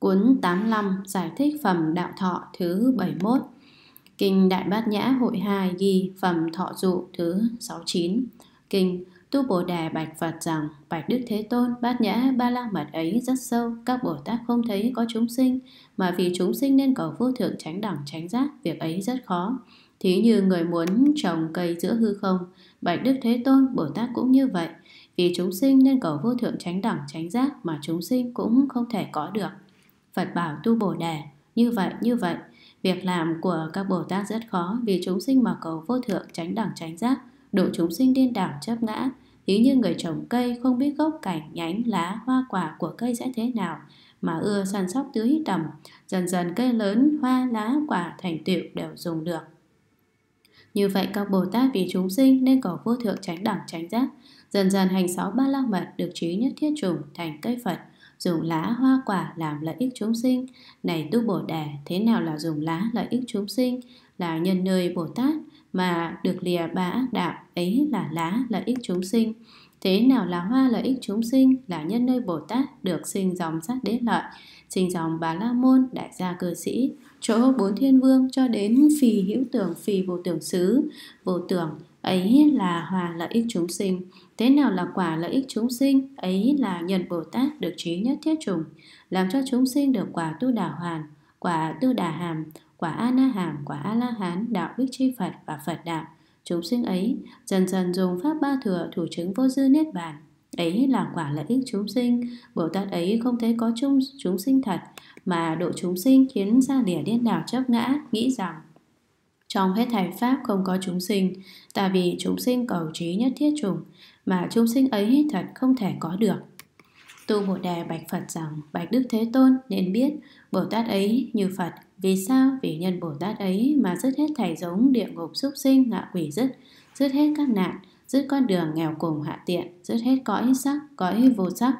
cuốn 85 giải thích phẩm đạo thọ thứ 71, kinh Đại Bát Nhã hội 2 ghi phẩm thọ dụ thứ 69, kinh Tu Bồ Đà bạch Phật rằng Bạch Đức Thế Tôn bát nhã ba la mật ấy rất sâu Các Bồ Tát không thấy có chúng sinh Mà vì chúng sinh nên có vô thượng tránh đẳng tránh giác Việc ấy rất khó Thí như người muốn trồng cây giữa hư không Bạch Đức Thế Tôn Bồ Tát cũng như vậy Vì chúng sinh nên có vô thượng tránh đẳng tránh giác Mà chúng sinh cũng không thể có được Phật bảo tu Bồ Đề, như vậy, như vậy. Việc làm của các Bồ Tát rất khó vì chúng sinh mà cầu vô thượng tránh đẳng tránh giác, độ chúng sinh điên đảo chấp ngã. Thí như người trồng cây không biết gốc cảnh, nhánh, lá, hoa quả của cây sẽ thế nào, mà ưa săn sóc tưới hít tầm, dần dần cây lớn, hoa, lá, quả, thành tựu đều dùng được. Như vậy các Bồ Tát vì chúng sinh nên cầu vô thượng tránh đẳng tránh giác, dần dần hành sáu ba la mật được trí nhất thiết trùng thành cây Phật dùng lá hoa quả làm lợi ích chúng sinh này tu bổ đà thế nào là dùng lá lợi ích chúng sinh là nhân nơi bồ tát mà được lìa ba ác đạo ấy là lá lợi ích chúng sinh thế nào là hoa lợi ích chúng sinh là nhân nơi bồ tát được sinh dòng sát đế lợi sinh dòng bà la môn đại gia cơ sĩ chỗ bốn thiên vương cho đến phì hữu tưởng phì vô tưởng xứ vô tưởng ấy là hòa lợi ích chúng sinh Thế nào là quả lợi ích chúng sinh? Ấy là nhận Bồ Tát được trí nhất thiết trùng làm cho chúng sinh được quả tu đà hoàn, quả tu đà hàm, quả a na hàm, quả a la hán, đạo bích chi Phật và Phật đạo. Chúng sinh ấy dần dần dùng pháp ba thừa thủ chứng vô dư niết bàn. Ấy là quả lợi ích chúng sinh, Bồ Tát ấy không thấy có chung chúng sinh thật, mà độ chúng sinh khiến ra lìa điên đảo chấp ngã, nghĩ rằng trong hết thảy pháp không có chúng sinh, tại vì chúng sinh cầu trí nhất thiết trùng mà chúng sinh ấy thật không thể có được. Tu Bồ Đề bạch Phật rằng Bạch Đức Thế Tôn nên biết Bồ Tát ấy như Phật Vì sao? Vì nhân Bồ Tát ấy mà dứt hết thảy giống địa ngục súc sinh ngạ quỷ dứt Dứt hết các nạn, dứt con đường nghèo cùng hạ tiện Dứt hết cõi sắc, cõi vô sắc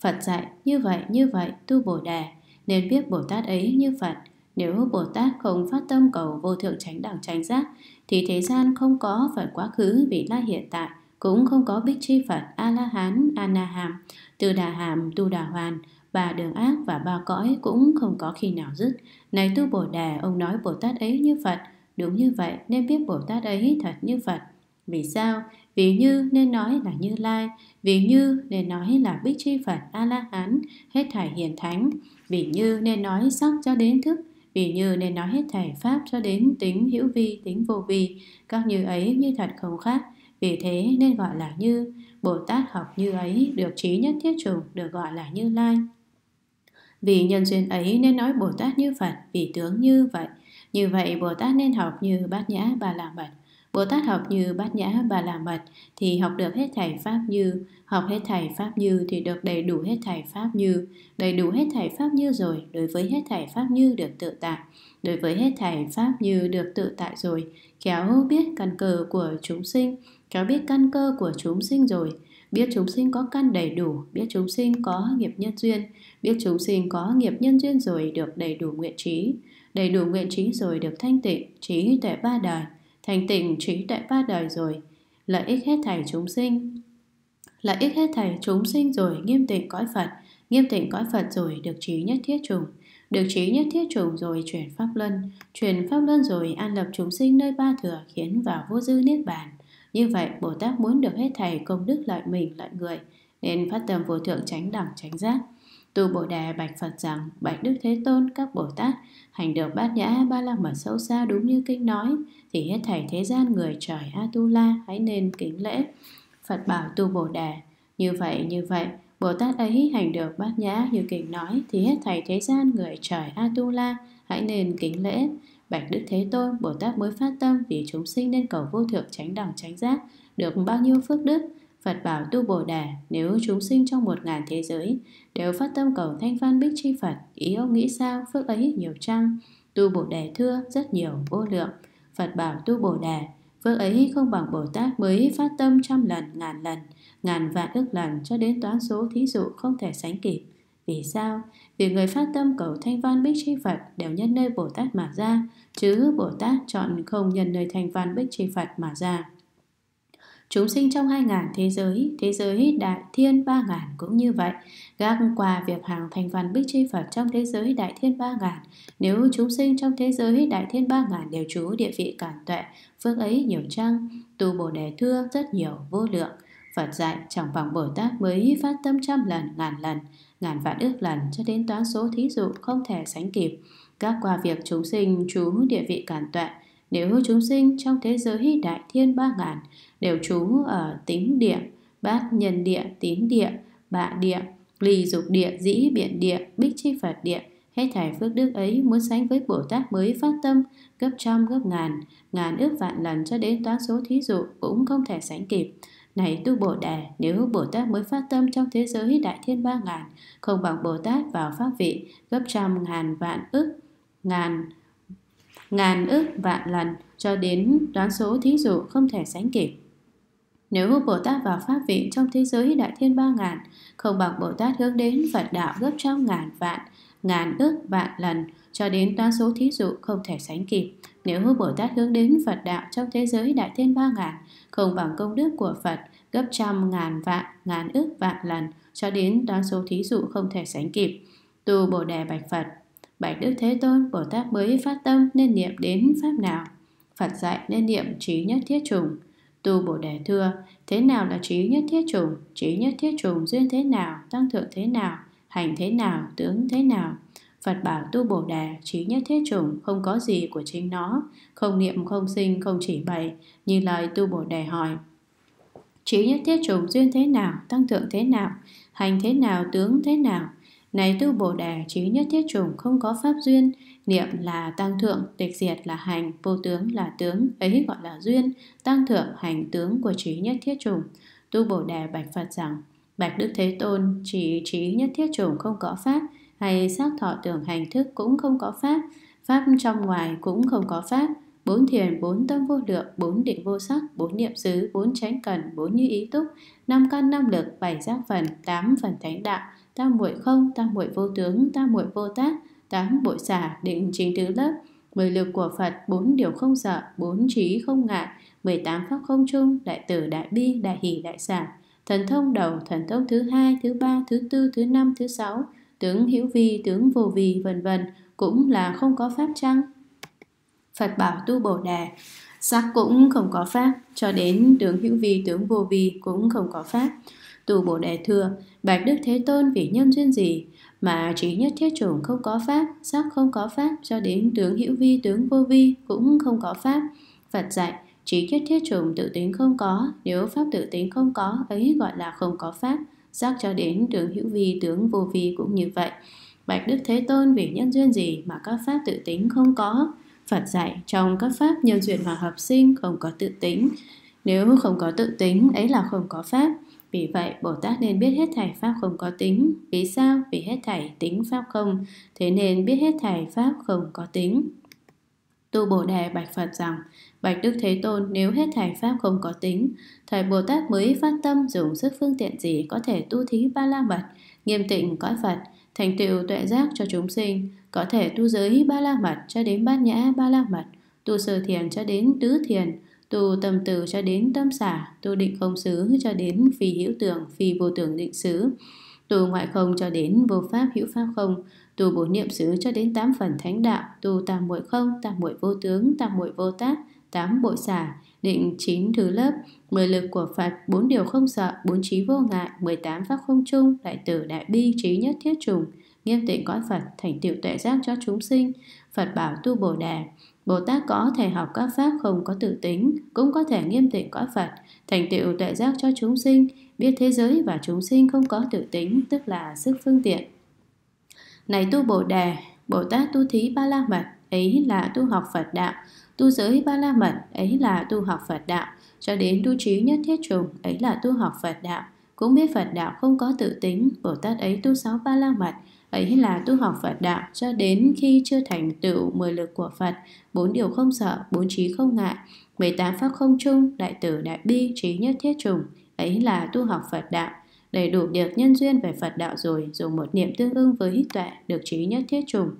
Phật dạy như vậy như vậy tu Bồ Đề Nên biết Bồ Tát ấy như Phật Nếu Bồ Tát không phát tâm cầu vô thượng chánh đẳng chánh giác Thì thế gian không có phải quá khứ vì la hiện tại cũng không có bích chi Phật A-la-hán, A-na-hàm, từ đà hàm, tu đà hoàn, và đường ác và ba cõi cũng không có khi nào dứt. Này tu Bồ Đà, ông nói Bồ Tát ấy như Phật, đúng như vậy nên biết Bồ Tát ấy thật như Phật. Vì sao? Vì như nên nói là Như Lai, vì như nên nói là Bích Chi Phật A-la-hán, hết thảy hiền thánh, vì như nên nói sắc cho đến thức, vì như nên nói hết thảy pháp cho đến tính hữu vi, tính vô vi, các như ấy như thật không khác, vì thế nên gọi là Như, Bồ Tát học Như ấy được trí nhất thiết trùng được gọi là Như Lai. Vì nhân duyên ấy nên nói Bồ Tát như Phật, vì tướng như vậy. Như vậy Bồ Tát nên học như Bát Nhã Bà La Mật. Bồ Tát học như Bát Nhã Bà La Mật thì học được hết thảy pháp như, học hết thảy pháp như thì được đầy đủ hết thảy pháp như, đầy đủ hết thảy pháp như rồi, đối với hết thảy pháp như được tự tại, đối với hết thảy pháp như được tự tại rồi, khéo biết căn cờ của chúng sinh, Cháu biết căn cơ của chúng sinh rồi, biết chúng sinh có căn đầy đủ, biết chúng sinh có nghiệp nhân duyên, biết chúng sinh có nghiệp nhân duyên rồi được đầy đủ nguyện trí, đầy đủ nguyện trí rồi được thanh tịnh, trí tuệ ba đời, thành tịnh trí tuệ ba đời rồi, lợi ích hết thảy chúng sinh. Lợi ích hết thảy chúng sinh rồi nghiêm tịnh cõi Phật, nghiêm tịnh cõi Phật rồi được trí nhất thiết trùng, được trí nhất thiết trùng rồi chuyển pháp luân, chuyển pháp luân rồi an lập chúng sinh nơi ba thừa khiến vào vô dư niết bàn như vậy, Bồ Tát muốn được hết thầy công đức lợi mình lợi người, nên phát tâm vô thượng tránh đẳng tránh giác. Tu Bồ đề bạch Phật rằng, bạch Đức Thế Tôn, các Bồ Tát, hành được bát nhã ba la mật sâu xa đúng như kinh nói, thì hết thầy thế gian người trời Atula hãy nên kính lễ. Phật bảo Tu Bồ đề như vậy, như vậy, Bồ Tát ấy hành được bát nhã như kinh nói, thì hết thầy thế gian người trời Atula hãy nên kính lễ. Bạch Đức Thế Tôn, Bồ Tát mới phát tâm vì chúng sinh nên cầu vô thượng tránh đẳng tránh giác, được bao nhiêu phước đức. Phật bảo tu Bồ Đà, nếu chúng sinh trong một ngàn thế giới đều phát tâm cầu thanh văn bích chi Phật, ý ông nghĩ sao, phước ấy nhiều chăng Tu Bồ Đề thưa, rất nhiều, vô lượng. Phật bảo tu Bồ Đà, phước ấy không bằng Bồ Tát mới phát tâm trăm lần, ngàn lần, ngàn vạn ức lần cho đến toán số thí dụ không thể sánh kịp. Vì sao? Vì người phát tâm cầu thanh văn bích chi Phật đều nhân nơi Bồ Tát mà ra, chứ Bồ Tát chọn không nhân nơi thanh văn bích chi Phật mà ra. Chúng sinh trong hai ngàn thế giới, thế giới đại thiên ba ngàn cũng như vậy. Gác qua việc hàng thành văn bích chi Phật trong thế giới đại thiên ba ngàn, nếu chúng sinh trong thế giới đại thiên ba ngàn đều trú địa vị cản tuệ, phương ấy nhiều trăng, tu bồ đề thưa rất nhiều vô lượng. Phật dạy chẳng bằng Bồ Tát mới phát tâm trăm lần ngàn lần ngàn vạn ước lần cho đến toán số thí dụ không thể sánh kịp. Các qua việc chúng sinh trú địa vị càn tuệ, nếu chúng sinh trong thế giới đại thiên ba ngàn đều trú ở tính địa, bát nhân địa, tín địa, bạ địa, lì dục địa, dĩ biện địa, bích chi phật địa, hết thảy phước đức ấy muốn sánh với Bồ Tát mới phát tâm gấp trăm gấp ngàn, ngàn ước vạn lần cho đến toán số thí dụ cũng không thể sánh kịp. Này tu Bồ Đà, nếu Bồ Tát mới phát tâm trong thế giới đại thiên ba ngàn, không bằng Bồ Tát vào pháp vị gấp trăm ngàn vạn ức, ngàn ngàn ức vạn lần cho đến đoán số thí dụ không thể sánh kịp. Nếu Bồ Tát vào pháp vị trong thế giới đại thiên ba ngàn, không bằng Bồ Tát hướng đến Phật đạo gấp trăm ngàn vạn, ngàn ức vạn lần cho đến đoán số thí dụ không thể sánh kịp. Nếu Bồ Tát hướng đến Phật đạo trong thế giới đại thiên ba ngàn, không bằng công đức của Phật gấp trăm ngàn vạn, ngàn ước vạn lần, cho đến đoán số thí dụ không thể sánh kịp. Tu Bồ Đề Bạch Phật Bạch Đức Thế Tôn, Bồ Tát mới phát tâm nên niệm đến Pháp nào? Phật dạy nên niệm trí nhất thiết trùng. Tu Bồ Đề Thưa, thế nào là trí nhất thiết trùng? Trí nhất thiết trùng duyên thế nào, tăng thượng thế nào, hành thế nào, tướng thế nào? Phật bảo tu Bồ Đà, trí nhất thiết chủng, không có gì của chính nó, không niệm không sinh, không chỉ bày, như lời tu Bồ Đà hỏi. Trí nhất thiết chủng duyên thế nào, tăng thượng thế nào, hành thế nào, tướng thế nào? Này tu Bồ Đà, trí nhất thiết chủng không có pháp duyên, niệm là tăng thượng, tịch diệt là hành, vô tướng là tướng, ấy gọi là duyên, tăng thượng hành tướng của trí nhất thiết chủng. Tu Bồ Đà bạch Phật rằng, Bạch Đức Thế Tôn, chỉ trí nhất thiết chủng không có pháp, hay xác thọ tưởng hành thức cũng không có pháp, pháp trong ngoài cũng không có pháp. Bốn thiền, bốn tâm vô lượng, bốn định vô sắc, bốn niệm xứ, bốn tránh cần, bốn như ý túc, năm căn năm lực, bảy giác phần, tám phần thánh đạo, tam muội không, tam muội vô tướng, tam muội vô tác, tám bội xả, định chính tứ lớp, mười lực của Phật, bốn điều không sợ, bốn trí không ngại, mười tám pháp không chung, đại tử, đại bi, đại hỷ, đại xả, thần thông đầu, thần thông thứ hai, thứ ba, thứ tư, thứ năm, thứ sáu, tướng hữu vi, tướng vô vi, vân vân cũng là không có pháp chăng? Phật bảo tu Bồ Đề, sắc cũng không có pháp, cho đến tướng hữu vi, tướng vô vi cũng không có pháp. Tu Bồ Đề thưa, Bạch Đức Thế Tôn vì nhân duyên gì mà chỉ nhất thiết chủng không có pháp, sắc không có pháp, cho đến tướng hữu vi, tướng vô vi cũng không có pháp. Phật dạy, chỉ nhất thiết chủng tự tính không có, nếu pháp tự tính không có, ấy gọi là không có pháp. Giác cho đến tướng hữu vi, tướng vô vi cũng như vậy. Bạch Đức Thế Tôn vì nhân duyên gì mà các pháp tự tính không có? Phật dạy trong các pháp nhân duyên hòa hợp sinh không có tự tính. Nếu không có tự tính, ấy là không có pháp. Vì vậy, Bồ Tát nên biết hết thảy pháp không có tính. Vì sao? Vì hết thảy tính pháp không. Thế nên biết hết thảy pháp không có tính. Tu Bồ Đề bạch Phật rằng, Bạch Đức Thế Tôn nếu hết thảy pháp không có tính, thời Bồ Tát mới phát tâm dùng sức phương tiện gì có thể tu thí ba la mật, nghiêm tịnh cõi Phật, thành tựu tuệ giác cho chúng sinh, có thể tu giới ba la mật cho đến bát nhã ba la mật, tu sơ thiền cho đến tứ thiền, tu tâm từ cho đến tâm xả, tu định không xứ cho đến phi hữu tưởng, phi vô tưởng định xứ, tu ngoại không cho đến vô pháp hữu pháp không, tu bổ niệm xứ cho đến tám phần thánh đạo, tu tam muội không, tam muội vô tướng, tam muội vô tác, tám bộ xả, định chín thứ lớp, mười lực của Phật, bốn điều không sợ, bốn trí vô ngại, mười tám pháp không chung, đại tử đại bi, trí nhất thiết trùng, nghiêm tịnh cõi Phật, thành tiểu tuệ giác cho chúng sinh, Phật bảo tu Bồ Đà. Bồ Tát có thể học các pháp không có tự tính, cũng có thể nghiêm tịnh cõi Phật, thành tựu tuệ giác cho chúng sinh, biết thế giới và chúng sinh không có tự tính, tức là sức phương tiện. Này tu Bồ Đà, Bồ Tát tu thí ba la mật, ấy là tu học Phật đạo, Tu giới ba la mật ấy là tu học Phật đạo, cho đến tu trí nhất thiết trùng ấy là tu học Phật đạo. Cũng biết Phật đạo không có tự tính, Bồ Tát ấy tu sáu ba la mật, ấy là tu học Phật đạo cho đến khi chưa thành tựu mười lực của Phật, bốn điều không sợ, bốn trí không ngại, 18 pháp không chung, đại tử đại bi, trí nhất thiết trùng, ấy là tu học Phật đạo đầy đủ được nhân duyên về Phật đạo rồi dùng một niệm tương ưng với hít tuệ được trí nhất thiết trùng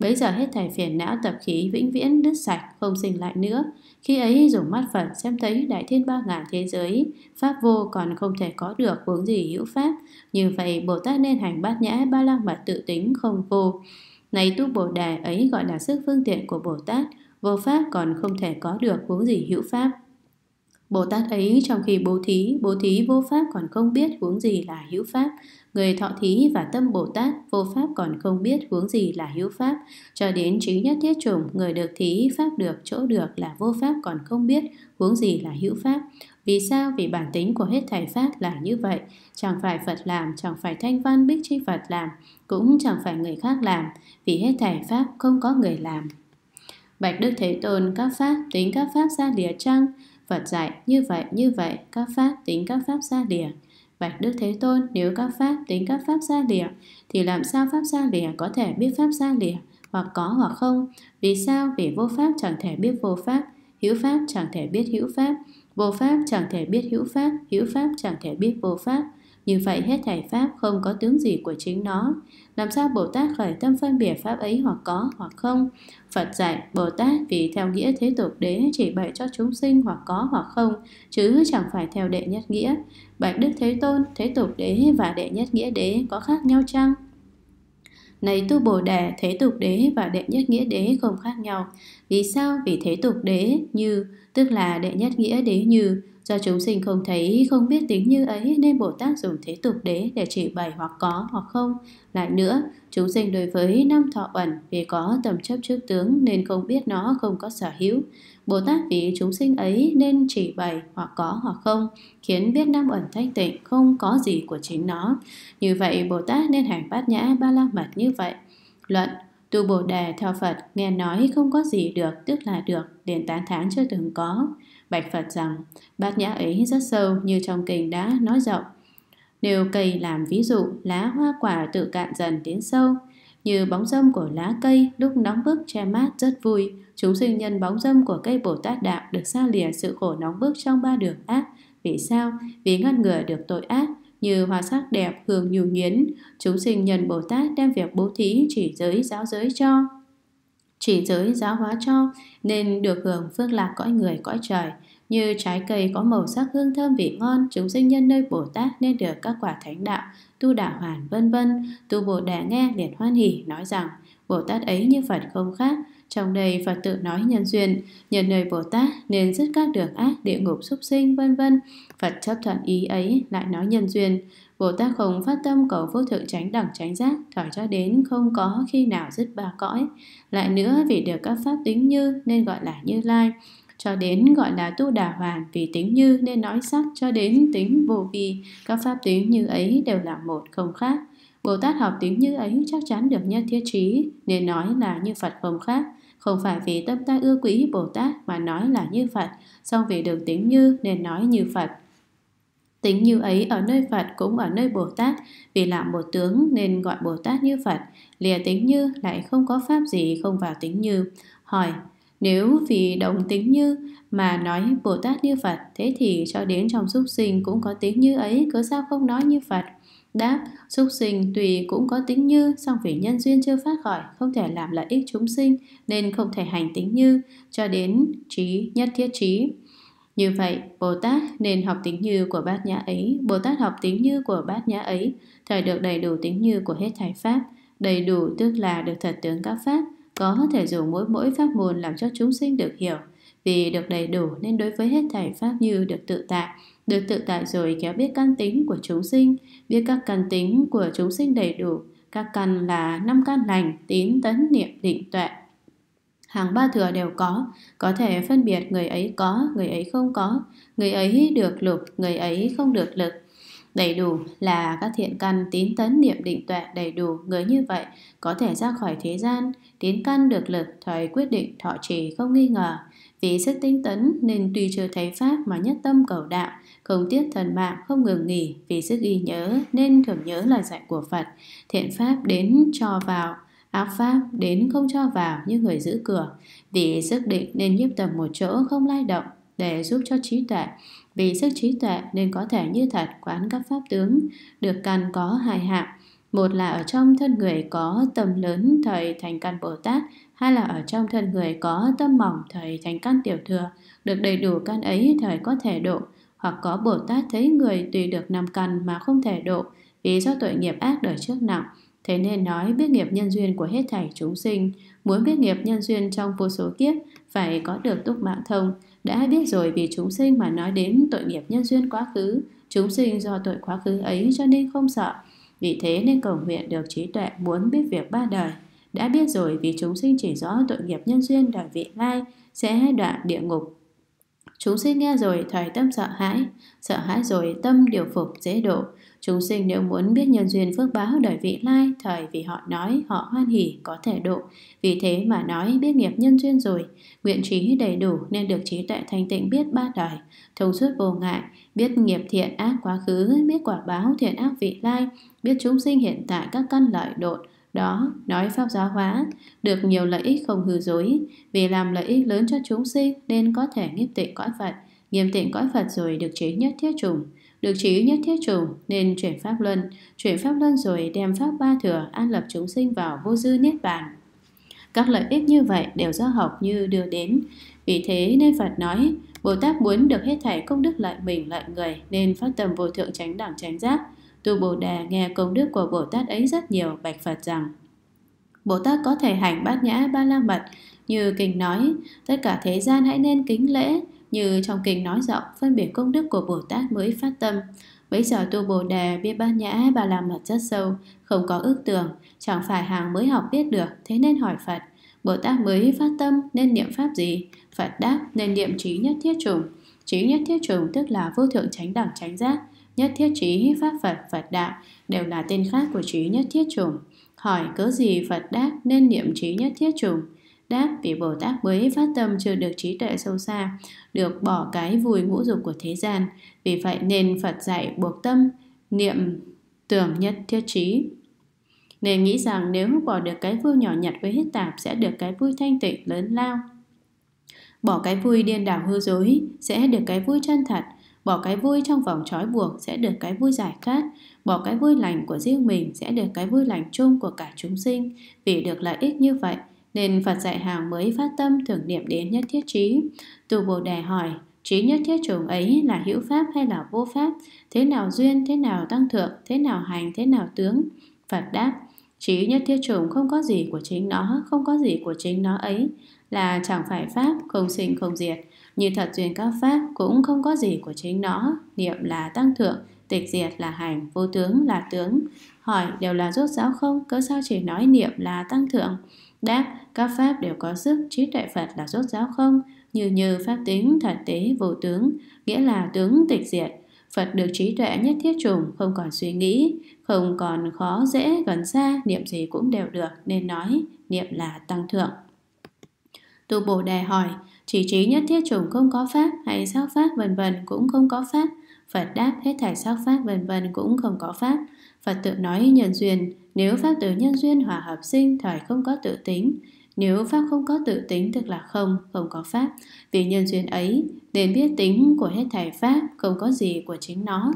Bấy giờ hết thảy phiền não tập khí vĩnh viễn đứt sạch, không sinh lại nữa. Khi ấy dùng mắt Phật xem thấy đại thiên ba ngàn thế giới, pháp vô còn không thể có được huống gì hữu pháp. Như vậy Bồ Tát nên hành bát nhã ba la mật tự tính không vô. Này tu Bồ đề ấy gọi là sức phương tiện của Bồ Tát, vô pháp còn không thể có được huống gì hữu pháp. Bồ Tát ấy trong khi bố thí, bố thí vô pháp còn không biết huống gì là hữu pháp, Người thọ thí và tâm Bồ Tát vô pháp còn không biết hướng gì là hữu pháp, cho đến trí nhất thiết chủng, người được thí, pháp được, chỗ được là vô pháp còn không biết hướng gì là hữu pháp. Vì sao? Vì bản tính của hết thảy pháp là như vậy, chẳng phải Phật làm, chẳng phải Thanh Văn Bích Chi Phật làm, cũng chẳng phải người khác làm, vì hết thảy pháp không có người làm. Bạch Đức Thế Tôn các pháp tính các pháp ra lìa trăng Phật dạy như vậy như vậy các pháp tính các pháp ra lìa Bạch Đức Thế Tôn, nếu các pháp tính các pháp xa lìa, thì làm sao pháp xa lìa có thể biết pháp xa lìa, hoặc có hoặc không? Vì sao? Vì vô pháp chẳng thể biết vô pháp, hữu pháp chẳng thể biết hữu pháp, vô pháp chẳng thể biết hữu pháp, hữu pháp chẳng thể biết vô pháp. Như vậy hết thảy pháp không có tướng gì của chính nó làm sao Bồ Tát khởi tâm phân biệt pháp ấy hoặc có hoặc không? Phật dạy Bồ Tát vì theo nghĩa thế tục đế chỉ bày cho chúng sinh hoặc có hoặc không, chứ chẳng phải theo đệ nhất nghĩa. Bạch Đức Thế Tôn, thế tục đế và đệ nhất nghĩa đế có khác nhau chăng? Này tu Bồ Đề, thế tục đế và đệ nhất nghĩa đế không khác nhau. Vì sao? Vì thế tục đế như, tức là đệ nhất nghĩa đế như, Do chúng sinh không thấy, không biết tính như ấy nên Bồ Tát dùng thế tục đế để chỉ bày hoặc có hoặc không. Lại nữa, chúng sinh đối với năm thọ ẩn vì có tầm chấp trước tướng nên không biết nó không có sở hữu. Bồ Tát vì chúng sinh ấy nên chỉ bày hoặc có hoặc không, khiến biết năm ẩn thanh tịnh không có gì của chính nó. Như vậy Bồ Tát nên hành bát nhã ba la mật như vậy. Luận Tu Bồ Đề theo Phật nghe nói không có gì được tức là được, liền tán thán chưa từng có. Bạch Phật rằng, Bát nhã ấy rất sâu như trong kinh đã nói rộng. Nêu cây làm ví dụ, lá hoa quả tự cạn dần đến sâu, như bóng dâm của lá cây lúc nóng bức che mát rất vui, chúng sinh nhân bóng dâm của cây Bồ Tát Đạo được xa lìa sự khổ nóng bức trong ba đường ác. Vì sao? Vì ngăn ngừa được tội ác, như hoa sắc đẹp hương nhu nhuyến, chúng sinh nhân Bồ Tát đem việc bố thí chỉ giới giáo giới cho. Chỉ giới giáo hóa cho, nên được hưởng phước lạc cõi người cõi trời như trái cây có màu sắc hương thơm vị ngon, chúng sinh nhân nơi Bồ Tát nên được các quả thánh đạo, tu đạo hoàn vân vân. Tu Bồ đề nghe liền hoan hỉ nói rằng, Bồ Tát ấy như Phật không khác, trong đây Phật tự nói nhân duyên, nhận nơi Bồ Tát nên dứt các đường ác, địa ngục súc sinh vân vân. Phật chấp thuận ý ấy lại nói nhân duyên, Bồ Tát không phát tâm cầu vô thượng tránh đẳng tránh giác, thỏi cho đến không có khi nào dứt ba cõi. Lại nữa vì được các pháp tính như nên gọi là Như Lai cho đến gọi là tu đà hoàn vì tính như nên nói sắc cho đến tính vô vi các pháp tính như ấy đều là một không khác bồ tát học tính như ấy chắc chắn được nhất thiết trí nên nói là như phật không khác không phải vì tâm ta ưa quý bồ tát mà nói là như phật song vì được tính như nên nói như phật Tính như ấy ở nơi Phật cũng ở nơi Bồ Tát, vì là một tướng nên gọi Bồ Tát như Phật, lìa tính như lại không có pháp gì không vào tính như. Hỏi, nếu vì đồng tính như mà nói Bồ Tát như Phật, thế thì cho đến trong súc sinh cũng có tính như ấy, cớ sao không nói như Phật? Đáp, súc sinh tùy cũng có tính như, song vì nhân duyên chưa phát khỏi, không thể làm lợi ích chúng sinh, nên không thể hành tính như, cho đến trí nhất thiết trí. Như vậy, Bồ Tát nên học tính như của bát nhã ấy, Bồ Tát học tính như của bát nhã ấy, thời được đầy đủ tính như của hết thảy Pháp, đầy đủ tức là được thật tướng các Pháp, có thể dùng mỗi mỗi pháp môn làm cho chúng sinh được hiểu. Vì được đầy đủ nên đối với hết thảy pháp như được tự tại, được tự tại rồi kéo biết căn tính của chúng sinh, biết các căn tính của chúng sinh đầy đủ. Các căn là năm căn lành, tín, tấn, niệm, định, tuệ, hàng ba thừa đều có, có thể phân biệt người ấy có, người ấy không có, người ấy được lục, người ấy không được lực. Đầy đủ là các thiện căn tín tấn niệm định tuệ đầy đủ, người như vậy có thể ra khỏi thế gian, Tiến căn được lực, thời quyết định thọ trì không nghi ngờ. Vì sức tinh tấn nên tuy chưa thấy Pháp mà nhất tâm cầu đạo, không tiếc thần mạng không ngừng nghỉ vì sức ghi nhớ nên thường nhớ lời dạy của Phật. Thiện Pháp đến cho vào, ác Pháp đến không cho vào như người giữ cửa. Vì sức định nên nhiếp tầm một chỗ không lai động để giúp cho trí tuệ. Vì sức trí tuệ nên có thể như thật quán các pháp tướng, được cần có hài hạng một là ở trong thân người có tâm lớn thời thành căn Bồ Tát, hai là ở trong thân người có tâm mỏng thời thành căn tiểu thừa, được đầy đủ căn ấy thời có thể độ, hoặc có Bồ Tát thấy người tùy được năm căn mà không thể độ, vì do tội nghiệp ác đời trước nặng, Thế nên nói biết nghiệp nhân duyên của hết thảy chúng sinh, muốn biết nghiệp nhân duyên trong vô số kiếp, phải có được túc mạng thông. Đã biết rồi vì chúng sinh mà nói đến tội nghiệp nhân duyên quá khứ, chúng sinh do tội quá khứ ấy cho nên không sợ, vì thế nên cầu nguyện được trí tuệ muốn biết việc ba đời. Đã biết rồi vì chúng sinh chỉ rõ tội nghiệp nhân duyên đời vị lai sẽ đoạn địa ngục. Chúng sinh nghe rồi thời tâm sợ hãi, sợ hãi rồi tâm điều phục dễ độ, Chúng sinh nếu muốn biết nhân duyên phước báo đời vị lai, thời vì họ nói, họ hoan hỷ có thể độ. Vì thế mà nói biết nghiệp nhân duyên rồi, nguyện trí đầy đủ nên được trí tuệ thanh tịnh biết ba đời, thông suốt vô ngại, biết nghiệp thiện ác quá khứ, biết quả báo thiện ác vị lai, biết chúng sinh hiện tại các căn lợi độn, đó nói pháp giáo hóa được nhiều lợi ích không hư dối vì làm lợi ích lớn cho chúng sinh nên có thể nghiêm tịnh cõi phật nghiêm tịnh cõi phật rồi được chế nhất thiết trùng được chỉ nhất thiết chủ nên chuyển pháp luân, chuyển pháp luân rồi đem pháp ba thừa an lập chúng sinh vào vô dư niết bàn. Các lợi ích như vậy đều do học như đưa đến. Vì thế nên Phật nói, Bồ Tát muốn được hết thảy công đức lợi mình lợi người nên phát tâm vô thượng tránh đẳng tránh giác. Tu Bồ đề nghe công đức của Bồ Tát ấy rất nhiều bạch Phật rằng Bồ Tát có thể hành bát nhã ba la mật như kinh nói tất cả thế gian hãy nên kính lễ như trong kinh nói rộng, phân biệt công đức của Bồ Tát mới phát tâm. Bây giờ tu Bồ Đề, biết bát nhã, bà làm mật rất sâu, không có ước tưởng, chẳng phải hàng mới học biết được, thế nên hỏi Phật. Bồ Tát mới phát tâm nên niệm pháp gì? Phật đáp nên niệm trí nhất thiết trùng Trí nhất thiết trùng tức là vô thượng chánh đẳng chánh giác, nhất thiết trí pháp Phật, Phật đạo đều là tên khác của trí nhất thiết trùng Hỏi cớ gì Phật đáp nên niệm trí nhất thiết trùng đáp vì Bồ Tát mới phát tâm chưa được trí tuệ sâu xa, được bỏ cái vùi ngũ dục của thế gian. Vì vậy nên Phật dạy buộc tâm, niệm tưởng nhất thiết trí. Nên nghĩ rằng nếu bỏ được cái vui nhỏ nhặt với hết tạp sẽ được cái vui thanh tịnh lớn lao. Bỏ cái vui điên đảo hư dối sẽ được cái vui chân thật, bỏ cái vui trong vòng trói buộc sẽ được cái vui giải thoát bỏ cái vui lành của riêng mình sẽ được cái vui lành chung của cả chúng sinh vì được lợi ích như vậy nên Phật dạy hàng mới phát tâm tưởng niệm đến nhất thiết trí. Từ Bồ Đề hỏi, trí nhất thiết chủng ấy là hữu pháp hay là vô pháp? Thế nào duyên, thế nào tăng thượng, thế nào hành, thế nào tướng? Phật đáp, trí nhất thiết chủng không có gì của chính nó, không có gì của chính nó ấy, là chẳng phải pháp, không sinh không diệt. Như thật duyên các pháp cũng không có gì của chính nó, niệm là tăng thượng, tịch diệt là hành, vô tướng là tướng. Hỏi đều là rốt ráo không, cớ sao chỉ nói niệm là tăng thượng? Đáp, các pháp đều có sức, trí tuệ Phật là rốt ráo không, như như pháp tính, thật tế, vô tướng, nghĩa là tướng tịch diệt. Phật được trí tuệ nhất thiết trùng, không còn suy nghĩ, không còn khó dễ, gần xa, niệm gì cũng đều được, nên nói niệm là tăng thượng. Tu Bồ Đề hỏi, chỉ trí nhất thiết trùng không có pháp hay sao pháp vân vân cũng không có pháp. Phật đáp hết thảy sao pháp vân vân cũng không có pháp. Phật tự nói nhân duyên, nếu pháp tự nhân duyên hòa hợp sinh thời không có tự tính, nếu pháp không có tự tính tức là không, không có pháp. Vì nhân duyên ấy, nên biết tính của hết thảy pháp không có gì của chính nó.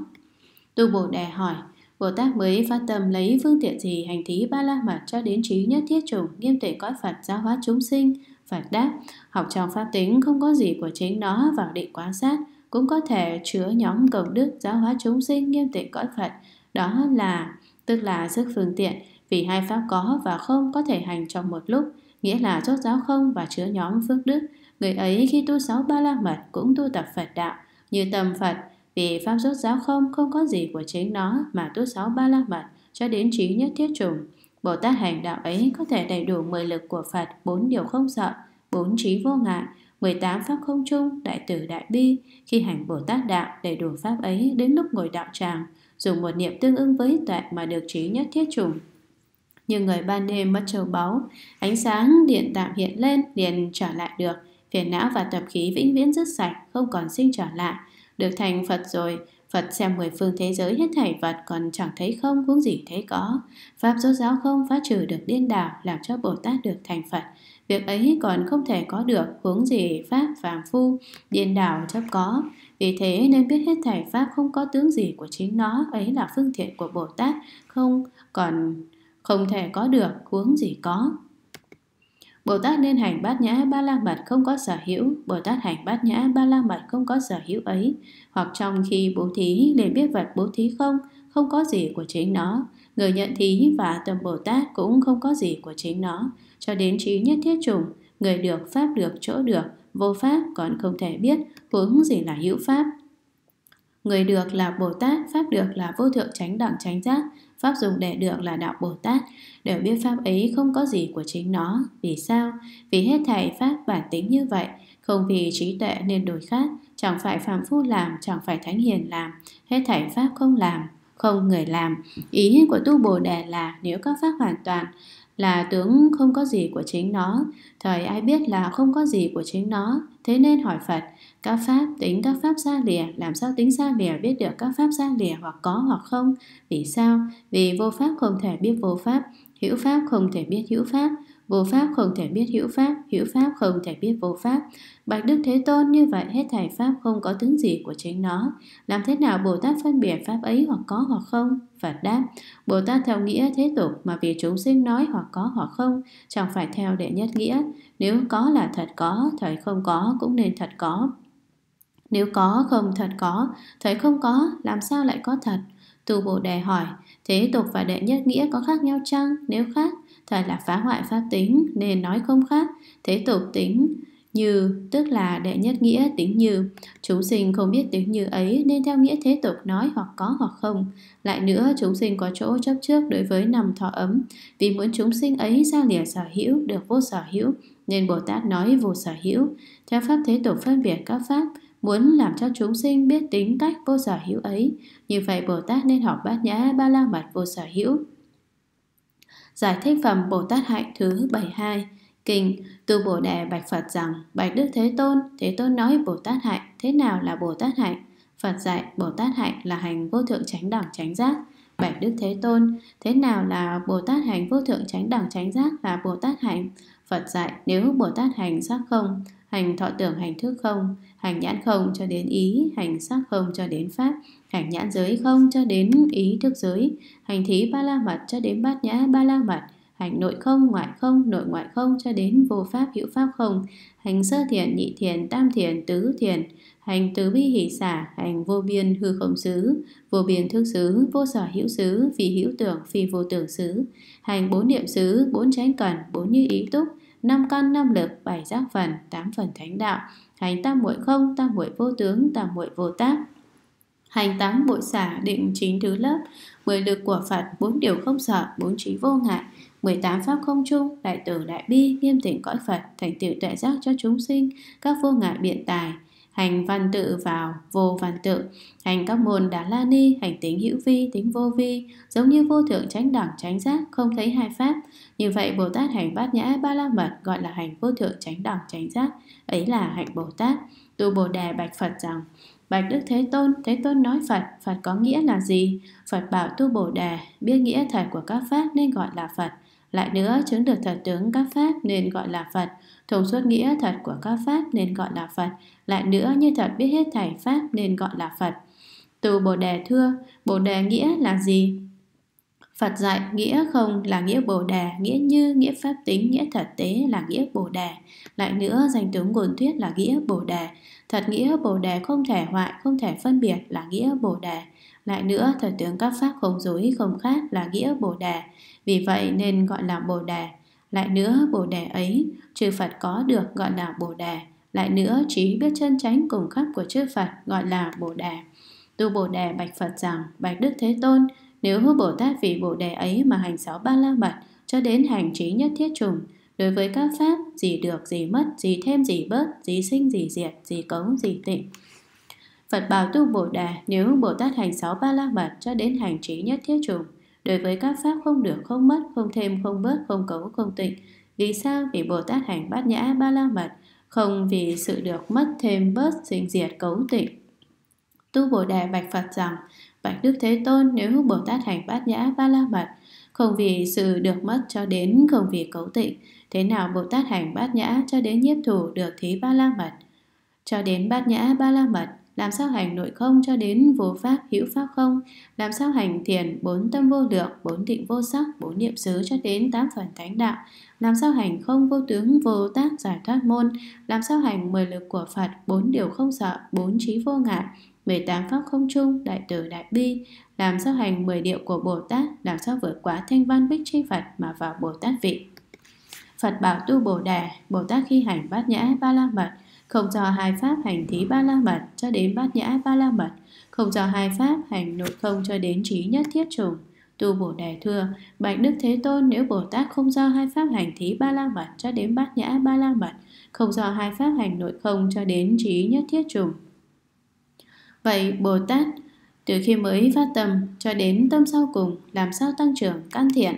Tu Bồ Đề hỏi, Bồ Tát mới phát tâm lấy phương tiện gì hành thí ba la mật cho đến trí nhất thiết chủng nghiêm tuệ cõi Phật giáo hóa chúng sinh? Phật đáp, học trong pháp tính không có gì của chính nó vào định quan sát, cũng có thể chứa nhóm công đức giáo hóa chúng sinh nghiêm tịnh cõi Phật đó là tức là sức phương tiện vì hai pháp có và không có thể hành trong một lúc, nghĩa là rốt giáo không và chứa nhóm phước đức. Người ấy khi tu sáu ba la mật cũng tu tập Phật đạo, như tầm Phật, vì pháp rốt giáo không không có gì của chính nó mà tu sáu ba la mật cho đến trí nhất thiết trùng. Bồ Tát hành đạo ấy có thể đầy đủ mười lực của Phật, bốn điều không sợ, bốn trí vô ngại, 18 pháp không chung, đại tử đại bi, khi hành Bồ Tát đạo đầy đủ pháp ấy đến lúc ngồi đạo tràng, dùng một niệm tương ứng với toại mà được trí nhất thiết chủng. Như người ban đêm mất châu báu, ánh sáng điện tạm hiện lên liền trở lại được, phiền não và tập khí vĩnh viễn dứt sạch, không còn sinh trở lại. Được thành Phật rồi, Phật xem mười phương thế giới hết thảy vật còn chẳng thấy không cũng gì thấy có. Pháp rốt giáo không phá trừ được điên đảo làm cho Bồ Tát được thành Phật. Việc ấy còn không thể có được huống gì Pháp phàm phu, điên đảo chấp có. Vì thế nên biết hết thảy Pháp không có tướng gì của chính nó, ấy là phương tiện của Bồ Tát, không còn không thể có được, huống gì có. Bồ Tát nên hành bát nhã ba la mật không có sở hữu, Bồ Tát hành bát nhã ba la mật không có sở hữu ấy, hoặc trong khi bố thí liền biết vật bố thí không, không có gì của chính nó, người nhận thí và tâm Bồ Tát cũng không có gì của chính nó, cho đến trí nhất thiết trùng, người được pháp được chỗ được, vô pháp còn không thể biết huống gì là hữu pháp. Người được là Bồ Tát, Pháp được là vô thượng chánh đẳng chánh giác, Pháp dùng để được là đạo Bồ Tát, đều biết Pháp ấy không có gì của chính nó. Vì sao? Vì hết thảy Pháp bản tính như vậy, không vì trí tuệ nên đổi khác, chẳng phải phạm phu làm, chẳng phải thánh hiền làm, hết thảy Pháp không làm, không người làm. Ý của tu Bồ Đề là nếu các Pháp hoàn toàn, là tướng không có gì của chính nó, thời ai biết là không có gì của chính nó, thế nên hỏi Phật, các pháp tính các pháp xa lìa, làm sao tính xa lìa biết được các pháp xa lìa hoặc có hoặc không? Vì sao? Vì vô pháp không thể biết vô pháp, hữu pháp không thể biết hữu pháp, vô pháp không thể biết hữu pháp, hữu pháp không thể biết vô pháp. Bạch Đức Thế Tôn như vậy hết thảy Pháp không có tướng gì của chính nó. Làm thế nào Bồ Tát phân biệt Pháp ấy hoặc có hoặc không? Phật đáp, Bồ Tát theo nghĩa thế tục mà vì chúng sinh nói hoặc có hoặc không, chẳng phải theo đệ nhất nghĩa. Nếu có là thật có, thời không có cũng nên thật có. Nếu có không thật có, thời không có, làm sao lại có thật? Tu Bồ Đề hỏi, thế tục và đệ nhất nghĩa có khác nhau chăng? Nếu khác, thời là phá hoại pháp tính, nên nói không khác. Thế tục tính như, tức là đệ nhất nghĩa tiếng như. Chúng sinh không biết tiếng như ấy nên theo nghĩa thế tục nói hoặc có hoặc không. Lại nữa, chúng sinh có chỗ chấp trước đối với nằm thọ ấm. Vì muốn chúng sinh ấy ra lìa sở hữu, được vô sở hữu, nên Bồ Tát nói vô sở hữu. Theo pháp thế tục phân biệt các pháp, muốn làm cho chúng sinh biết tính cách vô sở hữu ấy. Như vậy Bồ Tát nên học bát nhã ba la mật vô sở hữu. Giải thích phẩm Bồ Tát Hạnh thứ 72 Kinh Từ Bồ Đề bạch Phật rằng Bạch Đức Thế Tôn Thế Tôn nói Bồ Tát hạnh Thế nào là Bồ Tát hạnh Phật dạy Bồ Tát hạnh là hành vô thượng tránh đẳng tránh giác Bạch Đức Thế Tôn Thế nào là Bồ Tát hành vô thượng tránh đẳng tránh giác là Bồ Tát hạnh Phật dạy nếu Bồ Tát hành sắc không Hành thọ tưởng hành thức không Hành nhãn không cho đến ý Hành sắc không cho đến pháp Hành nhãn giới không cho đến ý thức giới Hành thí ba la mật cho đến bát nhã ba la mật hành nội không ngoại không nội ngoại không cho đến vô pháp hữu pháp không hành sơ thiền nhị thiền tam thiền tứ thiền hành từ bi hỷ xả hành vô biên hư không xứ vô biên thức xứ vô sở hữu xứ vì hữu tưởng phi vô tưởng xứ hành bốn niệm xứ bốn chánh cần bốn như ý túc năm căn năm lực bảy giác phần tám phần thánh đạo hành tam muội không tam muội vô tướng tam muội vô tác hành tám bội xả định chính thứ lớp mười lực của phật bốn điều không sợ bốn trí vô ngại 18 pháp không chung đại từ đại bi, nghiêm tỉnh cõi Phật, thành tựu tuệ giác cho chúng sinh, các vô ngại biện tài, hành văn tự vào vô văn tự hành các môn đà la ni hành tính hữu vi tính vô vi giống như vô thượng tránh đẳng tránh giác không thấy hai pháp như vậy bồ tát hành bát nhã ba la mật gọi là hành vô thượng tránh đẳng tránh giác ấy là hạnh bồ tát tu bồ đề bạch phật rằng bạch đức thế tôn thế tôn nói phật phật có nghĩa là gì phật bảo tu bồ đề biết nghĩa thật của các pháp nên gọi là phật lại nữa, chứng được thật tướng các pháp nên gọi là Phật, thông suốt nghĩa thật của các pháp nên gọi là Phật, lại nữa như thật biết hết thảy pháp nên gọi là Phật. Từ Bồ Đề thưa, Bồ Đề nghĩa là gì? Phật dạy nghĩa không là nghĩa Bồ Đề, nghĩa như, nghĩa pháp tính, nghĩa thật tế là nghĩa Bồ Đề. Lại nữa, danh tướng nguồn thuyết là nghĩa Bồ Đề. Thật nghĩa Bồ Đề không thể hoại, không thể phân biệt là nghĩa Bồ Đề. Lại nữa, thật tướng các pháp không dối, không khác là nghĩa Bồ Đề. Vì vậy nên gọi là Bồ Đề Lại nữa Bồ Đề ấy Chư Phật có được gọi là Bồ Đề Lại nữa trí biết chân chánh cùng khắp của chư Phật gọi là Bồ Đề Tu Bồ Đề bạch Phật rằng Bạch Đức Thế Tôn Nếu Bồ Tát vì Bồ Đề ấy mà hành sáu ba la mật Cho đến hành trí nhất thiết trùng Đối với các pháp gì được gì mất Gì thêm gì bớt Gì sinh gì diệt Gì cấu gì tịnh Phật bảo tu Bồ Đề nếu Bồ Tát hành sáu ba la mật cho đến hành trí nhất thiết trùng đối với các pháp không được không mất không thêm không bớt không cấu không tịnh vì sao vì bồ tát hành bát nhã ba la mật không vì sự được mất thêm bớt sinh diệt cấu tịnh tu bồ đề bạch phật rằng bạch đức thế tôn nếu bồ tát hành bát nhã ba la mật không vì sự được mất cho đến không vì cấu tịnh thế nào bồ tát hành bát nhã cho đến nhiếp thủ được thí ba la mật cho đến bát nhã ba la mật làm sao hành nội không cho đến vô pháp hữu pháp không, làm sao hành thiền bốn tâm vô lượng, bốn định vô sắc, bốn niệm xứ cho đến tám phần thánh đạo, làm sao hành không vô tướng vô tác giải thoát môn, làm sao hành mười lực của Phật, bốn điều không sợ, bốn trí vô ngại, 18 pháp không chung, đại từ đại bi, làm sao hành 10 điệu của Bồ Tát, làm sao vượt quá thanh văn bích chi Phật mà vào Bồ Tát vị. Phật bảo tu Bồ Đề Bồ Tát khi hành bát nhã ba la mật, không cho hai pháp hành thí ba la mật cho đến bát nhã ba la mật, không cho hai pháp hành nội không cho đến trí nhất thiết trùng. Tu Bồ Đề thưa, Bạch Đức Thế Tôn nếu Bồ Tát không do hai pháp hành thí ba la mật cho đến bát nhã ba la mật, không do hai pháp hành nội không cho đến trí nhất thiết trùng. Vậy Bồ Tát từ khi mới phát tâm cho đến tâm sau cùng làm sao tăng trưởng can thiện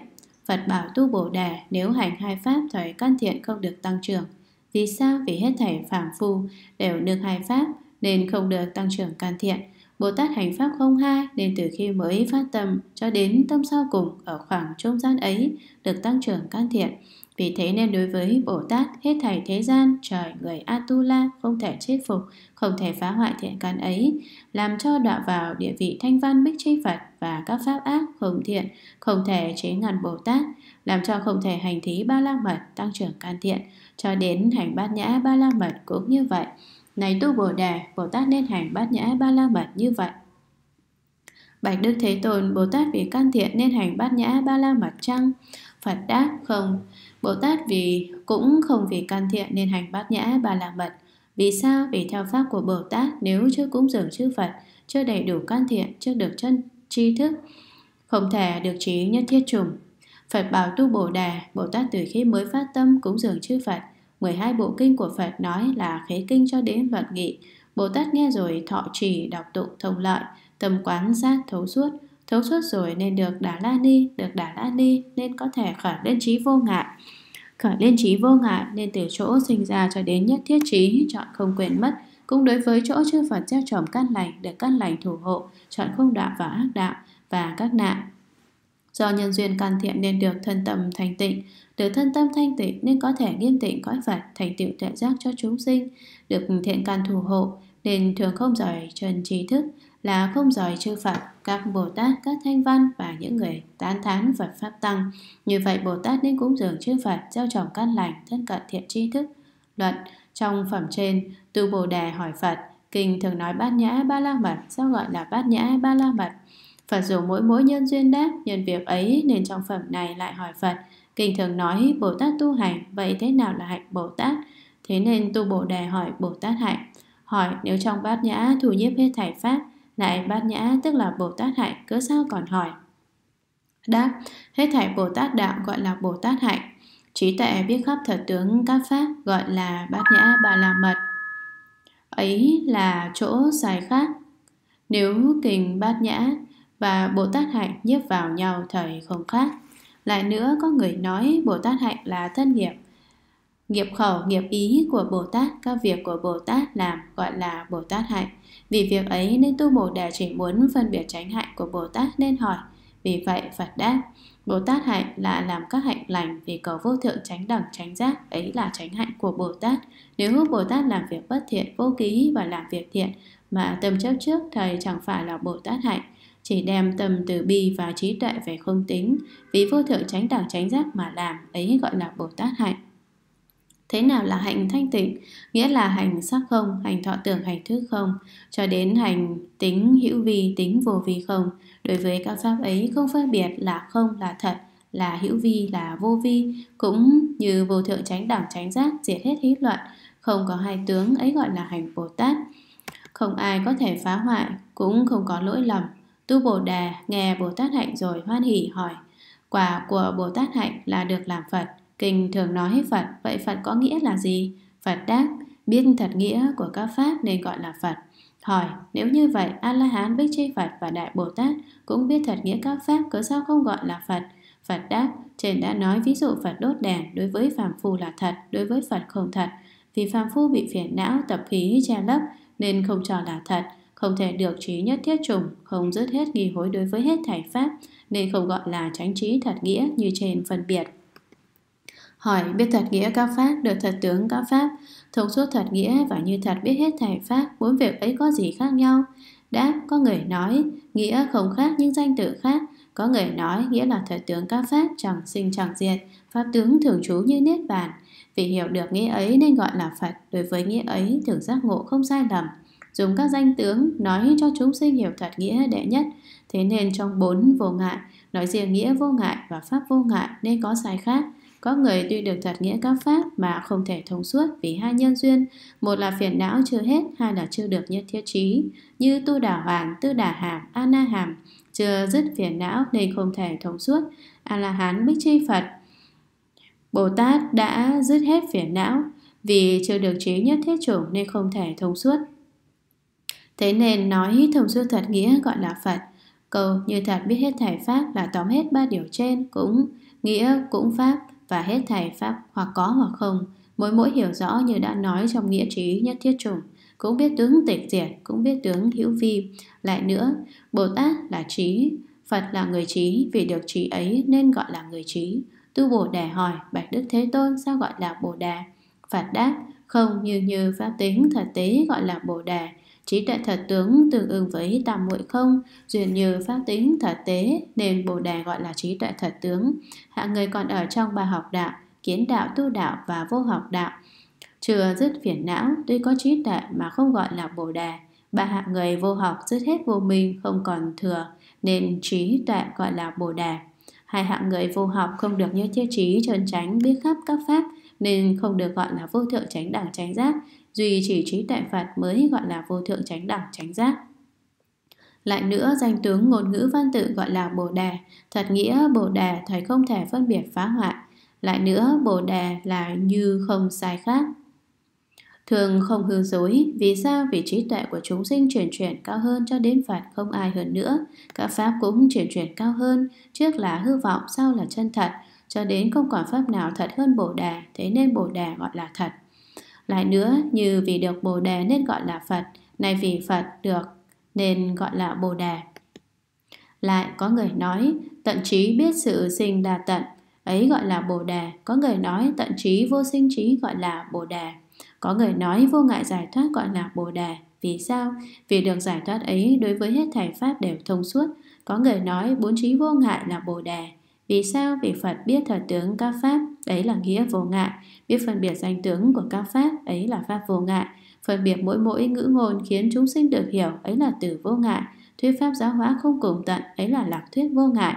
Phật bảo tu Bồ Đề nếu hành hai pháp thời can thiện không được tăng trưởng vì sao? Vì hết thảy phàm phu đều được hai pháp nên không được tăng trưởng can thiện. Bồ Tát hành pháp không hai nên từ khi mới phát tâm cho đến tâm sau cùng ở khoảng trung gian ấy được tăng trưởng can thiện. Vì thế nên đối với Bồ Tát hết thảy thế gian trời người Atula không thể chết phục, không thể phá hoại thiện căn ấy, làm cho đọa vào địa vị thanh văn bích chi Phật và các pháp ác không thiện, không thể chế ngăn Bồ Tát, làm cho không thể hành thí ba la mật tăng trưởng can thiện, cho đến hành bát nhã ba la mật cũng như vậy này tu bồ đề bồ tát nên hành bát nhã ba la mật như vậy bạch đức thế tôn bồ tát vì can thiện nên hành bát nhã ba la mật chăng phật đáp không bồ tát vì cũng không vì can thiện nên hành bát nhã ba la mật vì sao vì theo pháp của bồ tát nếu chưa cúng dường chư phật chưa đầy đủ can thiện chưa được chân tri thức không thể được trí nhất thiết trùng Phật bảo tu Bồ Đà, Bồ Tát từ khi mới phát tâm cũng dường chư Phật, 12 bộ kinh của Phật nói là khế kinh cho đến luật nghị. Bồ Tát nghe rồi thọ trì, đọc tụng, thông lợi, tâm quán giác thấu suốt, thấu suốt rồi nên được Đà La Ni, được Đà La Ni nên có thể khởi lên trí vô ngại. Khởi lên trí vô ngại nên từ chỗ sinh ra cho đến nhất thiết trí, chọn không quên mất, cũng đối với chỗ chư Phật gieo trồng căn lành được căn lành thủ hộ, chọn không đạo và ác đạo và các nạn Do nhân duyên can thiện nên được thân tâm thanh tịnh, được thân tâm thanh tịnh nên có thể nghiêm tịnh cõi Phật thành tựu tuệ giác cho chúng sinh, được thiện can thủ hộ nên thường không giỏi trần trí thức là không giỏi chư Phật, các Bồ Tát, các thanh văn và những người tán thán Phật Pháp Tăng. Như vậy Bồ Tát nên cúng dường chư Phật, gieo trồng căn lành, thân cận thiện tri thức. Luận, trong phẩm trên, Tu Bồ Đề hỏi Phật, Kinh thường nói bát nhã ba la mật, sao gọi là bát nhã ba la mật? Phật dùng mỗi mỗi nhân duyên đáp nhân việc ấy nên trong phẩm này lại hỏi Phật. Kinh thường nói Bồ Tát tu hành, vậy thế nào là hạnh Bồ Tát? Thế nên tu Bồ Đề hỏi Bồ Tát hạnh. Hỏi nếu trong bát nhã thủ nhiếp hết thảy pháp, lại bát nhã tức là Bồ Tát hạnh, cớ sao còn hỏi? Đáp, hết thảy Bồ Tát đạo gọi là Bồ Tát hạnh. Trí tuệ biết khắp thật tướng các pháp gọi là bát nhã bà la mật. Ấy là chỗ xài khác. Nếu kình bát nhã và Bồ Tát Hạnh nhiếp vào nhau thời không khác. Lại nữa có người nói Bồ Tát Hạnh là thân nghiệp. Nghiệp khẩu, nghiệp ý của Bồ Tát, các việc của Bồ Tát làm gọi là Bồ Tát Hạnh. Vì việc ấy nên tu Bồ Đà chỉ muốn phân biệt tránh hạnh của Bồ Tát nên hỏi. Vì vậy Phật đáp, Bồ Tát hạnh là làm các hạnh lành vì có vô thượng tránh đẳng tránh giác, ấy là tránh hạnh của Bồ Tát. Nếu Bồ Tát làm việc bất thiện, vô ký và làm việc thiện mà tâm chấp trước thầy chẳng phải là Bồ Tát hạnh, chỉ đem tâm từ bi và trí tuệ về không tính, vì vô thượng tránh đẳng tránh giác mà làm, ấy gọi là Bồ Tát hạnh. Thế nào là hành thanh tịnh? Nghĩa là hành sắc không, hành thọ tưởng, hành thức không, cho đến hành tính hữu vi, tính vô vi không. Đối với các pháp ấy không phân biệt là không là thật, là hữu vi là vô vi, cũng như vô thượng tránh đẳng tránh giác diệt hết hí luận, không có hai tướng ấy gọi là hành Bồ Tát. Không ai có thể phá hoại, cũng không có lỗi lầm, Tu Bồ Đà nghe Bồ Tát Hạnh rồi hoan hỷ hỏi Quả của Bồ Tát Hạnh là được làm Phật Kinh thường nói Phật Vậy Phật có nghĩa là gì? Phật đáp Biết thật nghĩa của các Pháp nên gọi là Phật Hỏi, nếu như vậy A-la-hán, Bích Chi Phật và Đại Bồ Tát cũng biết thật nghĩa các Pháp cớ sao không gọi là Phật? Phật đáp, trên đã nói ví dụ Phật đốt đèn đối với phàm phu là thật, đối với Phật không thật. Vì phàm phu bị phiền não, tập khí che lấp nên không cho là thật, không thể được trí nhất thiết trùng, không dứt hết nghi hối đối với hết thảy pháp, nên không gọi là tránh trí thật nghĩa như trên phân biệt. Hỏi biết thật nghĩa các pháp được thật tướng các pháp, thông suốt thật nghĩa và như thật biết hết thảy pháp, bốn việc ấy có gì khác nhau? Đáp, có người nói, nghĩa không khác nhưng danh tự khác, có người nói nghĩa là thật tướng các pháp chẳng sinh chẳng diệt, pháp tướng thường trú như niết bàn. Vì hiểu được nghĩa ấy nên gọi là Phật, đối với nghĩa ấy thường giác ngộ không sai lầm dùng các danh tướng nói cho chúng sinh hiểu thật nghĩa đệ nhất. Thế nên trong bốn vô ngại, nói riêng nghĩa vô ngại và pháp vô ngại nên có sai khác. Có người tuy được thật nghĩa các pháp mà không thể thông suốt vì hai nhân duyên, một là phiền não chưa hết, hai là chưa được nhất thiết trí, như tu đà hoàng, tư đà hàm, ana hàm, chưa dứt phiền não nên không thể thông suốt, a la hán bích chi Phật. Bồ Tát đã dứt hết phiền não vì chưa được trí nhất thiết chủng nên không thể thông suốt, Thế nên nói thông suốt thật nghĩa gọi là Phật Câu như thật biết hết thảy Pháp là tóm hết ba điều trên cũng Nghĩa cũng Pháp và hết thảy Pháp hoặc có hoặc không Mỗi mỗi hiểu rõ như đã nói trong nghĩa trí nhất thiết trùng Cũng biết tướng tịch diệt, cũng biết tướng hữu vi Lại nữa, Bồ Tát là trí Phật là người trí, vì được trí ấy nên gọi là người trí Tu Bồ đề hỏi, Bạch Đức Thế Tôn sao gọi là Bồ đề Phật đáp, không như như pháp tính thật tế gọi là Bồ đề trí tuệ thật tướng tương ứng với tam muội không duyên như pháp tính thật tế nên bồ đề gọi là trí tuệ thật tướng hạng người còn ở trong ba học đạo kiến đạo tu đạo và vô học đạo chưa dứt phiền não tuy có trí tuệ mà không gọi là bồ đề ba hạng người vô học dứt hết vô minh không còn thừa nên trí tuệ gọi là bồ đề hai hạng người vô học không được như tiêu trí trơn tránh biết khắp các pháp nên không được gọi là vô thượng chánh đẳng chánh giác duy chỉ trí tại Phật mới gọi là vô thượng chánh đẳng chánh giác. Lại nữa, danh tướng ngôn ngữ văn tự gọi là Bồ đề thật nghĩa Bồ đề thầy không thể phân biệt phá hoại. Lại nữa, Bồ đề là như không sai khác. Thường không hư dối, vì sao vì trí tuệ của chúng sinh chuyển chuyển cao hơn cho đến Phật không ai hơn nữa, các pháp cũng chuyển chuyển cao hơn, trước là hư vọng, sau là chân thật, cho đến không còn pháp nào thật hơn Bồ đề thế nên Bồ đề gọi là thật. Lại nữa, như vì được Bồ Đề nên gọi là Phật, nay vì Phật được nên gọi là Bồ Đề. Lại có người nói, tận trí biết sự sinh đa tận, ấy gọi là Bồ Đề. Có người nói tận trí vô sinh trí gọi là Bồ Đề. Có người nói vô ngại giải thoát gọi là Bồ Đề. Vì sao? Vì được giải thoát ấy đối với hết thảy Pháp đều thông suốt. Có người nói bốn trí vô ngại là Bồ Đề. Vì sao? Vì Phật biết thật tướng các Pháp, đấy là nghĩa vô ngại biết phân biệt danh tướng của các pháp ấy là pháp vô ngại phân biệt mỗi mỗi ngữ ngôn khiến chúng sinh được hiểu ấy là từ vô ngại thuyết pháp giáo hóa không cùng tận ấy là lạc thuyết vô ngại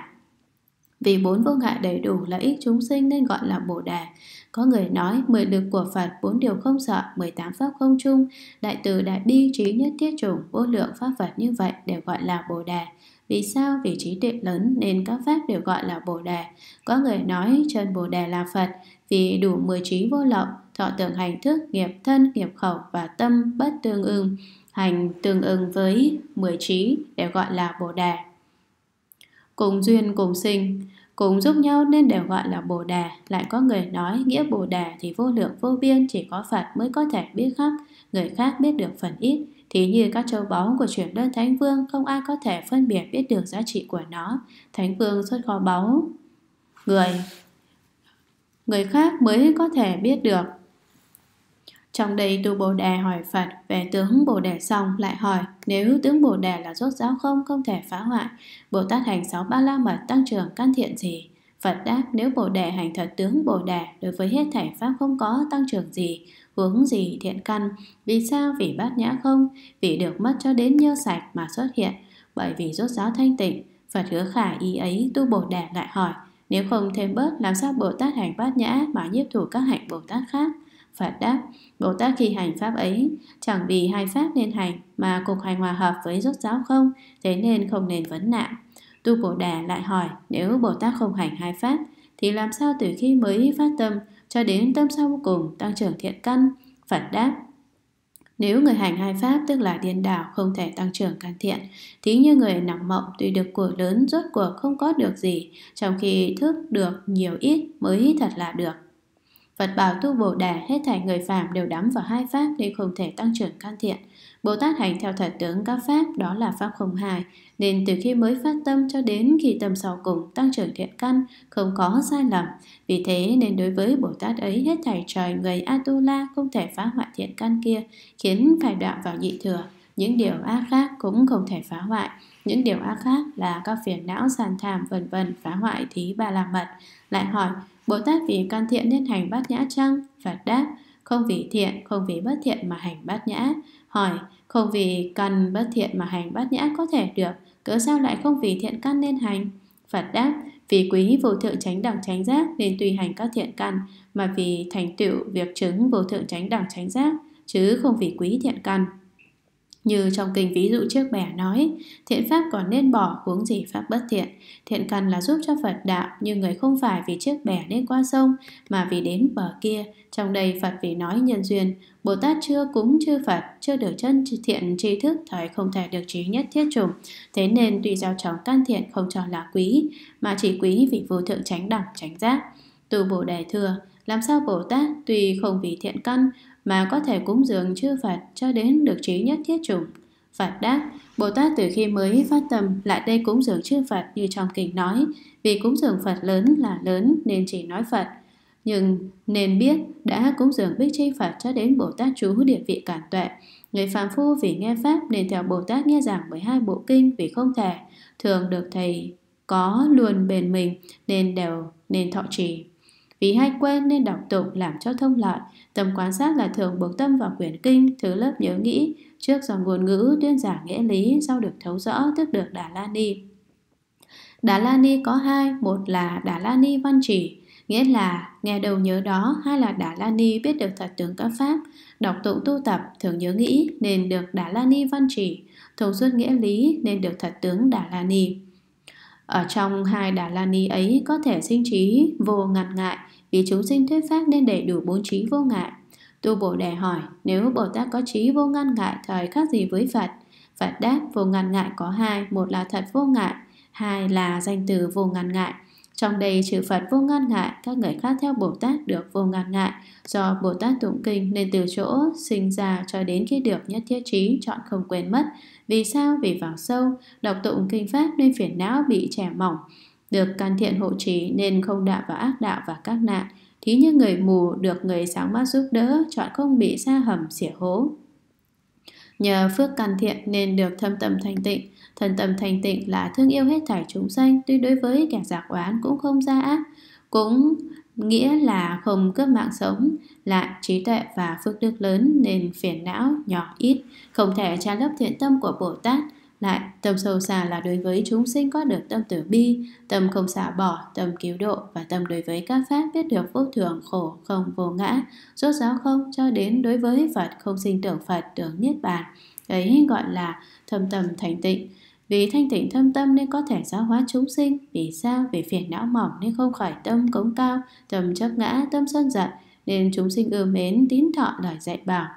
vì bốn vô ngại đầy đủ là ích chúng sinh nên gọi là Bồ đề. Có người nói mười lực của Phật, bốn điều không sợ, 18 pháp không chung, đại từ đại bi trí nhất thiết chủng, vô lượng pháp Phật như vậy đều gọi là Bồ đề. Vì sao? Vì trí tuệ lớn nên các pháp đều gọi là Bồ đề. Có người nói chân Bồ đề là Phật, vì đủ 19 vô lậu, thọ tưởng hành thức, nghiệp thân, nghiệp khẩu và tâm bất tương ưng, hành tương ưng với 19 đều gọi là Bồ đề Cùng duyên cùng sinh, cùng giúp nhau nên đều gọi là Bồ đề Lại có người nói nghĩa Bồ đề thì vô lượng vô biên, chỉ có Phật mới có thể biết khắp, người khác biết được phần ít. Thì như các châu báu của truyền đơn Thánh Vương, không ai có thể phân biệt biết được giá trị của nó. Thánh Vương xuất kho báu. Người người khác mới có thể biết được. Trong đây tu Bồ Đề hỏi Phật về tướng Bồ Đề xong lại hỏi nếu tướng Bồ Đề là rốt giáo không không thể phá hoại, Bồ Tát hành sáu ba la mật tăng trưởng can thiện gì? Phật đáp nếu Bồ Đề hành thật tướng Bồ Đề đối với hết thảy pháp không có tăng trưởng gì, hướng gì thiện căn, vì sao vì bát nhã không, vì được mất cho đến như sạch mà xuất hiện, bởi vì rốt giáo thanh tịnh, Phật hứa khả ý ấy tu Bồ Đề lại hỏi nếu không thêm bớt làm sao Bồ Tát hành bát nhã mà nhiếp thủ các hạnh Bồ Tát khác? Phật đáp, Bồ Tát khi hành pháp ấy, chẳng vì hai pháp nên hành mà cục hành hòa hợp với rốt giáo không, thế nên không nên vấn nạn. Tu Bồ Đà lại hỏi, nếu Bồ Tát không hành hai pháp, thì làm sao từ khi mới phát tâm cho đến tâm sau cùng tăng trưởng thiện căn? Phật đáp, nếu người hành hai pháp tức là điên đảo không thể tăng trưởng căn thiện, thí như người nằm mộng tuy được của lớn rốt cuộc không có được gì, trong khi thức được nhiều ít mới thật là được. Phật bảo tu Bồ Đà hết thảy người phàm đều đắm vào hai pháp nên không thể tăng trưởng can thiện. Bồ Tát hành theo thật tướng các pháp đó là pháp không hài, nên từ khi mới phát tâm cho đến khi tâm sau cùng tăng trưởng thiện căn không có sai lầm. Vì thế nên đối với Bồ Tát ấy hết thảy trời người Atula không thể phá hoại thiện căn kia, khiến phải đoạn vào nhị thừa. Những điều ác khác cũng không thể phá hoại. Những điều ác khác là các phiền não sàn tham vân vân phá hoại thí ba la mật. Lại hỏi, Bồ Tát vì can thiện nên hành bát nhã chăng? Phật đáp, không vì thiện, không vì bất thiện mà hành bát nhã. Hỏi, không vì căn bất thiện mà hành bát nhã có thể được, cớ sao lại không vì thiện căn nên hành? Phật đáp, vì quý vô thượng tránh đẳng tránh giác nên tùy hành các thiện căn, mà vì thành tựu việc chứng vô thượng tránh đẳng tránh giác, chứ không vì quý thiện căn. Như trong kinh ví dụ trước bẻ nói, thiện pháp còn nên bỏ huống gì pháp bất thiện. Thiện cần là giúp cho Phật đạo, nhưng người không phải vì chiếc bẻ nên qua sông, mà vì đến bờ kia. Trong đây Phật vì nói nhân duyên, Bồ Tát chưa cúng chư Phật, chưa được chân thiện tri thức thời không thể được trí nhất thiết trùng. Thế nên tùy giao trồng can thiện không cho là quý, mà chỉ quý vì vô thượng tránh đẳng tránh giác. Từ Bồ Đề Thừa, làm sao Bồ Tát tùy không vì thiện căn mà có thể cúng dường chư Phật cho đến được trí nhất thiết chủng. Phật đáp, Bồ Tát từ khi mới phát tâm lại đây cúng dường chư Phật như trong kinh nói, vì cúng dường Phật lớn là lớn nên chỉ nói Phật. Nhưng nên biết đã cúng dường Bích Chi Phật cho đến Bồ Tát chú địa vị cản tuệ. Người phàm phu vì nghe Pháp nên theo Bồ Tát nghe giảng 12 bộ kinh vì không thể, thường được Thầy có luôn bền mình nên đều nên thọ trì. Vì hay quên nên đọc tụng làm cho thông lợi Tầm quan sát là thường buộc tâm vào quyển kinh Thứ lớp nhớ nghĩ Trước dòng ngôn ngữ tuyên giả nghĩa lý Sau được thấu rõ tức được Đà La Ni Đà La Ni có hai Một là Đà La Ni văn chỉ Nghĩa là nghe đầu nhớ đó Hai là Đà La Ni biết được thật tướng các pháp Đọc tụng tu tập thường nhớ nghĩ Nên được Đà La Ni văn chỉ Thông suốt nghĩa lý nên được thật tướng Đà La Ni ở trong hai đà la ni ấy có thể sinh trí vô ngặt ngại vì chúng sinh thuyết pháp nên đầy đủ bốn trí vô ngại. Tu Bồ Đề hỏi, nếu Bồ Tát có trí vô ngăn ngại thời khác gì với Phật? Phật đáp, vô ngăn ngại có hai, một là thật vô ngại, hai là danh từ vô ngăn ngại. Trong đây trừ Phật vô ngăn ngại, các người khác theo Bồ Tát được vô ngăn ngại. Do Bồ Tát tụng kinh nên từ chỗ sinh ra cho đến khi được nhất thiết trí chọn không quên mất. Vì sao? Vì vào sâu, đọc tụng kinh pháp nên phiền não bị trẻ mỏng. Được can thiện hộ trí nên không đạ vào ác đạo và các nạn. Thí như người mù được người sáng mắt giúp đỡ, chọn không bị xa hầm xỉa hố. Nhờ phước can thiện nên được thâm tâm thanh tịnh, Thần tâm thành tịnh là thương yêu hết thảy chúng sanh, tuy đối với kẻ giặc oán cũng không ra ác, cũng nghĩa là không cướp mạng sống, là trí tuệ và phước đức lớn nên phiền não nhỏ ít, không thể tràn lấp thiện tâm của Bồ Tát. Lại, tâm sâu xa là đối với chúng sinh có được tâm tử bi, tâm không xả bỏ, tâm cứu độ và tâm đối với các pháp biết được vô thường, khổ, không, vô ngã, rốt ráo không cho đến đối với Phật không sinh tưởng Phật, tưởng Niết Bàn. Ấy gọi là thâm tâm thành tịnh. Vì thanh tịnh thâm tâm nên có thể giáo hóa chúng sinh Vì sao? Vì phiền não mỏng nên không khỏi tâm cống cao Tâm chấp ngã, tâm sân giận Nên chúng sinh ưa mến, tín thọ lời dạy bảo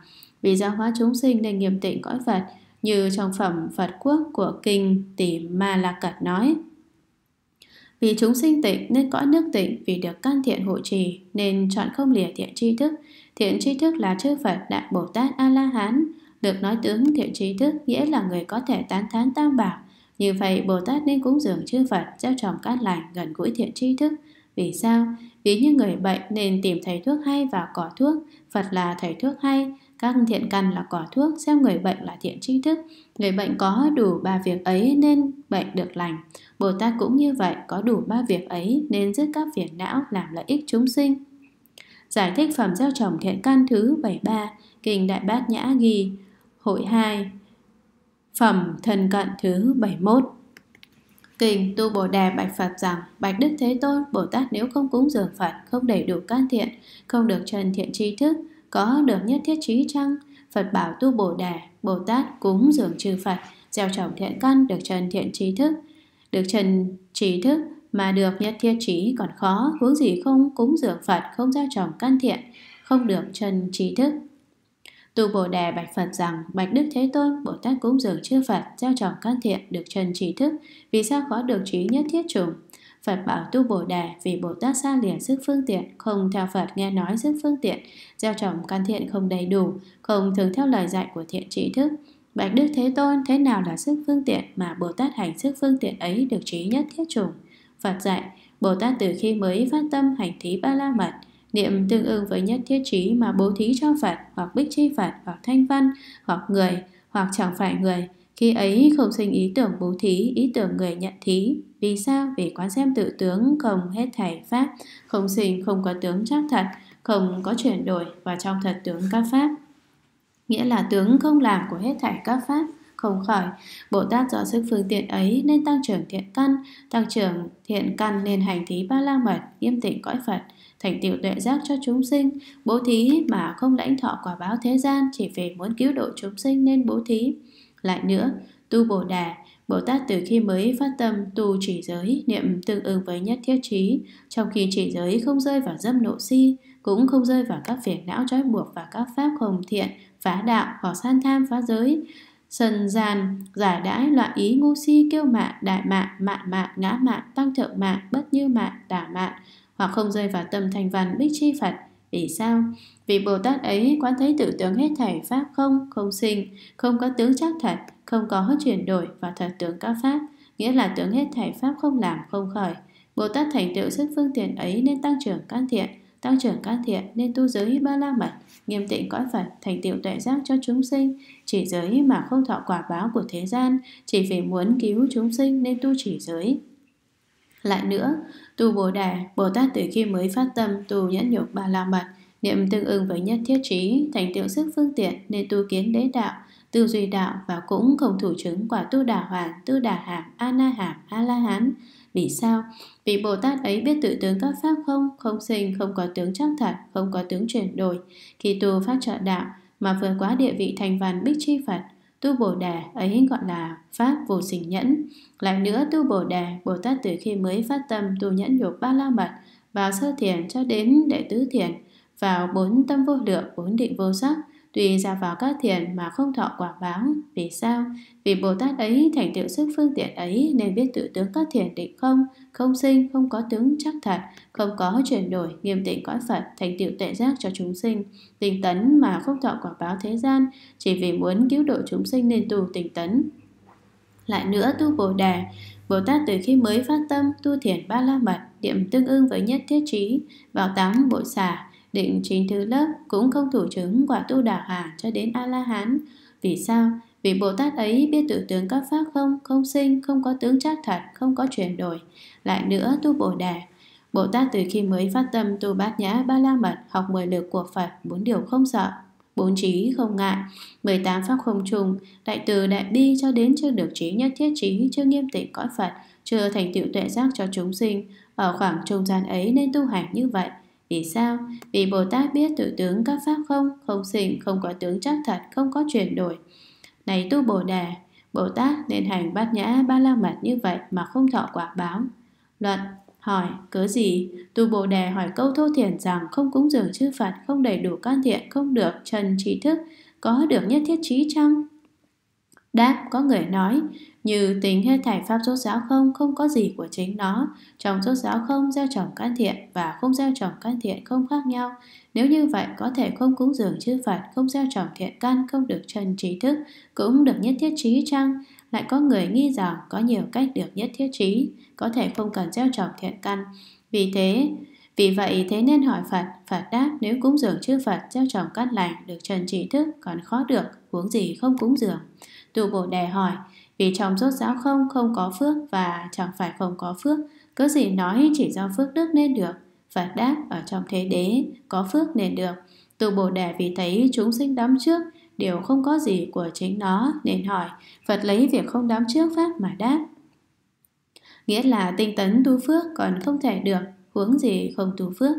Vì giáo hóa chúng sinh nên nghiêm tịnh cõi Phật Như trong phẩm Phật Quốc của Kinh Tỷ Ma La Cật nói vì chúng sinh tịnh nên cõi nước tịnh vì được căn thiện hộ trì nên chọn không lìa thiện tri thức thiện tri thức là chư phật đại bồ tát a la hán được nói tướng thiện trí thức nghĩa là người có thể tán thán tam bảo như vậy Bồ Tát nên cúng dường chư Phật gieo trồng cát lành gần gũi thiện tri thức. Vì sao? Vì như người bệnh nên tìm thầy thuốc hay và cỏ thuốc. Phật là thầy thuốc hay, các thiện căn là cỏ thuốc, xem người bệnh là thiện tri thức. Người bệnh có đủ ba việc ấy nên bệnh được lành. Bồ Tát cũng như vậy, có đủ ba việc ấy nên dứt các phiền não làm lợi ích chúng sinh. Giải thích phẩm gieo trồng thiện căn thứ 73, Kinh Đại Bát Nhã ghi Hội 2 Phẩm Thần Cận thứ 71 Kinh Tu Bồ Đề Bạch Phật rằng Bạch Đức Thế Tôn, Bồ Tát nếu không cúng dường Phật, không đầy đủ can thiện, không được trần thiện tri thức, có được nhất thiết trí chăng? Phật bảo Tu Bồ Đề, Bồ Tát cúng dường trừ Phật, gieo trồng thiện căn được trần thiện trí thức. Được trần trí thức mà được nhất thiết trí còn khó, huống gì không cúng dường Phật, không gieo trồng căn thiện, không được trần trí thức. Tu Bồ Đề bạch Phật rằng Bạch Đức Thế Tôn, Bồ Tát cúng dường chư Phật Gieo trồng căn thiện được trần trí thức Vì sao khó được trí nhất thiết trùng Phật bảo tu Bồ Đề vì Bồ Tát xa lìa sức phương tiện, không theo Phật nghe nói sức phương tiện, gieo trồng căn thiện không đầy đủ, không thường theo lời dạy của thiện trí thức. Bạch Đức Thế Tôn, thế nào là sức phương tiện mà Bồ Tát hành sức phương tiện ấy được trí nhất thiết trùng? Phật dạy, Bồ Tát từ khi mới phát tâm hành thí ba la mật, niệm tương ứng với nhất thiết trí mà bố thí cho Phật hoặc bích chi Phật hoặc thanh văn hoặc người hoặc chẳng phải người khi ấy không sinh ý tưởng bố thí, ý tưởng người nhận thí. Vì sao? Vì quán xem tự tướng không hết thảy pháp, không sinh không có tướng chắc thật, không có chuyển đổi và trong thật tướng các pháp. Nghĩa là tướng không làm của hết thảy các pháp, không khỏi. Bồ Tát do sức phương tiện ấy nên tăng trưởng thiện căn, tăng trưởng thiện căn nên hành thí ba la mật, nghiêm tịnh cõi Phật thành tựu tuệ giác cho chúng sinh bố thí mà không lãnh thọ quả báo thế gian chỉ vì muốn cứu độ chúng sinh nên bố thí lại nữa tu bồ đà Bồ Tát từ khi mới phát tâm tu chỉ giới niệm tương ứng với nhất thiết trí, trong khi chỉ giới không rơi vào dâm nộ si, cũng không rơi vào các phiền não trói buộc và các pháp hồng thiện, phá đạo hoặc san tham phá giới, sần gian, giải đãi loại ý ngu si kiêu mạn, đại mạn, mạn mạn, ngã mạn, tăng thượng mạn, bất như mạn, đả mạn, hoặc không rơi vào tâm thành văn bích chi Phật. Vì sao? Vì Bồ Tát ấy quán thấy tự tướng hết thảy pháp không, không sinh, không có tướng chắc thật, không có chuyển đổi và thật tướng các pháp, nghĩa là tướng hết thảy pháp không làm không khởi. Bồ Tát thành tựu sức phương tiện ấy nên tăng trưởng can thiện, tăng trưởng can thiện nên tu giới ba la mật, nghiêm tịnh cõi Phật, thành tựu tuệ giác cho chúng sinh, chỉ giới mà không thọ quả báo của thế gian, chỉ vì muốn cứu chúng sinh nên tu chỉ giới. Lại nữa, Tu Bồ Đà, Bồ Tát từ khi mới phát tâm tu nhẫn nhục ba la mật, niệm tương ưng với nhất thiết trí, thành tựu sức phương tiện nên tu kiến đế đạo, tư duy đạo và cũng không thủ chứng quả tu đà hoàn, tu đà hàm, a na hàm, a la hán. Vì sao? Vì Bồ Tát ấy biết tự tướng các pháp không, không sinh, không có tướng chắc thật, không có tướng chuyển đổi. Khi tu phát trợ đạo, mà vượt quá địa vị thành văn bích chi Phật, Tu Bồ Đề ấy gọi là Pháp vô sinh nhẫn. Lại nữa, Tu Bồ Đề, Bồ Tát từ khi mới phát tâm tu nhẫn nhục ba la mật, vào sơ thiền cho đến đệ tứ thiền, vào bốn tâm vô lượng, bốn định vô sắc, tùy ra vào các thiền mà không thọ quả báo Vì sao? Vì Bồ Tát ấy thành tựu sức phương tiện ấy Nên biết tự tướng các thiền định không Không sinh, không có tướng chắc thật Không có chuyển đổi, nghiêm tịnh cõi Phật Thành tựu tệ giác cho chúng sinh Tình tấn mà không thọ quả báo thế gian Chỉ vì muốn cứu độ chúng sinh nên tu tình tấn lại nữa tu Bồ Đà, Bồ Tát từ khi mới phát tâm tu thiền ba la mật, điểm tương ưng với nhất thiết trí, vào tám bộ xả, Định chín thứ lớp cũng không thủ chứng quả tu đà hà cho đến A-la-hán. Vì sao? Vì Bồ Tát ấy biết tự tướng các pháp không, không sinh, không có tướng chắc thật, không có chuyển đổi. Lại nữa tu Bồ Đà. Bồ Tát từ khi mới phát tâm tu bát nhã ba la mật, học mười lược của Phật, bốn điều không sợ, bốn trí không ngại, 18 pháp không trùng, đại từ đại bi cho đến chưa được trí nhất thiết trí, chưa nghiêm tịnh cõi Phật, chưa thành tựu tuệ giác cho chúng sinh. Ở khoảng trung gian ấy nên tu hành như vậy, vì sao? Vì Bồ Tát biết tự tướng các pháp không, không sinh, không có tướng chắc thật, không có chuyển đổi. Này tu Bồ Đà, Bồ Tát nên hành bát nhã ba la mật như vậy mà không thọ quả báo. Luận Hỏi, cớ gì? Tu Bồ Đề hỏi câu thô thiển rằng không cúng dường chư Phật, không đầy đủ can thiện, không được trần trí thức, có được nhất thiết trí chăng? Đáp có người nói Như tính hết thảy pháp rốt giáo không Không có gì của chính nó Trong rốt giáo không gieo trồng can thiện Và không gieo trồng can thiện không khác nhau Nếu như vậy có thể không cúng dường chư Phật Không gieo trồng thiện căn Không được trần trí thức Cũng được nhất thiết trí chăng Lại có người nghi rằng có nhiều cách được nhất thiết trí Có thể không cần gieo trồng thiện căn Vì thế vì vậy thế nên hỏi Phật, Phật đáp nếu cúng dường chư Phật gieo trồng căn lành được trần trí thức còn khó được, huống gì không cúng dường. Tụ Bồ Đề hỏi, vì trong rốt giáo không không có phước và chẳng phải không có phước, cứ gì nói chỉ do phước đức nên được. Phật đáp ở trong thế đế, có phước nên được. Tụ Bồ Đề vì thấy chúng sinh đắm trước, đều không có gì của chính nó nên hỏi, Phật lấy việc không đắm trước pháp mà đáp. Nghĩa là tinh tấn tu phước còn không thể được, huống gì không tu phước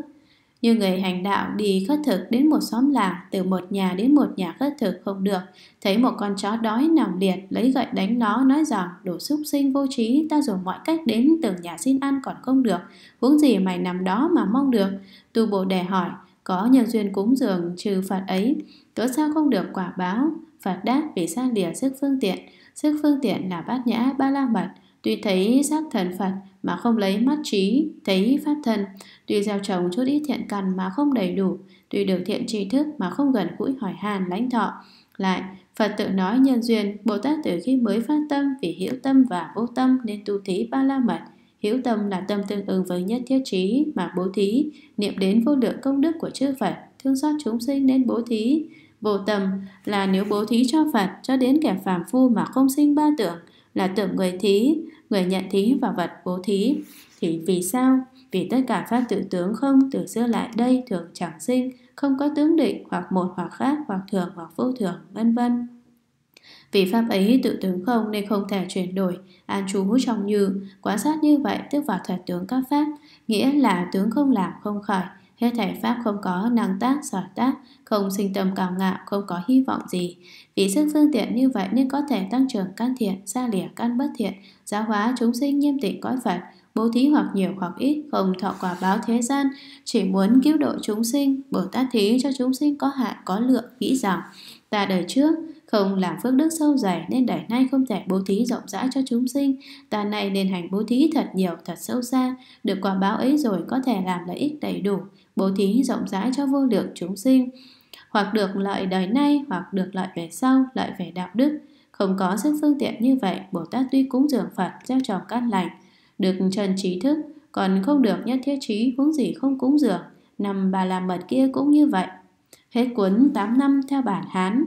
như người hành đạo đi khất thực đến một xóm làng, từ một nhà đến một nhà khất thực không được, thấy một con chó đói nằm liệt, lấy gậy đánh nó, nói rằng, đồ súc sinh vô trí, ta dùng mọi cách đến từng nhà xin ăn còn không được, huống gì mày nằm đó mà mong được. Tu Bồ Đề hỏi, có nhân duyên cúng dường trừ Phật ấy, cớ sao không được quả báo? Phật đáp vì xa lìa sức phương tiện, sức phương tiện là bát nhã ba la mật, tuy thấy sắc thần Phật mà không lấy mắt trí, thấy pháp thân, Tuy gieo trồng chút ít thiện căn mà không đầy đủ, tuy được thiện tri thức mà không gần gũi hỏi hàn lãnh thọ. Lại, Phật tự nói nhân duyên, Bồ Tát từ khi mới phát tâm vì hiểu tâm và vô tâm nên tu thí ba la mật. Hiểu tâm là tâm tương ứng với nhất thiết trí mà bố thí, niệm đến vô lượng công đức của chư Phật, thương xót chúng sinh nên bố thí. Vô tâm là nếu bố thí cho Phật cho đến kẻ phàm phu mà không sinh ba tưởng, là tưởng người thí, người nhận thí và vật bố thí. Thì vì sao vì tất cả pháp tự tướng không từ xưa lại đây thường chẳng sinh, không có tướng định hoặc một hoặc khác hoặc thường hoặc vô thường, vân vân. Vì pháp ấy tự tướng không nên không thể chuyển đổi, an trú trong như, quan sát như vậy tức vào thật tướng các pháp, nghĩa là tướng không làm không khởi, hết thể pháp không có năng tác, sở tác, không sinh tâm cao ngạo, không có hy vọng gì. Vì sức phương tiện như vậy nên có thể tăng trưởng căn thiện, xa lìa căn bất thiện, giáo hóa chúng sinh nghiêm tịnh cõi Phật, bố thí hoặc nhiều hoặc ít, không thọ quả báo thế gian, chỉ muốn cứu độ chúng sinh, Bồ Tát thí cho chúng sinh có hạn có lượng, nghĩ rằng ta đời trước không làm phước đức sâu dày nên đời nay không thể bố thí rộng rãi cho chúng sinh, ta nay nên hành bố thí thật nhiều, thật sâu xa, được quả báo ấy rồi có thể làm lợi ích đầy đủ, bố thí rộng rãi cho vô lượng chúng sinh hoặc được lợi đời nay hoặc được lợi về sau, lợi về đạo đức. Không có sức phương tiện như vậy, Bồ Tát tuy cúng dường Phật, gieo trồng cát lành, được Trần trí thức, còn không được nhất thiết trí huống gì không cúng dường Năm bà làm mật kia cũng như vậy. Hết cuốn 8 năm theo bản Hán.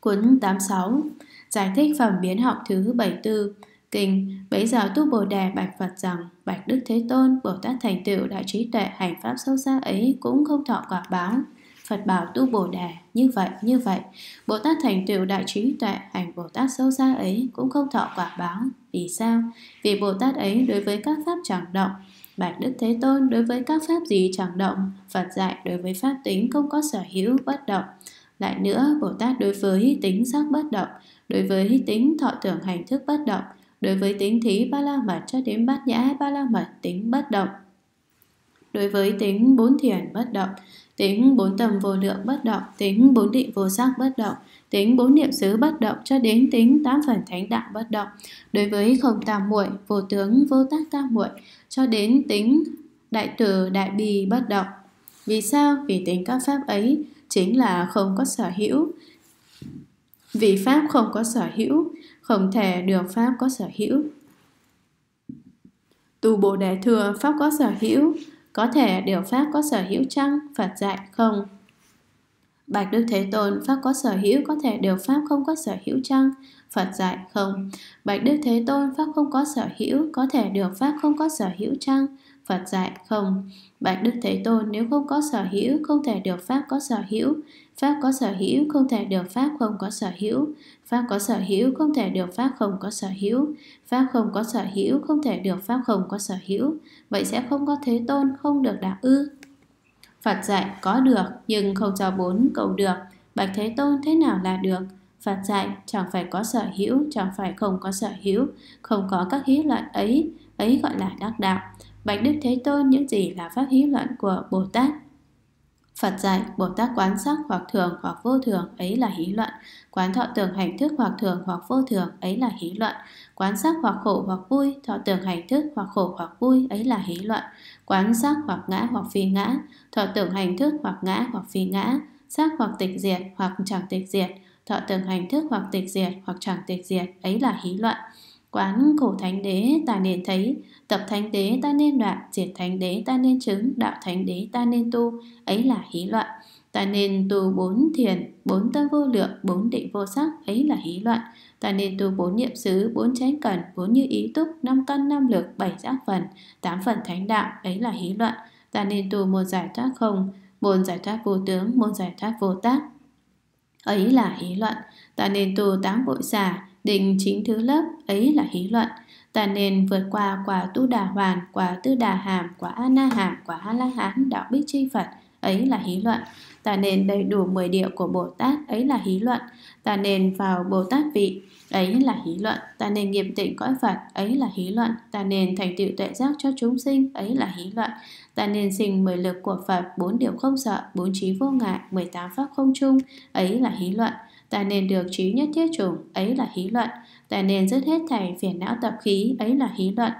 Cuốn 86 Giải thích phẩm biến học thứ 74 Kinh Bấy giờ tu Bồ Đề bạch Phật rằng Bạch Đức Thế Tôn Bồ Tát thành tựu đại trí tuệ hành pháp sâu xa ấy cũng không thọ quả báo Phật bảo tu Bồ Đề như vậy như vậy Bồ Tát thành tựu đại trí tuệ hành Bồ Tát sâu xa ấy cũng không thọ quả báo vì sao? Vì Bồ Tát ấy đối với các pháp chẳng động, Bạch Đức Thế Tôn đối với các pháp gì chẳng động, Phật dạy đối với pháp tính không có sở hữu bất động. Lại nữa, Bồ Tát đối với tính sắc bất động, đối với tính thọ tưởng hành thức bất động, đối với tính thí ba la mật cho đến bát nhã ba la mật tính bất động. Đối với tính bốn thiền bất động, tính bốn tầm vô lượng bất động, tính bốn định vô sắc bất động, tính bốn niệm xứ bất động cho đến tính tám phần thánh đạo bất động đối với không tam muội vô tướng vô tác tam muội cho đến tính đại từ đại bi bất động vì sao vì tính các pháp ấy chính là không có sở hữu vì pháp không có sở hữu không thể được pháp có sở hữu tu bộ đề thừa pháp có sở hữu có thể điều pháp có sở hữu chăng phật dạy không Bạch Đức Thế Tôn, Pháp có sở hữu có thể điều Pháp không có sở hữu chăng? Phật dạy không. Bạch Đức Thế Tôn, Pháp không có sở hữu có thể điều Pháp không có sở hữu chăng? Phật dạy không. Bạch Đức Thế Tôn, nếu không có sở hữu không thể điều Pháp có sở hữu. Pháp có sở hữu không thể điều Pháp không có sở hữu. Pháp có sở hữu không thể điều Pháp không có sở hữu. Pháp không có sở hữu không thể điều Pháp không có sở hữu. Vậy sẽ không có Thế Tôn không được đạo ư? Phật dạy có được nhưng không cho bốn cầu được. Bạch Thế Tôn thế nào là được? Phật dạy chẳng phải có sở hữu, chẳng phải không có sở hữu, không có các hí luận ấy, ấy gọi là đắc đạo. Bạch Đức Thế Tôn những gì là pháp hí luận của Bồ Tát? Phật dạy Bồ Tát quán sắc hoặc thường hoặc vô thường ấy là hí luận, quán thọ tưởng hành thức hoặc thường hoặc vô thường ấy là hí luận, quán sắc hoặc khổ hoặc vui, thọ tưởng hành thức hoặc khổ hoặc vui ấy là hí luận, quán sắc hoặc ngã hoặc phi ngã, thọ tưởng hành thức hoặc ngã hoặc phi ngã, sắc hoặc tịch diệt hoặc chẳng tịch diệt, thọ tưởng hành thức hoặc tịch diệt hoặc chẳng tịch diệt, ấy là hí loạn. Quán khổ thánh đế ta nên thấy, tập thánh đế ta nên đoạn, diệt thánh đế ta nên chứng, đạo thánh đế ta nên tu, ấy là hí loạn. Ta nên tu bốn thiền, bốn tâm vô lượng, bốn định vô sắc, ấy là hí loạn. Ta nên tu bốn niệm xứ, bốn chánh cần, bốn như ý túc, năm căn, năm lực, bảy giác phần, tám phần thánh đạo, ấy là hí luận. Ta nên tu môn giải thoát không, môn giải thoát vô tướng, môn giải thoát vô tác. Ấy là hí luận. Ta nên tu tám bội xả, định chính thứ lớp, ấy là hí luận. Ta nên vượt qua quả tu đà hoàn, quả tư đà hàm, quả a na hàm, quả a la hán, đạo bích chi Phật, ấy là hí luận. Ta nên đầy đủ 10 địa của Bồ Tát, ấy là hí luận. Ta nên vào Bồ Tát vị, Ấy ừ. là hí luận, ta nên nghiêm tịnh cõi Phật, ấy là hí luận, ta nên thành tựu tuệ giác cho chúng sinh, ấy là hí luận, ta nên sinh mười lực của Phật, bốn điều không sợ, bốn trí vô ngại, 18 pháp không chung, ấy là hí luận, ta nên được trí nhất thiết chủng, ấy là hí luận, ta nên dứt hết thảy phiền não tập khí, ấy là hí luận.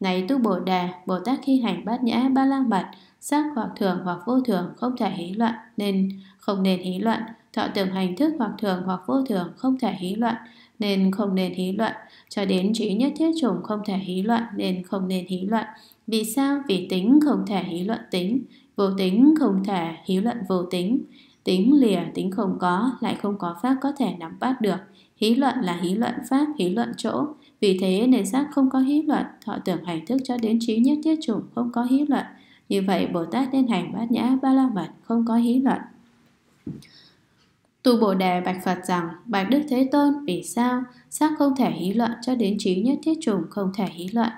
Này tu Bồ Đà, Bồ Tát khi hành bát nhã ba la mật, sắc hoặc thường hoặc vô thường không thể hí luận, nên không nên hí luận, thọ tưởng hành thức hoặc thường hoặc vô thường không thể hí luận, nên không nên hí luận, cho đến trí nhất thiết chủng không thể hí luận nên không nên hí luận. Vì sao? Vì tính không thể hí luận tính, vô tính không thể hí luận vô tính. Tính lìa, tính không có, lại không có pháp có thể nắm bắt được. Hí luận là hí luận pháp, hí luận chỗ. Vì thế nên sắc không có hí luận, thọ tưởng hành thức cho đến trí nhất thiết chủng không có hí luận. Như vậy Bồ Tát nên hành bát nhã ba la mật không có hí luận. Tu Bồ Đề bạch Phật rằng Bạch Đức Thế Tôn vì sao Sắc không thể hí luận cho đến trí nhất thiết trùng không thể hí luận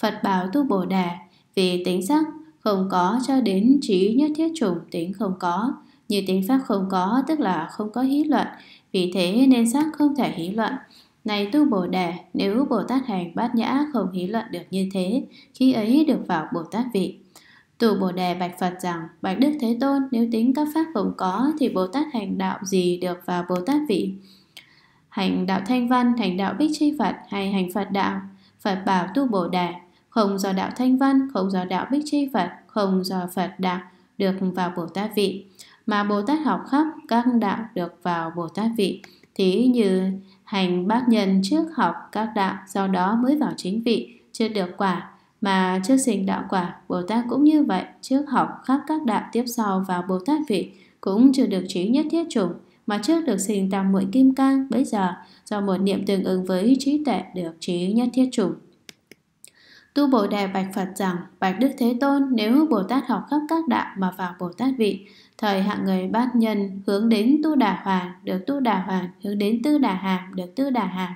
Phật bảo Tu Bồ Đề Vì tính sắc không có cho đến trí nhất thiết trùng tính không có Như tính pháp không có tức là không có hí luận Vì thế nên sắc không thể hí luận này tu Bồ Đề, nếu Bồ Tát hành bát nhã không hí luận được như thế, khi ấy được vào Bồ Tát vị. Từ Bồ Đề bạch Phật rằng, Bạch Đức Thế Tôn, nếu tính các pháp không có, thì Bồ Tát hành đạo gì được vào Bồ Tát vị? Hành đạo thanh văn, hành đạo bích chi Phật hay hành Phật đạo? Phật bảo tu Bồ Đề, không do đạo thanh văn, không do đạo bích chi Phật, không do Phật đạo được vào Bồ Tát vị. Mà Bồ Tát học khắp các đạo được vào Bồ Tát vị, thí như hành bác nhân trước học các đạo, sau đó mới vào chính vị, chưa được quả mà trước sinh đạo quả, Bồ Tát cũng như vậy, trước học khắp các đạo tiếp sau vào Bồ Tát vị, cũng chưa được trí nhất thiết chủng, mà trước được sinh tam muội kim cang bây giờ do một niệm tương ứng với trí tệ được trí nhất thiết chủng. Tu Bồ Đề bạch Phật rằng, bạch Đức Thế Tôn, nếu Bồ Tát học khắp các đạo mà vào Bồ Tát vị, thời hạng người bát nhân hướng đến tu đà hoàn được tu đà hoàn hướng đến tư đà hàm được tư đà hàm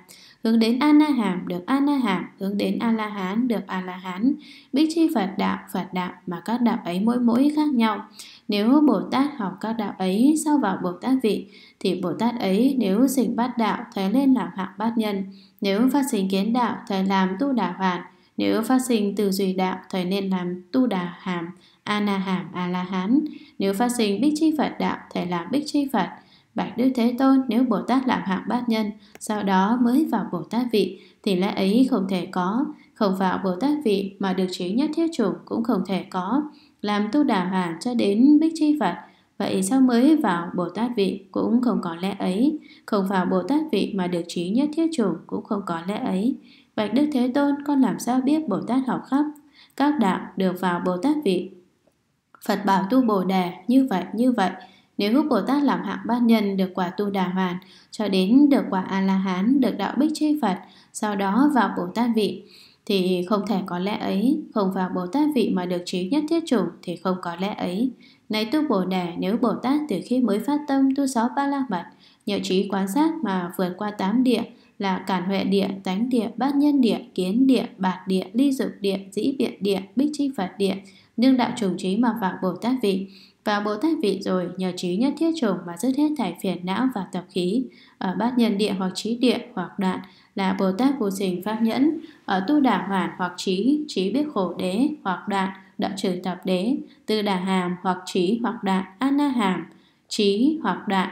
hướng đến A Hàm được A Hàm, hướng đến A La Hán được A La Hán. Bích chi Phật đạo, Phật đạo mà các đạo ấy mỗi mỗi khác nhau. Nếu Bồ Tát học các đạo ấy sau vào Bồ Tát vị, thì Bồ Tát ấy nếu sinh bát đạo thế lên làm hạng bát nhân, nếu phát sinh kiến đạo thế làm tu đà hoàn, nếu phát sinh từ duy đạo thời nên làm tu đà hàm, a hàm, a la hán. Nếu phát sinh bích chi Phật đạo thời làm bích chi Phật. Bạch Đức Thế Tôn nếu Bồ Tát làm hạng bát nhân, sau đó mới vào Bồ Tát vị, thì lẽ ấy không thể có, không vào Bồ Tát vị mà được trí nhất thiết chủng cũng không thể có, làm tu đà hoàn cho đến bích chi Phật, vậy sao mới vào Bồ Tát vị cũng không có lẽ ấy, không vào Bồ Tát vị mà được trí nhất thiết chủng cũng không có lẽ ấy. Bạch Đức Thế Tôn con làm sao biết Bồ Tát học khắp, các đạo được vào Bồ Tát vị. Phật bảo tu Bồ Đề như vậy như vậy nếu Hữu Bồ Tát làm hạng ba nhân được quả tu đà hoàn, cho đến được quả A-la-hán, được đạo bích chi Phật, sau đó vào Bồ Tát vị, thì không thể có lẽ ấy, không vào Bồ Tát vị mà được trí nhất thiết chủ thì không có lẽ ấy. Này tu Bồ Đề, nếu Bồ Tát từ khi mới phát tâm tu sáu ba la mật, nhờ trí quan sát mà vượt qua tám địa là cản huệ địa, tánh địa, bát nhân địa, kiến địa, bạc địa, ly dục địa, dĩ biện địa, bích chi Phật địa, nhưng đạo trùng trí mà vào Bồ Tát vị vào bồ tát vị rồi, nhờ trí nhất thiết trùng mà dứt hết thải phiền não và tập khí. Ở bát nhân địa hoặc trí địa hoặc đoạn là Bồ Tát vô sinh pháp nhẫn. Ở tu đà hoàn hoặc trí, trí biết khổ đế hoặc đoạn, đoạn trừ tập đế. Tư đà hàm hoặc trí hoặc đoạn, an na hàm, trí hoặc đoạn.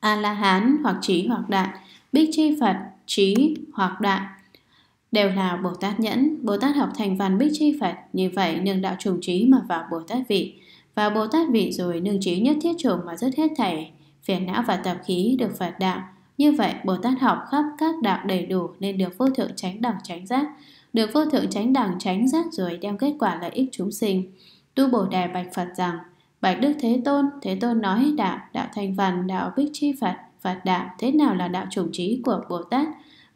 A-la-hán hoặc trí hoặc đạn bích chi Phật, trí hoặc đạn đều là Bồ Tát nhẫn, Bồ Tát học thành văn bích chi Phật, như vậy nương đạo trùng trí mà vào Bồ Tát vị, và Bồ Tát vị rồi nương trí nhất thiết trùng mà rất hết thảy, phiền não và tạp khí được phật đạo. Như vậy, Bồ Tát học khắp các đạo đầy đủ nên được vô thượng tránh đẳng tránh giác, được vô thượng tránh đẳng tránh giác rồi đem kết quả lợi ích chúng sinh. Tu Bồ Đề bạch Phật rằng, Bạch Đức Thế Tôn, Thế Tôn nói đạo, đạo thành văn, đạo bích chi Phật, Phật đạo, thế nào là đạo chủng trí của Bồ Tát?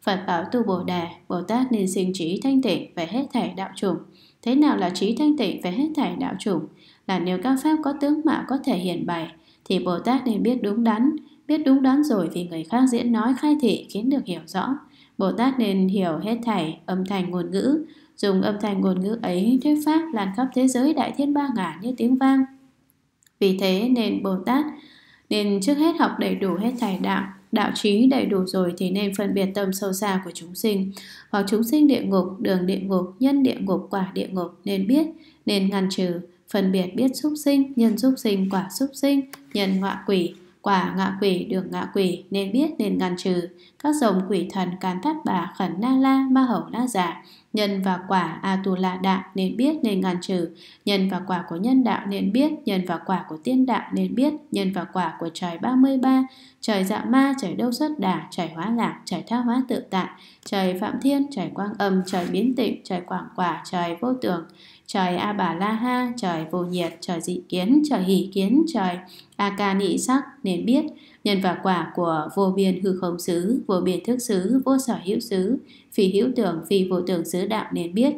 Phật bảo tu Bồ Đề, Bồ Tát nên sinh trí thanh tịnh về hết thảy đạo chủng. Thế nào là trí thanh tịnh về hết thảy đạo chủng? là nếu các pháp có tướng mạo có thể hiển bày thì Bồ Tát nên biết đúng đắn, biết đúng đắn rồi vì người khác diễn nói khai thị khiến được hiểu rõ. Bồ Tát nên hiểu hết thảy âm thanh ngôn ngữ, dùng âm thanh ngôn ngữ ấy thuyết pháp lan khắp thế giới đại thiên ba ngàn như tiếng vang. Vì thế nên Bồ Tát nên trước hết học đầy đủ hết thảy đạo, đạo trí đầy đủ rồi thì nên phân biệt tâm sâu xa của chúng sinh, hoặc chúng sinh địa ngục, đường địa ngục, nhân địa ngục, quả địa ngục nên biết, nên ngăn trừ phân biệt biết xúc sinh, nhân xúc sinh, quả xúc sinh, nhân ngọa quỷ, quả ngạ quỷ, đường ngạ quỷ, nên biết nên ngăn trừ. Các dòng quỷ thần can thắt bà khẩn na la, ma hầu na giả, nhân và quả a tu la đạo nên biết nên ngăn trừ, nhân và quả của nhân đạo nên biết, nhân và quả của tiên đạo nên biết, nhân và quả của trời 33, trời dạ ma, trời đâu xuất đà, trời hóa lạc, trời tha hóa tự tại, trời phạm thiên, trời quang âm, trời biến tịnh, trời quảng quả, trời vô tưởng, trời a bà la ha trời vô nhiệt trời dị kiến trời hỷ kiến trời a ca nị sắc nên biết nhân và quả của vô biên hư không xứ vô biên thức xứ vô sở hữu xứ phi hữu tưởng phi vô tưởng xứ đạo nên biết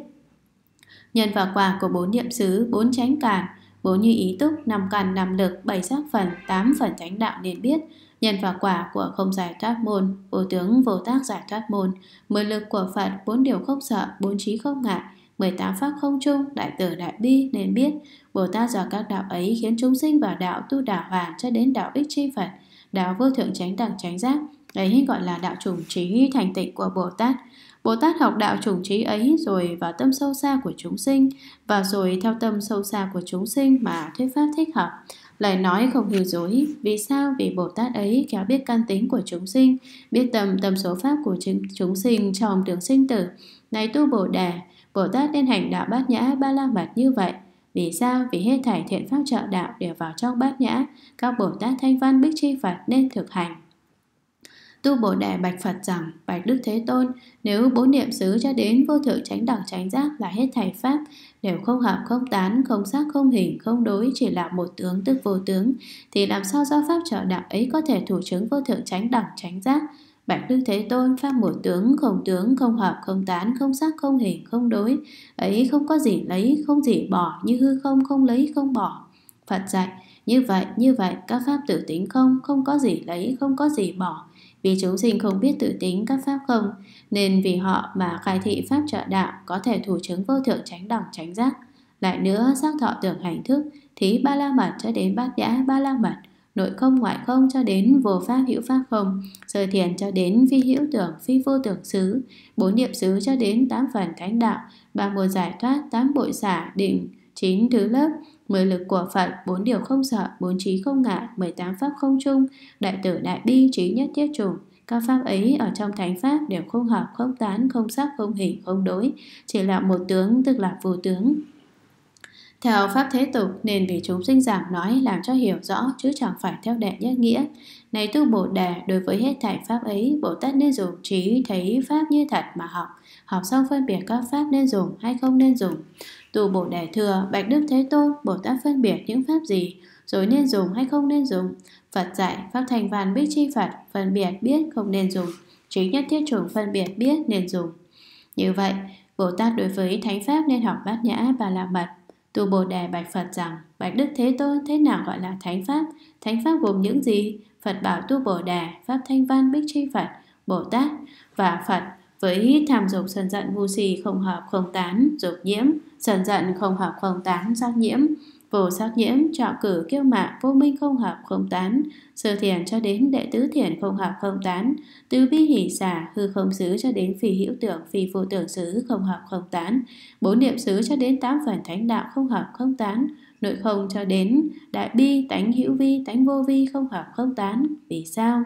nhân và quả của bốn niệm xứ bốn chánh cản bốn như ý túc năm căn năm lực bảy sắc phần tám phần chánh đạo nên biết nhân và quả của không giải thoát môn vô tướng vô tác giải thoát môn mười lực của phật bốn điều không sợ bốn trí không ngại 18 pháp không chung, đại tử đại bi nên biết, Bồ Tát do các đạo ấy khiến chúng sinh vào đạo tu đà hòa cho đến đạo ích chi Phật, đạo vô thượng chánh đẳng chánh giác, ấy gọi là đạo chủng trí thành tịnh của Bồ Tát. Bồ Tát học đạo chủng trí ấy rồi vào tâm sâu xa của chúng sinh, và rồi theo tâm sâu xa của chúng sinh mà thuyết pháp thích hợp. Lời nói không hư dối, vì sao? Vì Bồ Tát ấy kéo biết căn tính của chúng sinh, biết tầm tâm số pháp của chúng, chúng sinh trong đường sinh tử. Này tu Bồ Đà, Bồ Tát nên hành đạo bát nhã ba la mật như vậy. Vì sao? Vì hết thảy thiện pháp trợ đạo đều vào trong bát nhã, các Bồ Tát thanh văn bích chi Phật nên thực hành. Tu Bồ Đề bạch Phật rằng, bạch Đức Thế Tôn, nếu bốn niệm xứ cho đến vô thượng tránh đẳng tránh giác là hết thảy pháp, đều không hợp không tán, không sắc không hình, không đối, chỉ là một tướng tức vô tướng, thì làm sao do pháp trợ đạo ấy có thể thủ chứng vô thượng tránh đẳng tránh giác? Bạch Đức Thế Tôn pháp một tướng, không tướng, không hợp, không tán, không sắc, không hình, không đối. Ấy không có gì lấy, không gì bỏ, như hư không, không lấy, không bỏ. Phật dạy, như vậy, như vậy, các pháp tự tính không, không có gì lấy, không có gì bỏ. Vì chúng sinh không biết tự tính các pháp không, nên vì họ mà khai thị pháp trợ đạo có thể thủ chứng vô thượng tránh đẳng tránh giác. Lại nữa, giác thọ tưởng hành thức, thí ba la mật cho đến bát nhã ba la mật nội không ngoại không cho đến vô pháp hữu pháp không, sơ thiền cho đến phi hữu tưởng, phi vô tưởng xứ, bốn niệm xứ cho đến tám phần thánh đạo, ba mùa giải thoát, tám bội xả, định, chín thứ lớp, mười lực của Phật, bốn điều không sợ, bốn trí không ngại, mười tám pháp không chung, đại tử đại bi, trí nhất thiết trùng, các pháp ấy ở trong thánh pháp đều không hợp, không tán, không sắc, không hình, không đối, chỉ là một tướng tức là vô tướng. Theo pháp thế tục nên vì chúng sinh giảng nói làm cho hiểu rõ chứ chẳng phải theo đệ nhất nghĩa. Này tu Bồ đề đối với hết thảy pháp ấy, Bồ Tát nên dùng trí thấy pháp như thật mà học. Học xong phân biệt các pháp nên dùng hay không nên dùng. Tu Bồ đề thừa, Bạch Đức Thế Tôn, Bồ Tát phân biệt những pháp gì, rồi nên dùng hay không nên dùng. Phật dạy, pháp thành văn bích chi Phật, phân biệt biết không nên dùng. Trí nhất thiết chủng phân biệt biết nên dùng. Như vậy, Bồ Tát đối với Thánh Pháp nên học bát nhã và làm mật Tu Bồ Đề bạch Phật rằng, Bạch Đức Thế Tôn thế nào gọi là Thánh Pháp? Thánh Pháp gồm những gì? Phật bảo Tu Bồ Đề, Pháp Thanh Văn, Bích Chi Phật, Bồ Tát và Phật với tham dục sân giận vô si không hợp không tán, dục nhiễm, sân giận không hợp không tán, giác nhiễm, Vô sắc nhiễm, trọ cử, kiêu mạ, vô minh không hợp không tán, sơ thiền cho đến đệ tứ thiền không hợp không tán, tứ bi hỷ xả, hư không xứ cho đến phi hữu tưởng, phi vô tưởng xứ không hợp không tán, bốn niệm xứ cho đến tám phần thánh đạo không hợp không tán, nội không cho đến đại bi, tánh hữu vi, tánh vô vi không hợp không tán. Vì sao?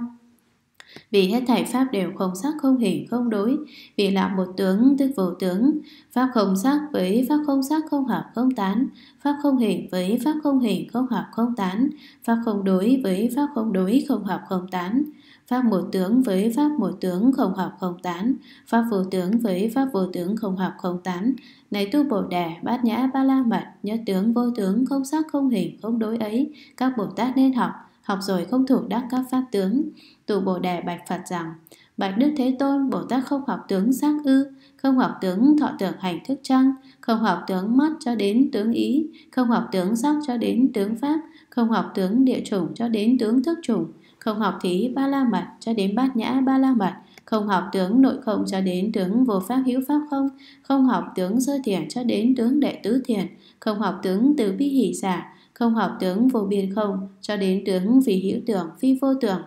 Vì hết thảy Pháp đều không sắc không hình không đối Vì là một tướng tức vô tướng Pháp không sắc với Pháp không sắc không hợp không tán Pháp không hình với Pháp không hình không hợp không tán Pháp không đối với Pháp không đối không hợp không tán Pháp một tướng với Pháp một tướng không hợp không tán Pháp vô tướng với Pháp vô tướng không hợp không tán Này tu Bồ Đà, Bát Nhã, Ba La Mật Nhớ tướng vô tướng không sắc không hình không đối ấy Các Bồ Tát nên học học rồi không thủ đắc các pháp tướng. tụ Bồ Đề bạch Phật rằng, Bạch Đức Thế Tôn, Bồ Tát không học tướng sắc ư, không học tướng thọ tưởng hành thức trăng, không học tướng mắt cho đến tướng ý, không học tướng sắc cho đến tướng pháp, không học tướng địa chủng cho đến tướng thức chủng, không học thí ba la mật cho đến bát nhã ba la mật, không học tướng nội không cho đến tướng vô pháp hữu pháp không, không học tướng sơ thiền cho đến tướng đệ tứ thiền, không học tướng từ bi hỷ giả, không học tướng vô biên không cho đến tướng vì hữu tưởng phi vô tưởng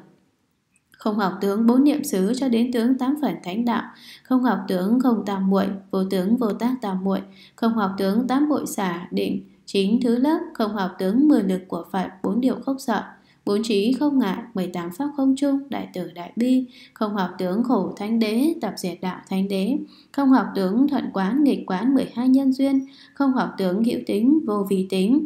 không học tướng bốn niệm xứ cho đến tướng tám phần thánh đạo không học tướng không tam muội vô tướng vô tác tam muội không học tướng tám bội xả định chính thứ lớp không học tướng mười lực của phật bốn điều không sợ bốn trí không ngại tám pháp không chung đại tử đại bi không học tướng khổ thánh đế tập diệt đạo thánh đế không học tướng thuận quán nghịch quán mười hai nhân duyên không học tướng hữu tính vô vi tính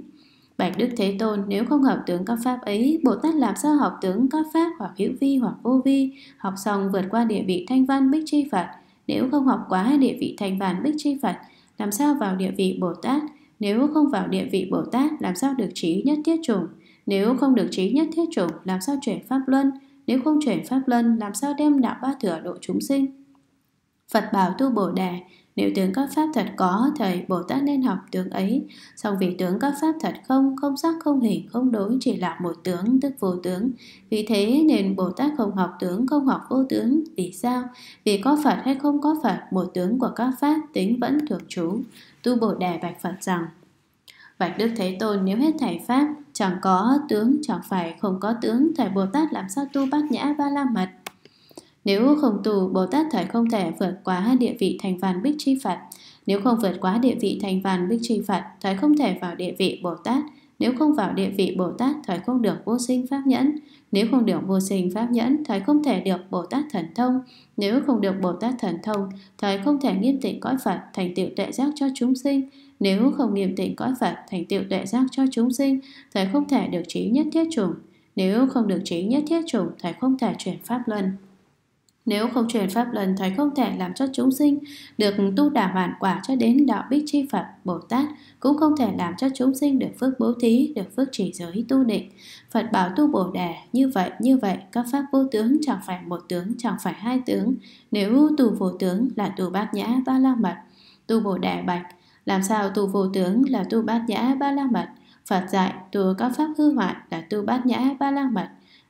Bạch Đức Thế Tôn nếu không học tướng các pháp ấy, Bồ Tát làm sao học tướng các pháp hoặc hữu vi hoặc vô vi, học xong vượt qua địa vị thanh văn bích chi Phật. Nếu không học quá địa vị thanh văn bích chi Phật, làm sao vào địa vị Bồ Tát? Nếu không vào địa vị Bồ Tát, làm sao được trí nhất thiết chủng? Nếu không được trí nhất thiết chủng, làm sao chuyển pháp luân? Nếu không chuyển pháp luân, làm sao đem đạo ba thừa độ chúng sinh? Phật bảo tu Bồ Đề, nếu tưởng các pháp thật có, thầy Bồ Tát nên học tướng ấy. Song vì tướng các pháp thật không, không sắc, không hình, không đối, chỉ là một tướng, tức vô tướng. Vì thế nên Bồ Tát không học tướng, không học vô tướng. Vì sao? Vì có Phật hay không có Phật, một tướng của các pháp tính vẫn thuộc chú. Tu Bồ Đề bạch Phật rằng, Bạch Đức Thế Tôn nếu hết thảy pháp, chẳng có tướng, chẳng phải không có tướng, thầy Bồ Tát làm sao tu bát nhã ba la mật? Nếu không tu, Bồ Tát thời không thể vượt quá địa vị thành văn Bích Chi Phật. Nếu không vượt quá địa vị thành văn Bích Chi Phật, thời không thể vào địa vị Bồ Tát. Nếu không vào địa vị Bồ Tát, thời không được vô sinh pháp nhẫn. Nếu không được vô sinh pháp nhẫn, thời không thể được Bồ Tát thần thông. Nếu không được Bồ Tát thần thông, thời không thể nghiêm tịnh cõi Phật, thành tựu tuệ giác cho chúng sinh. Nếu không nghiêm tịnh cõi Phật, thành tựu tuệ giác cho chúng sinh, thời không thể được trí nhất thiết chủng. Nếu không được trí nhất thiết chủng, thời không thể chuyển pháp luân. Nếu không truyền pháp lần thì không thể làm cho chúng sinh Được tu đả hoàn quả cho đến đạo bích chi Phật, Bồ Tát Cũng không thể làm cho chúng sinh được phước bố thí, được phước chỉ giới tu định Phật bảo tu Bồ Đề Như vậy, như vậy, các pháp vô tướng chẳng phải một tướng, chẳng phải hai tướng Nếu tu vô tướng là tu bát nhã ba la mật Tu Bồ Đề bạch Làm sao tu vô tướng là tu bát nhã ba la mật Phật dạy tu các pháp hư hoại là tu bát nhã ba la mật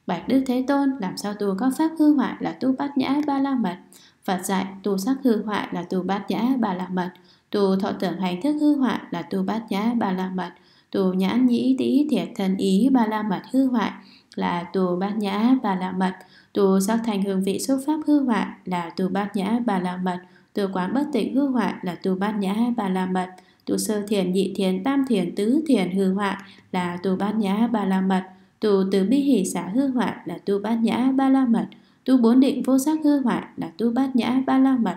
Bạch Đức Thế Tôn làm sao tu các pháp hư hoại là tu bát nhã ba la mật. Phật dạy tu sắc hư hoại là tu bát nhã ba la mật. Tu thọ tưởng hành thức hư hoại là tu bát nhã ba la mật. Tu nhãn nhĩ tĩ thiệt thân ý ba la mật hư hoại là tu bát nhã ba la mật. Tu sắc thành hương vị xúc pháp hư hoại là tu bát nhã ba la mật. Tu quán bất tịnh hư hoại là tu bát nhã ba la mật. Tu sơ thiền nhị thiền tam thiền tứ thiền hư hoại là tu bát nhã ba la mật Tu từ bi hỷ xả hư hoại là tu bát nhã ba la mật, tu bốn định vô sắc hư hoại là tu bát nhã ba la mật.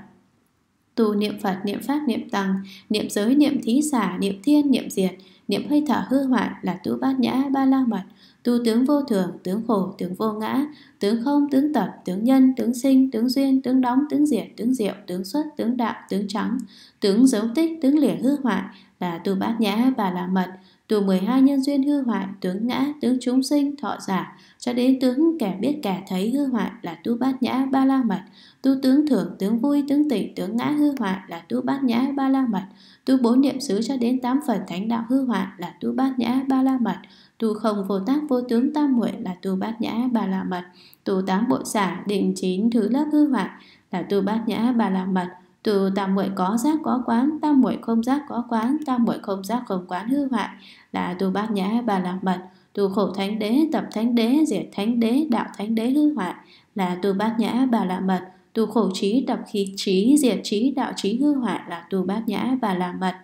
Tu niệm Phật, niệm Pháp, niệm Tăng, niệm giới, niệm thí xả, niệm thiên, niệm diệt, niệm hơi thở hư hoại là tu bát nhã ba la mật. Tu tướng vô thường, tướng khổ, tướng vô ngã, tướng không, tướng tập, tướng nhân, tướng sinh, tướng duyên, tướng đóng, tướng diệt, tướng diệu, tướng xuất, tướng đạo, tướng trắng, tướng dấu tích, tướng lẻ hư hoại là tu bát nhã ba la mật từ 12 nhân duyên hư hoại, tướng ngã, tướng chúng sinh, thọ giả, cho đến tướng kẻ biết kẻ thấy hư hoại là tu bát nhã ba la mật, tu tướng thưởng, tướng vui, tướng tỉnh, tướng ngã hư hoại là tu bát nhã ba la mật, tu bốn niệm xứ cho đến tám phần thánh đạo hư hoại là tu bát nhã ba la mật, tu không vô tác vô tướng tam muội là tu bát nhã ba la mật, tu tám bộ sản định chín thứ lớp hư hoại là tu bát nhã ba la mật, từ tam muội có giác có quán tam muội không giác có quán tam muội không giác không quán hư hoại là tu bát nhã ba lạc mật tu khổ thánh đế tập thánh đế diệt thánh đế đạo thánh đế hư hoại là tu bát nhã ba lạc mật tu khổ trí tập khí trí diệt trí đạo trí hư hoại là tu bát nhã ba lạc mật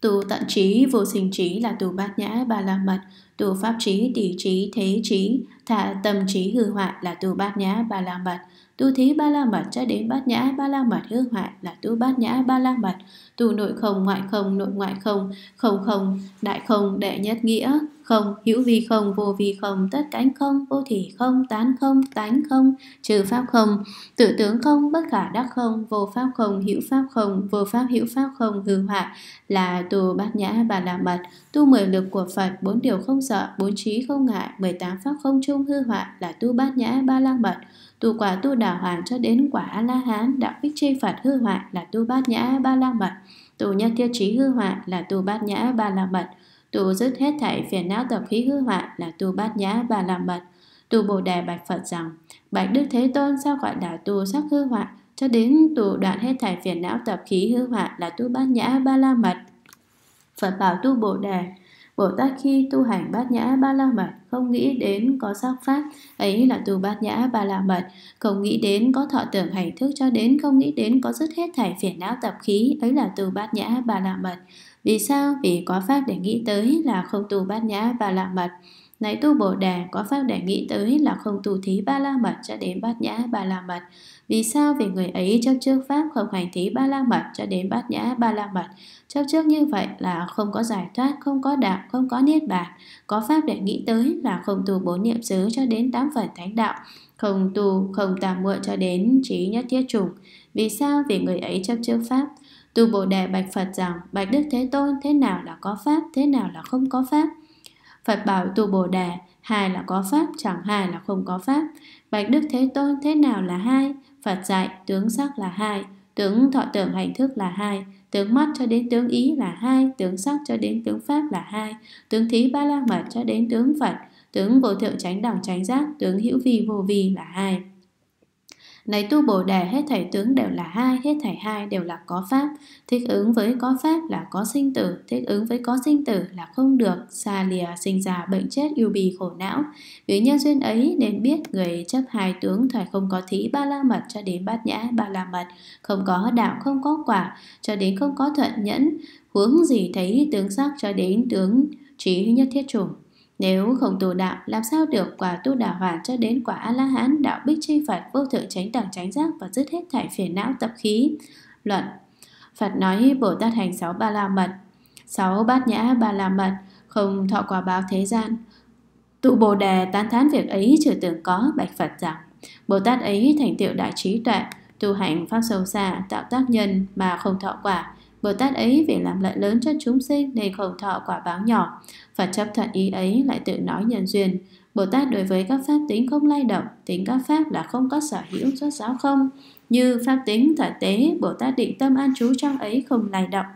tu tận trí vô sinh trí là tu bát nhã ba la mật tu pháp trí tỷ trí thế trí thả tâm trí hư hoại là tu bát nhã ba la mật tu thí ba la mật cho đến bát nhã ba la mật hư hoại là tu bát nhã ba la mật tu nội không ngoại không nội ngoại không không không đại không đệ nhất nghĩa không hữu vi không vô vi không tất cánh không vô thỉ không tán không tánh không trừ pháp không tự tướng không bất khả đắc không vô pháp không hữu pháp không vô pháp hữu pháp không hư hoại là tu bát nhã bà la mật tu mười lực của phật bốn điều không sợ bốn trí không ngại mười tám pháp không chung hư hoại là tu bát nhã ba la mật từ quả tu đà hoàn cho đến quả a la hán đạo bích chê phật hư hoại là tu bát nhã ba la mật tu nhân thiết trí hư hoại là tu bát nhã ba la mật tu dứt hết thảy phiền não tập khí hư hoại là tu bát nhã ba la mật tu bồ đề bạch phật rằng bạch đức thế tôn sao gọi là tu sắc hư hoại cho đến tu đoạn hết thảy phiền não tập khí hư hoại là tu bát nhã ba la mật phật bảo tu bồ đề Bồ Tát khi tu hành bát nhã ba la mật không nghĩ đến có sắc pháp, ấy là tu bát nhã ba la mật, không nghĩ đến có thọ tưởng hành thức cho đến không nghĩ đến có dứt hết thảy phiền não tập khí, ấy là tu bát nhã ba la mật. Vì sao? Vì có pháp để nghĩ tới là không tu bát nhã ba la mật. Này tu Bồ Đà có pháp để nghĩ tới là không tu thí ba la mật cho đến bát nhã ba la mật. Vì sao? Vì người ấy trong trước pháp không hành thí ba la mật cho đến bát nhã ba la mật. Chấp trước như vậy là không có giải thoát, không có đạo, không có niết bàn, có pháp để nghĩ tới là không tu bốn niệm xứ cho đến tám phần thánh đạo, không tu không tạm muộn cho đến trí nhất thiết trùng. Vì sao? Vì người ấy chấp trước pháp. Tu Bồ Đề bạch Phật rằng, bạch Đức Thế Tôn thế nào là có pháp, thế nào là không có pháp. Phật bảo tu Bồ Đề, hai là có pháp, chẳng hai là không có pháp. Bạch Đức Thế Tôn thế nào là hai? Phật dạy, tướng sắc là hai, tướng thọ tưởng hành thức là hai, tướng mắt cho đến tướng ý là hai tướng sắc cho đến tướng pháp là hai tướng thí ba la mật cho đến tướng phật tướng vô thượng chánh đẳng chánh giác tướng hữu vi vô vi là hai này tu Bồ Đề hết thảy tướng đều là hai, hết thảy hai đều là có pháp. Thích ứng với có pháp là có sinh tử, thích ứng với có sinh tử là không được, xa lìa sinh già bệnh chết yêu bì khổ não. Vì nhân duyên ấy nên biết người chấp hai tướng thời không có thí ba la mật cho đến bát nhã ba la mật, không có đạo không có quả, cho đến không có thuận nhẫn, hướng gì thấy tướng sắc cho đến tướng trí nhất thiết chủng nếu không tu đạo, làm sao được quả tu đà hoàn cho đến quả A-la-hán đạo bích chi Phật vô thượng tránh đẳng tránh giác và dứt hết thải phiền não tập khí? Luận Phật nói Bồ Tát hành sáu ba la mật, sáu bát nhã ba la mật, không thọ quả báo thế gian. Tụ Bồ Đề tán thán việc ấy trừ tưởng có bạch Phật rằng Bồ Tát ấy thành tựu đại trí tuệ, tu hành pháp sâu xa, tạo tác nhân mà không thọ quả, Bồ Tát ấy vì làm lợi lớn cho chúng sinh nên không thọ quả báo nhỏ. Phật chấp thuận ý ấy lại tự nói nhân duyên. Bồ Tát đối với các pháp tính không lay động, tính các pháp là không có sở hữu rốt giáo không. Như pháp tính thật tế, Bồ Tát định tâm an trú trong ấy không lay động.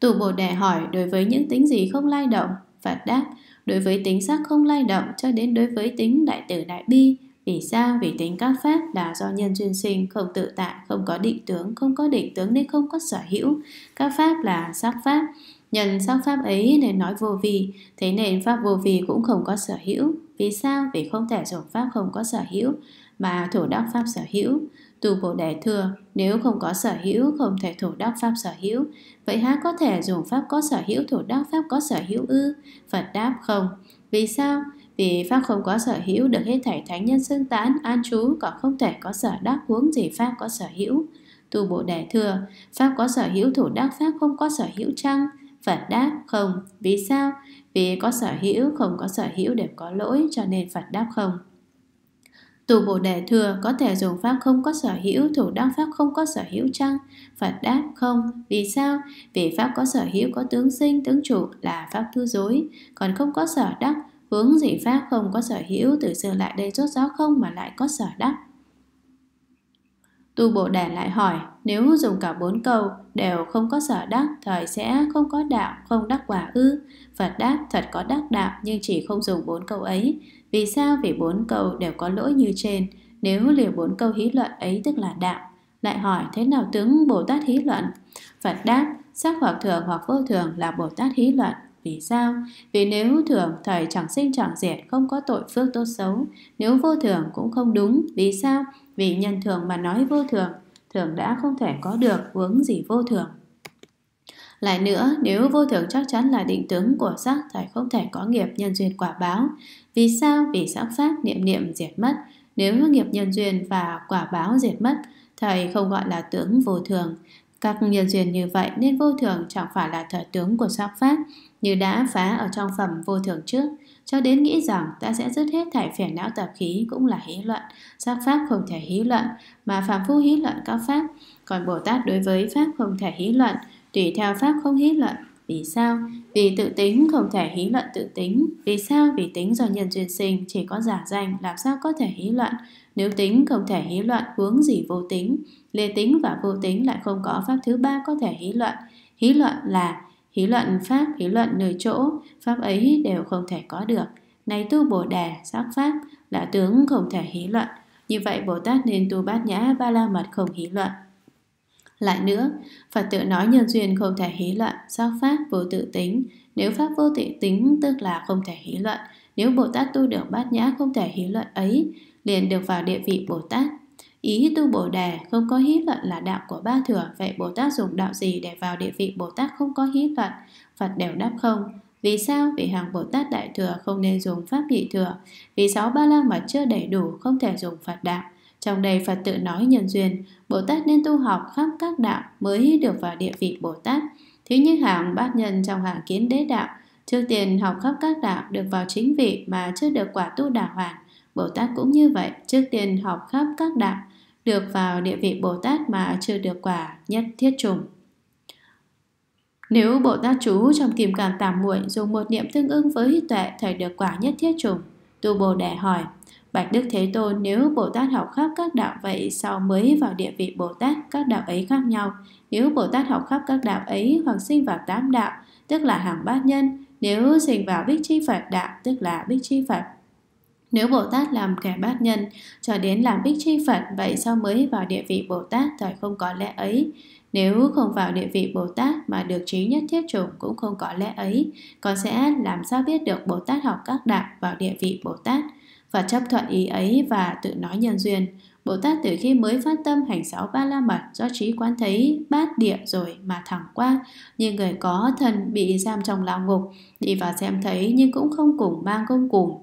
Tù Bồ Đề hỏi đối với những tính gì không lay động? Phật đáp, đối với tính sắc không lay động cho đến đối với tính đại tử đại bi, vì sao? Vì tính các pháp là do nhân duyên sinh, không tự tại, không có định tướng, không có định tướng nên không có sở hữu. Các pháp là sắc pháp, nhân sắc pháp ấy nên nói vô vi, thế nên pháp vô vi cũng không có sở hữu. Vì sao? Vì không thể dùng pháp không có sở hữu, mà thủ đắc pháp sở hữu. Tu Bồ Đề thừa, nếu không có sở hữu không thể thủ đắc pháp sở hữu, vậy há có thể dùng pháp có sở hữu thủ đắc pháp có sở hữu ư? Phật đáp không. Vì sao? vì Pháp không có sở hữu được hết thảy thánh nhân xưng tán, an trú, còn không thể có sở đắc huống gì Pháp có sở hữu. Tu Bồ Đề Thừa, Pháp có sở hữu thủ đắc Pháp không có sở hữu chăng? Phật đáp không. Vì sao? Vì có sở hữu, không có sở hữu đều có lỗi, cho nên Phật đáp không. tu Bồ Đề Thừa có thể dùng pháp không có sở hữu, thủ đắc pháp không có sở hữu chăng? Phật đáp không. Vì sao? Vì pháp có sở hữu có tướng sinh, tướng trụ là pháp thư dối, còn không có sở đắc, Hướng dị pháp không có sở hữu từ xưa lại đây rốt ráo không mà lại có sở đắc. Tu Bồ Đà lại hỏi, nếu dùng cả bốn câu đều không có sở đắc, thời sẽ không có đạo, không đắc quả ư? Phật đáp thật có đắc đạo nhưng chỉ không dùng bốn câu ấy. Vì sao? Vì bốn câu đều có lỗi như trên. Nếu liều bốn câu hí luận ấy tức là đạo. Lại hỏi thế nào tướng Bồ Tát hí luận? Phật đáp, sắc hoặc thường hoặc vô thường là Bồ Tát hí luận. Vì sao? Vì nếu thường thời chẳng sinh chẳng diệt không có tội phước tốt xấu, nếu vô thường cũng không đúng. Vì sao? Vì nhân thường mà nói vô thường, thường đã không thể có được vướng gì vô thường. Lại nữa, nếu vô thường chắc chắn là định tướng của sắc thì không thể có nghiệp nhân duyên quả báo. Vì sao? Vì sắc pháp niệm niệm diệt mất. Nếu nghiệp nhân duyên và quả báo diệt mất, thầy không gọi là tướng vô thường. Các nhân duyên như vậy nên vô thường chẳng phải là thời tướng của sắc pháp như đã phá ở trong phẩm vô thường trước, cho đến nghĩ rằng ta sẽ dứt hết thải phiền não tạp khí cũng là hí luận, sắc pháp không thể hí luận, mà phạm phu hí luận các pháp, còn Bồ Tát đối với pháp không thể hí luận, tùy theo pháp không hí luận. Vì sao? Vì tự tính không thể hí luận tự tính. Vì sao? Vì tính do nhân duyên sinh, chỉ có giả danh, làm sao có thể hí luận. Nếu tính không thể hí luận, hướng gì vô tính. Lê tính và vô tính lại không có pháp thứ ba có thể hí luận. Hí luận là hí luận pháp hí luận nơi chỗ pháp ấy đều không thể có được này tu bồ đà sắc pháp là tướng không thể hí luận như vậy bồ tát nên tu bát nhã ba la mật không hí luận lại nữa phật tự nói nhân duyên không thể hí luận sắc pháp vô tự tính nếu pháp vô tự tính tức là không thể hí luận nếu bồ tát tu được bát nhã không thể hí luận ấy liền được vào địa vị bồ tát Ý tu Bồ Đề không có hí luận là đạo của ba thừa, vậy Bồ Tát dùng đạo gì để vào địa vị Bồ Tát không có hí luận? Phật đều đáp không. Vì sao? Vì hàng Bồ Tát Đại Thừa không nên dùng Pháp Nhị Thừa. Vì sáu ba la mật chưa đầy đủ, không thể dùng Phật Đạo. Trong đây Phật tự nói nhân duyên, Bồ Tát nên tu học khắp các đạo mới được vào địa vị Bồ Tát. Thế như hàng bát nhân trong hàng kiến đế đạo, trước tiên học khắp các đạo được vào chính vị mà chưa được quả tu đà hoàn Bồ Tát cũng như vậy, trước tiên học khắp các đạo, được vào địa vị Bồ Tát mà chưa được quả nhất thiết trùng. Nếu Bồ Tát chú trong kim cảm tạm muội dùng một niệm tương ưng với hít tuệ thời được quả nhất thiết trùng, tu Bồ Đề hỏi, Bạch Đức Thế Tôn nếu Bồ Tát học khắp các đạo vậy sau mới vào địa vị Bồ Tát các đạo ấy khác nhau. Nếu Bồ Tát học khắp các đạo ấy hoặc sinh vào tám đạo, tức là hàng bát nhân, nếu sinh vào Bích Chi Phật đạo, tức là Bích Chi Phật. Nếu Bồ Tát làm kẻ bát nhân, cho đến làm bích chi Phật, vậy sao mới vào địa vị Bồ Tát thời không có lẽ ấy? Nếu không vào địa vị Bồ Tát mà được trí nhất thiết chủng cũng không có lẽ ấy, con sẽ làm sao biết được Bồ Tát học các đạo vào địa vị Bồ Tát? Và chấp thuận ý ấy và tự nói nhân duyên. Bồ Tát từ khi mới phát tâm hành sáu ba la mật do trí quán thấy bát địa rồi mà thẳng qua, như người có thần bị giam trong lao ngục, đi vào xem thấy nhưng cũng không cùng mang công cùng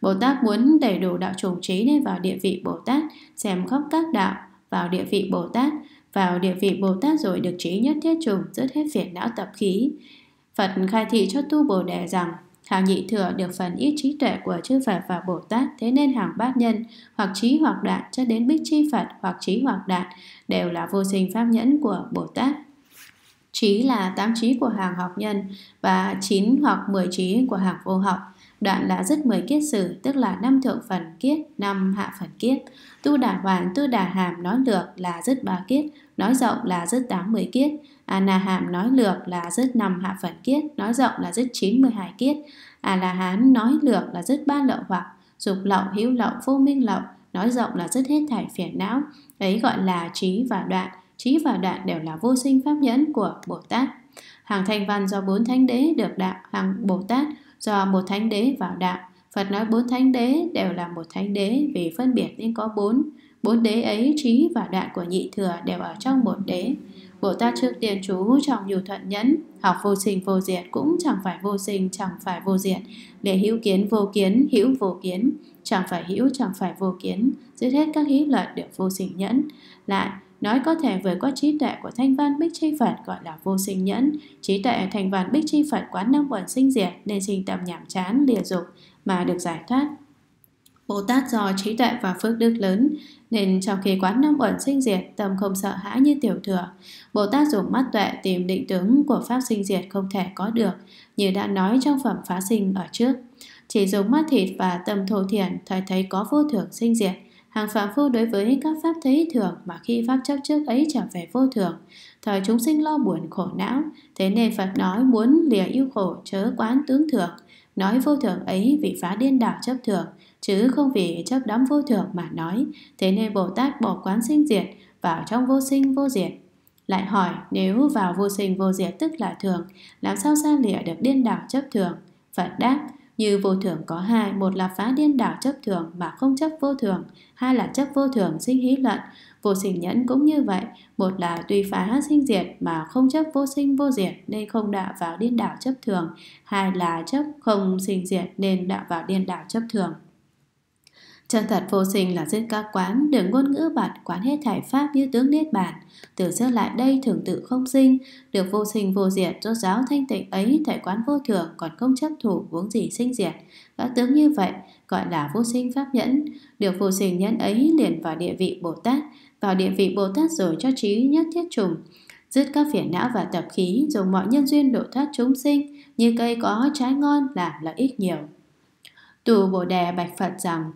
Bồ Tát muốn đầy đủ đạo chủng trí lên vào địa vị Bồ Tát, xem khắp các đạo vào địa vị Bồ Tát, vào địa vị Bồ Tát rồi được trí nhất thiết trùng dứt hết phiền não tập khí. Phật khai thị cho tu Bồ Đề rằng hàng nhị thừa được phần ít trí tuệ của chư Phật và Bồ Tát, thế nên hàng bát nhân, hoặc trí hoặc đạn cho đến bích chi Phật hoặc trí hoặc đạn đều là vô sinh pháp nhẫn của Bồ Tát. Trí là tám trí của hàng học nhân và chín hoặc mười trí của hàng vô học đoạn là dứt mười kiết sử tức là năm thượng phần kiết năm hạ phần kiết tu đà hoàn tu đà hàm nói lược là dứt ba kiết nói rộng là dứt tám mười kiết a na hàm nói lược là dứt năm hạ phần kiết nói rộng là dứt chín mười hai kiết a la hán nói lược là dứt ba lậu hoặc dục lậu hữu lậu vô minh lậu nói rộng là dứt hết thảy phiền não ấy gọi là trí và đoạn trí và đoạn đều là vô sinh pháp nhẫn của bồ tát hàng thanh văn do bốn thánh đế được đạo hàng bồ tát do một thánh đế vào đạo. Phật nói bốn thánh đế đều là một thánh đế vì phân biệt nên có bốn. Bốn đế ấy trí và đoạn của nhị thừa đều ở trong một đế. Bồ Tát trước tiên chú trong nhiều thuận nhẫn, học vô sinh vô diệt cũng chẳng phải vô sinh chẳng phải vô diệt, để hữu kiến vô kiến hữu vô kiến, chẳng phải hữu chẳng phải vô kiến, dưới hết các hí lợi đều vô sinh nhẫn. Lại, Nói có thể vượt qua trí tuệ của thanh văn bích chi Phật gọi là vô sinh nhẫn. Trí tuệ thanh văn bích chi Phật quán năm quẩn sinh diệt nên sinh tâm nhảm chán, lìa dục mà được giải thoát. Bồ Tát do trí tuệ và phước đức lớn nên trong khi quán năm uẩn sinh diệt tâm không sợ hãi như tiểu thừa. Bồ Tát dùng mắt tuệ tìm định tướng của pháp sinh diệt không thể có được như đã nói trong phẩm phá sinh ở trước. Chỉ dùng mắt thịt và tâm thô thiển thời thấy có vô thường sinh diệt Hàng phạm phu đối với các pháp thấy thường mà khi pháp chấp trước ấy trở về vô thường, thời chúng sinh lo buồn khổ não, thế nên Phật nói muốn lìa yêu khổ chớ quán tướng thường, nói vô thường ấy vì phá điên đảo chấp thường, chứ không vì chấp đắm vô thường mà nói, thế nên Bồ Tát bỏ quán sinh diệt, vào trong vô sinh vô diệt. Lại hỏi, nếu vào vô sinh vô diệt tức là thường, làm sao xa lìa được điên đảo chấp thường? Phật đáp, như vô thường có hai, một là phá điên đảo chấp thường mà không chấp vô thường, hai là chấp vô thường sinh hí luận. Vô sinh nhẫn cũng như vậy, một là tuy phá sinh diệt mà không chấp vô sinh vô diệt nên không đạo vào điên đảo chấp thường, hai là chấp không sinh diệt nên đạo vào điên đảo chấp thường. Chân thật vô sinh là giết các quán, được ngôn ngữ bạt quán hết thải pháp như tướng niết bàn. Từ xưa lại đây thường tự không sinh, được vô sinh vô diệt, rốt giáo thanh tịnh ấy thải quán vô thường còn không chấp thủ uống gì sinh diệt. Các tướng như vậy gọi là vô sinh pháp nhẫn. Được vô sinh nhẫn ấy liền vào địa vị Bồ Tát, vào địa vị Bồ Tát rồi cho trí nhất thiết trùng. Dứt các phiền não và tập khí, dùng mọi nhân duyên độ thoát chúng sinh, như cây có trái ngon làm lợi ích nhiều. Tù Bồ Đề bạch Phật rằng,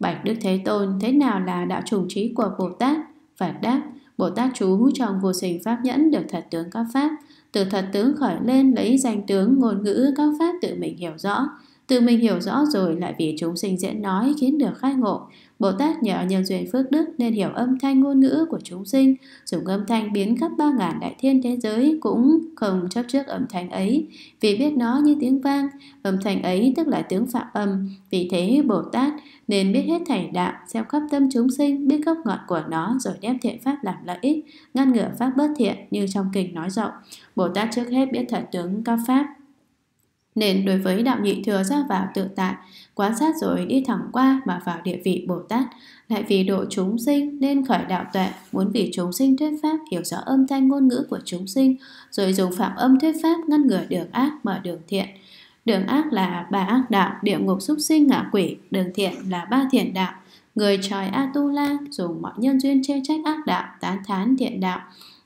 Bạch Đức Thế Tôn thế nào là đạo trùng trí của Bồ Tát? Phật đáp, Bồ Tát chú trong vô sinh pháp nhẫn được thật tướng các pháp, từ thật tướng khởi lên lấy danh tướng ngôn ngữ các pháp tự mình hiểu rõ, tự mình hiểu rõ rồi lại vì chúng sinh diễn nói khiến được khai ngộ, Bồ Tát nhờ nhân duyên phước đức nên hiểu âm thanh ngôn ngữ của chúng sinh, dùng âm thanh biến khắp ba ngàn đại thiên thế giới cũng không chấp trước âm thanh ấy, vì biết nó như tiếng vang, âm thanh ấy tức là tiếng phạm âm, vì thế Bồ Tát nên biết hết thảy đạo, xem khắp tâm chúng sinh, biết gốc ngọn của nó rồi đem thiện pháp làm lợi ích, ngăn ngừa pháp bất thiện như trong kinh nói rộng. Bồ Tát trước hết biết thật tướng các pháp nên đối với đạo nhị thừa ra vào tự tại quan sát rồi đi thẳng qua mà vào địa vị Bồ Tát, lại vì độ chúng sinh nên khởi đạo tuệ, muốn vì chúng sinh thuyết pháp hiểu rõ âm thanh ngôn ngữ của chúng sinh, rồi dùng phạm âm thuyết pháp ngăn ngừa đường ác mở đường thiện. Đường ác là ba ác đạo, địa ngục súc sinh ngạ quỷ, đường thiện là ba thiện đạo. Người trời A-tu-la dùng mọi nhân duyên chê trách ác đạo, tán thán thiện đạo.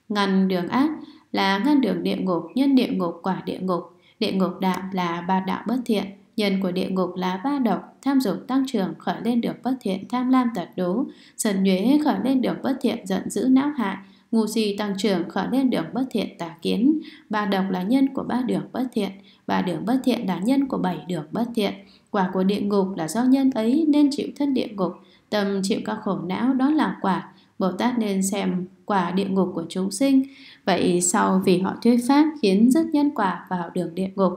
Ngăn đường ác là ngăn đường địa ngục, nhân địa ngục quả địa ngục. Địa ngục đạo là ba đạo bất thiện, nhân của địa ngục là ba độc, tham dục tăng trưởng khởi lên được bất thiện tham lam tật đố, sần nhuế khởi lên được bất thiện giận dữ não hại, ngu si tăng trưởng khởi lên đường bất thiện tà kiến ba độc là nhân của ba đường bất thiện ba đường bất thiện là nhân của bảy đường bất thiện quả của địa ngục là do nhân ấy nên chịu thân địa ngục tâm chịu các khổ não đó là quả bồ tát nên xem quả địa ngục của chúng sinh vậy sau vì họ thuyết pháp khiến dứt nhân quả vào đường địa ngục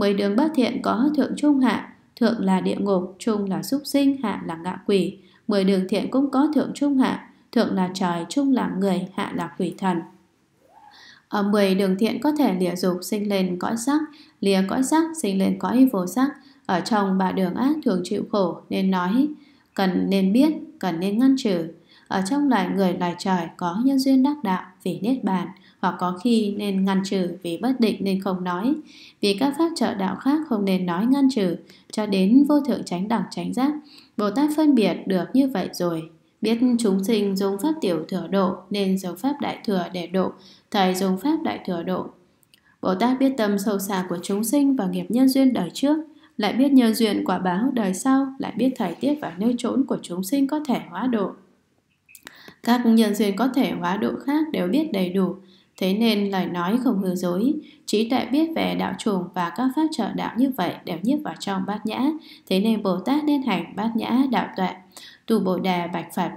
mười đường bất thiện có thượng trung hạ, thượng là địa ngục, trung là súc sinh, hạ là ngạ quỷ. Mười đường thiện cũng có thượng trung hạ, thượng là trời, trung là người, hạ là quỷ thần. Ở mười đường thiện có thể lìa dục sinh lên cõi sắc, lìa cõi sắc sinh lên cõi vô sắc. Ở trong ba đường ác thường chịu khổ nên nói, cần nên biết, cần nên ngăn trừ. Ở trong loài người loài trời có nhân duyên đắc đạo vì niết bàn hoặc có khi nên ngăn trừ vì bất định nên không nói, vì các pháp trợ đạo khác không nên nói ngăn trừ, cho đến vô thượng tránh đẳng tránh giác. Bồ Tát phân biệt được như vậy rồi. Biết chúng sinh dùng pháp tiểu thừa độ nên dùng pháp đại thừa để độ, thầy dùng pháp đại thừa độ. Bồ Tát biết tâm sâu xa của chúng sinh và nghiệp nhân duyên đời trước, lại biết nhân duyên quả báo đời sau, lại biết thời tiết và nơi trốn của chúng sinh có thể hóa độ. Các nhân duyên có thể hóa độ khác đều biết đầy đủ, Thế nên lời nói không hư dối, trí tuệ biết về đạo trùng và các pháp trợ đạo như vậy đều nhiếp vào trong bát nhã, thế nên Bồ Tát nên hành bát nhã đạo tuệ, tu Bồ Đề bạch Phật.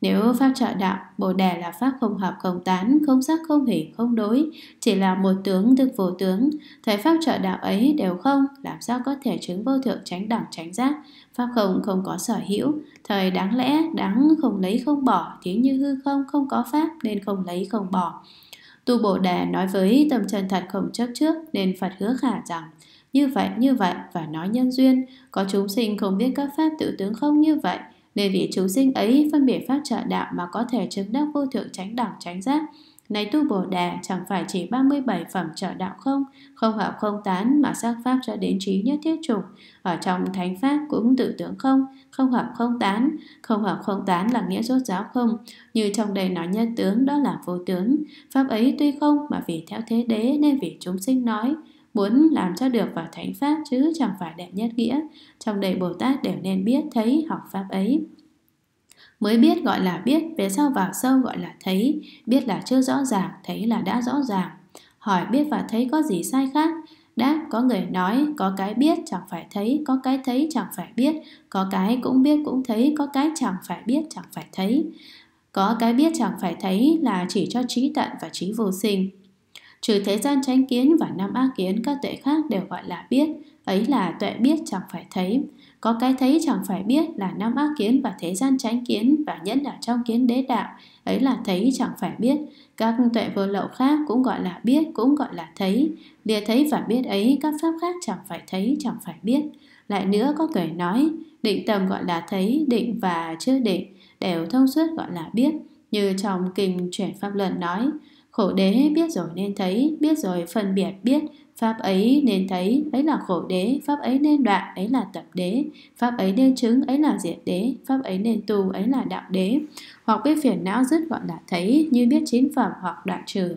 Nếu pháp trợ đạo, Bồ Đề là pháp không hợp không tán, không sắc không hình, không đối, chỉ là một tướng thực vô tướng, thời pháp trợ đạo ấy đều không, làm sao có thể chứng vô thượng tránh đẳng tránh giác, pháp không không có sở hữu, thời đáng lẽ đáng không lấy không bỏ, tiếng như hư không không có pháp nên không lấy không bỏ. Tu Bồ Đề nói với tâm chân thật không chấp trước nên Phật hứa khả rằng như vậy, như vậy và nói nhân duyên, có chúng sinh không biết các pháp tự tướng không như vậy, nên vì chúng sinh ấy phân biệt pháp trợ đạo mà có thể chứng đắc vô thượng tránh đẳng tránh giác, này tu Bồ Đà chẳng phải chỉ 37 phẩm trợ đạo không, không hợp không tán mà sắc pháp cho đến trí nhất thiết trục. Ở trong thánh pháp cũng tự tưởng không, không hợp không tán. Không hợp không tán là nghĩa rốt giáo không, như trong đây nói nhân tướng đó là vô tướng. Pháp ấy tuy không mà vì theo thế đế nên vì chúng sinh nói. Muốn làm cho được vào thánh pháp chứ chẳng phải đẹp nhất nghĩa. Trong đầy Bồ Tát đều nên biết thấy học pháp ấy mới biết gọi là biết về sau vào sâu gọi là thấy biết là chưa rõ ràng thấy là đã rõ ràng hỏi biết và thấy có gì sai khác đáp có người nói có cái biết chẳng phải thấy có cái thấy chẳng phải biết có cái cũng biết cũng thấy có cái chẳng phải biết chẳng phải thấy có cái biết chẳng phải thấy là chỉ cho trí tận và trí vô sinh trừ thế gian chánh kiến và năm ác kiến các tuệ khác đều gọi là biết ấy là tuệ biết chẳng phải thấy có cái thấy chẳng phải biết là năm ác kiến và thế gian tránh kiến và nhẫn ở trong kiến đế đạo ấy là thấy chẳng phải biết các tuệ vô lậu khác cũng gọi là biết cũng gọi là thấy lìa thấy và biết ấy các pháp khác chẳng phải thấy chẳng phải biết lại nữa có người nói định tầm gọi là thấy định và chưa định đều thông suốt gọi là biết như trong kinh chuyển pháp luận nói Khổ đế biết rồi nên thấy, biết rồi phân biệt biết, pháp ấy nên thấy, ấy là khổ đế, pháp ấy nên đoạn, ấy là tập đế, pháp ấy nên chứng, ấy là diệt đế, pháp ấy nên tu, ấy là đạo đế. Hoặc biết phiền não dứt gọi là thấy, như biết chín phẩm hoặc đoạn trừ.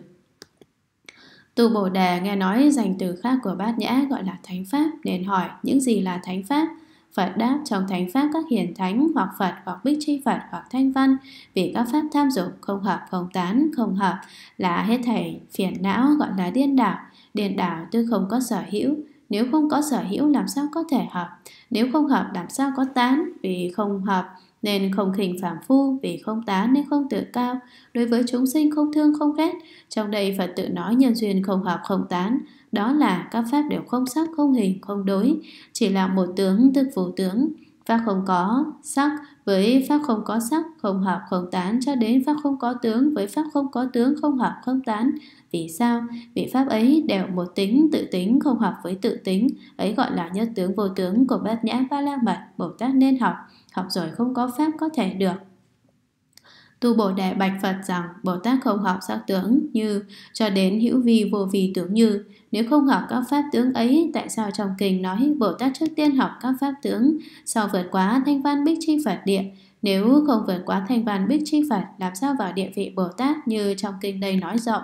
Tu Bồ Đề nghe nói danh từ khác của Bát Nhã gọi là Thánh Pháp, nên hỏi những gì là Thánh Pháp – Phật đáp trong thánh pháp các hiền thánh hoặc Phật hoặc Bích Chi Phật hoặc Thanh Văn vì các pháp tham dục không hợp không tán không hợp là hết thảy phiền não gọi là điên đảo điên đảo tức không có sở hữu nếu không có sở hữu làm sao có thể hợp nếu không hợp làm sao có tán vì không hợp nên không khinh phàm phu vì không tá nên không tự cao, đối với chúng sinh không thương không ghét. Trong đây Phật tự nói nhân duyên không hợp không tán, đó là các pháp đều không sắc, không hình, không đối, chỉ là một tướng tức vô tướng. Pháp không có sắc với pháp không có sắc, không hợp không tán cho đến pháp không có tướng với pháp không có tướng không hợp không tán. Vì sao? Vì pháp ấy đều một tính, tự tính không hợp với tự tính, ấy gọi là nhất tướng vô tướng của Bát Nhã Ba La Mật, Bồ Tát nên học học rồi không có pháp có thể được tu bồ đề bạch phật rằng bồ tát không học sắc tướng như cho đến hữu vi vô vi tướng như nếu không học các pháp tướng ấy tại sao trong kinh nói bồ tát trước tiên học các pháp tướng sau vượt quá thanh văn bích chi phật địa nếu không vượt quá thanh văn bích chi phật làm sao vào địa vị bồ tát như trong kinh đây nói rộng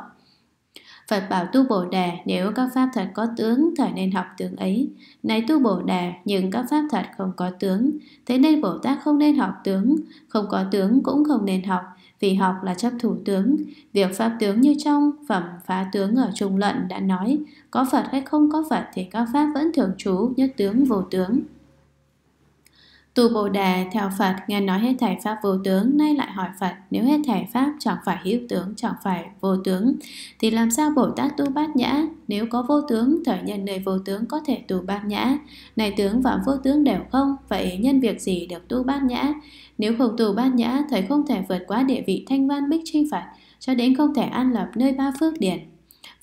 Phật bảo tu Bồ đề. nếu các pháp thật có tướng thì nên học tướng ấy. Này tu Bồ đề, nhưng các pháp thật không có tướng. Thế nên Bồ Tát không nên học tướng. Không có tướng cũng không nên học vì học là chấp thủ tướng. Việc pháp tướng như trong phẩm phá tướng ở trung luận đã nói có Phật hay không có Phật thì các pháp vẫn thường trú nhất tướng vô tướng. Tu Bồ Đà theo Phật nghe nói hết thảy pháp vô tướng Nay lại hỏi Phật nếu hết thảy pháp chẳng phải hữu tướng chẳng phải vô tướng Thì làm sao Bồ Tát tu bát nhã Nếu có vô tướng thời nhân nơi vô tướng có thể tu bát nhã Này tướng và vô tướng đều không Vậy nhân việc gì được tu bát nhã Nếu không tu bát nhã thời không thể vượt qua địa vị thanh văn bích trinh Phật Cho đến không thể an lập nơi ba phước điển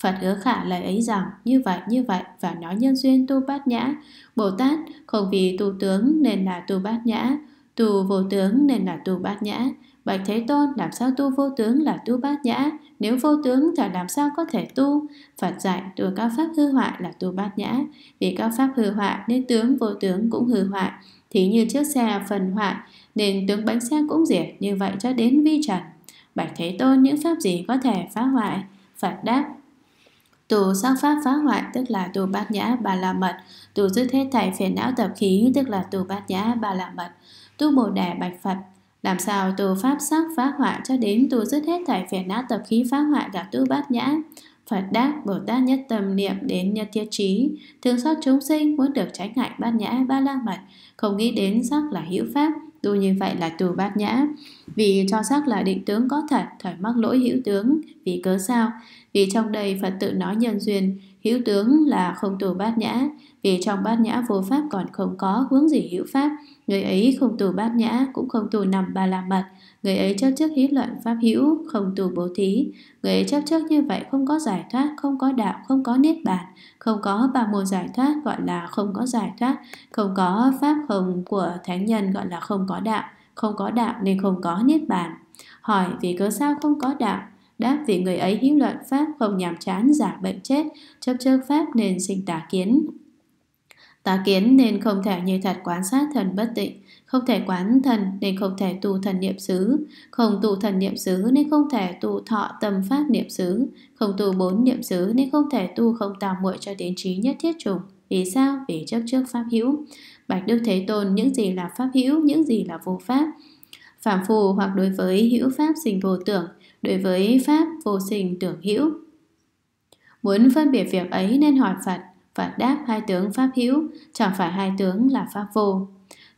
Phật hứa khả lời ấy rằng như vậy như vậy và nói nhân duyên tu bát nhã. Bồ Tát không vì tu tướng nên là tu bát nhã, tu vô tướng nên là tu bát nhã. Bạch Thế Tôn làm sao tu vô tướng là tu bát nhã Nếu vô tướng thì làm sao có thể tu Phật dạy tu các pháp hư hoại là tu bát nhã Vì các pháp hư hoại nên tướng vô tướng cũng hư hoại Thì như chiếc xe phần hoại Nên tướng bánh xe cũng diệt Như vậy cho đến vi trần Bạch Thế Tôn những pháp gì có thể phá hoại Phật đáp tù sắc pháp phá hoại tức là tù bát nhã ba la mật tù dứt hết thảy phiền não tập khí tức là tù bát nhã ba la mật tu bồ đề bạch phật làm sao tù pháp sắc phá hoại cho đến tù dứt hết thảy phiền não tập khí phá hoại là tu bát nhã Phật đáp Bồ Tát nhất tâm niệm đến nhất thiết trí, thương xót chúng sinh muốn được tránh hại bát nhã ba la mật, không nghĩ đến sắc là hữu pháp, tu như vậy là tù bát nhã vì cho xác là định tướng có thật thời mắc lỗi hữu tướng vì cớ sao vì trong đây phật tự nói nhân duyên hữu tướng là không tù bát nhã vì trong bát nhã vô pháp còn không có hướng gì hữu pháp người ấy không tù bát nhã cũng không tù nằm ba la mật Người ấy chấp trước hí luận pháp hữu, không tu bố thí. Người ấy chấp trước như vậy không có giải thoát, không có đạo, không có niết bàn, không có ba môn giải thoát gọi là không có giải thoát, không có pháp không của thánh nhân gọi là không có đạo, không có đạo nên không có niết bàn. Hỏi vì cớ sao không có đạo? Đáp vì người ấy hữu luận pháp không nhàm chán giả bệnh chết, chấp trước pháp nên sinh tà kiến. Tà kiến nên không thể như thật quan sát thần bất tịnh, không thể quán thần nên không thể tu thần niệm xứ Không tu thần niệm xứ nên không thể tu thọ tâm pháp niệm xứ Không tu bốn niệm xứ nên không thể tu không tạo muội cho đến trí nhất thiết trùng Vì sao? Vì chấp trước pháp hữu Bạch Đức Thế Tôn những gì là pháp hữu, những gì là vô pháp Phạm phù hoặc đối với hữu pháp sinh vô tưởng Đối với pháp vô sinh tưởng hữu Muốn phân biệt việc ấy nên hỏi Phật Phật đáp hai tướng pháp hữu Chẳng phải hai tướng là pháp vô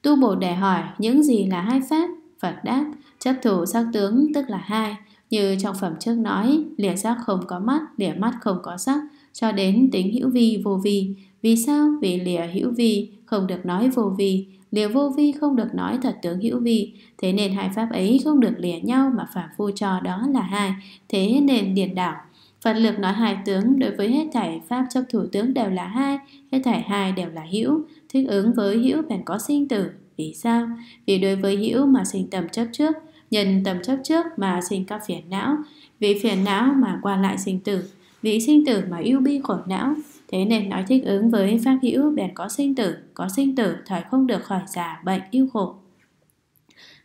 Tu Bồ Đề hỏi những gì là hai pháp? Phật đáp, chấp thủ sắc tướng tức là hai, như trong phẩm trước nói, lìa sắc không có mắt, lìa mắt không có sắc, cho đến tính hữu vi vô vi. Vì sao? Vì lìa hữu vi không được nói vô vi, lìa vô vi không được nói thật tướng hữu vi, thế nên hai pháp ấy không được lìa nhau mà phạm phu cho đó là hai, thế nên điền đảo. Phật lược nói hai tướng đối với hết thảy pháp chấp thủ tướng đều là hai, hết thảy hai đều là hữu, thích ứng với hữu bèn có sinh tử. Vì sao? Vì đối với hữu mà sinh tầm chấp trước, nhân tầm chấp trước mà sinh các phiền não, vì phiền não mà qua lại sinh tử, vì sinh tử mà yêu bi khổ não. Thế nên nói thích ứng với pháp hữu bèn có sinh tử, có sinh tử thời không được khỏi già, bệnh, yêu khổ.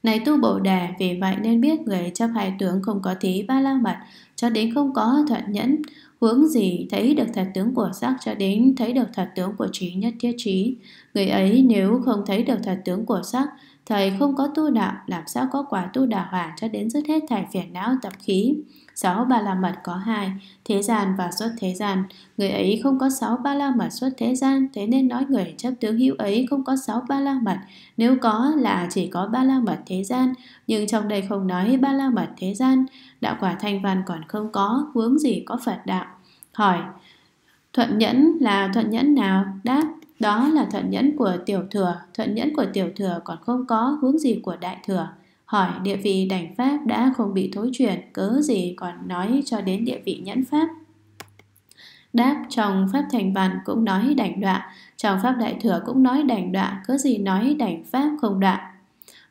Này tu Bồ Đề, vì vậy nên biết người chấp hai tướng không có thí ba la mật, cho đến không có thuận nhẫn, Vướng gì thấy được thật tướng của sắc cho đến thấy được thật tướng của trí nhất thiết trí. Người ấy nếu không thấy được thật tướng của sắc, thầy không có tu đạo, làm sao có quả tu đà hòa cho đến dứt hết thải phiền não tập khí sáu ba la mật có hai thế gian và xuất thế gian người ấy không có sáu ba la mật xuất thế gian thế nên nói người chấp tướng hữu ấy không có sáu ba la mật nếu có là chỉ có ba la mật thế gian nhưng trong đây không nói ba la mật thế gian đạo quả thanh văn còn không có vướng gì có phật đạo hỏi thuận nhẫn là thuận nhẫn nào đáp đó là thuận nhẫn của tiểu thừa thuận nhẫn của tiểu thừa còn không có hướng gì của đại thừa Hỏi địa vị đảnh pháp đã không bị thối chuyển, cớ gì còn nói cho đến địa vị nhẫn pháp. Đáp trong Pháp Thành Bàn cũng nói đảnh đọa, trong Pháp Đại Thừa cũng nói đảnh đọa, cớ gì nói đảnh Pháp không đọa.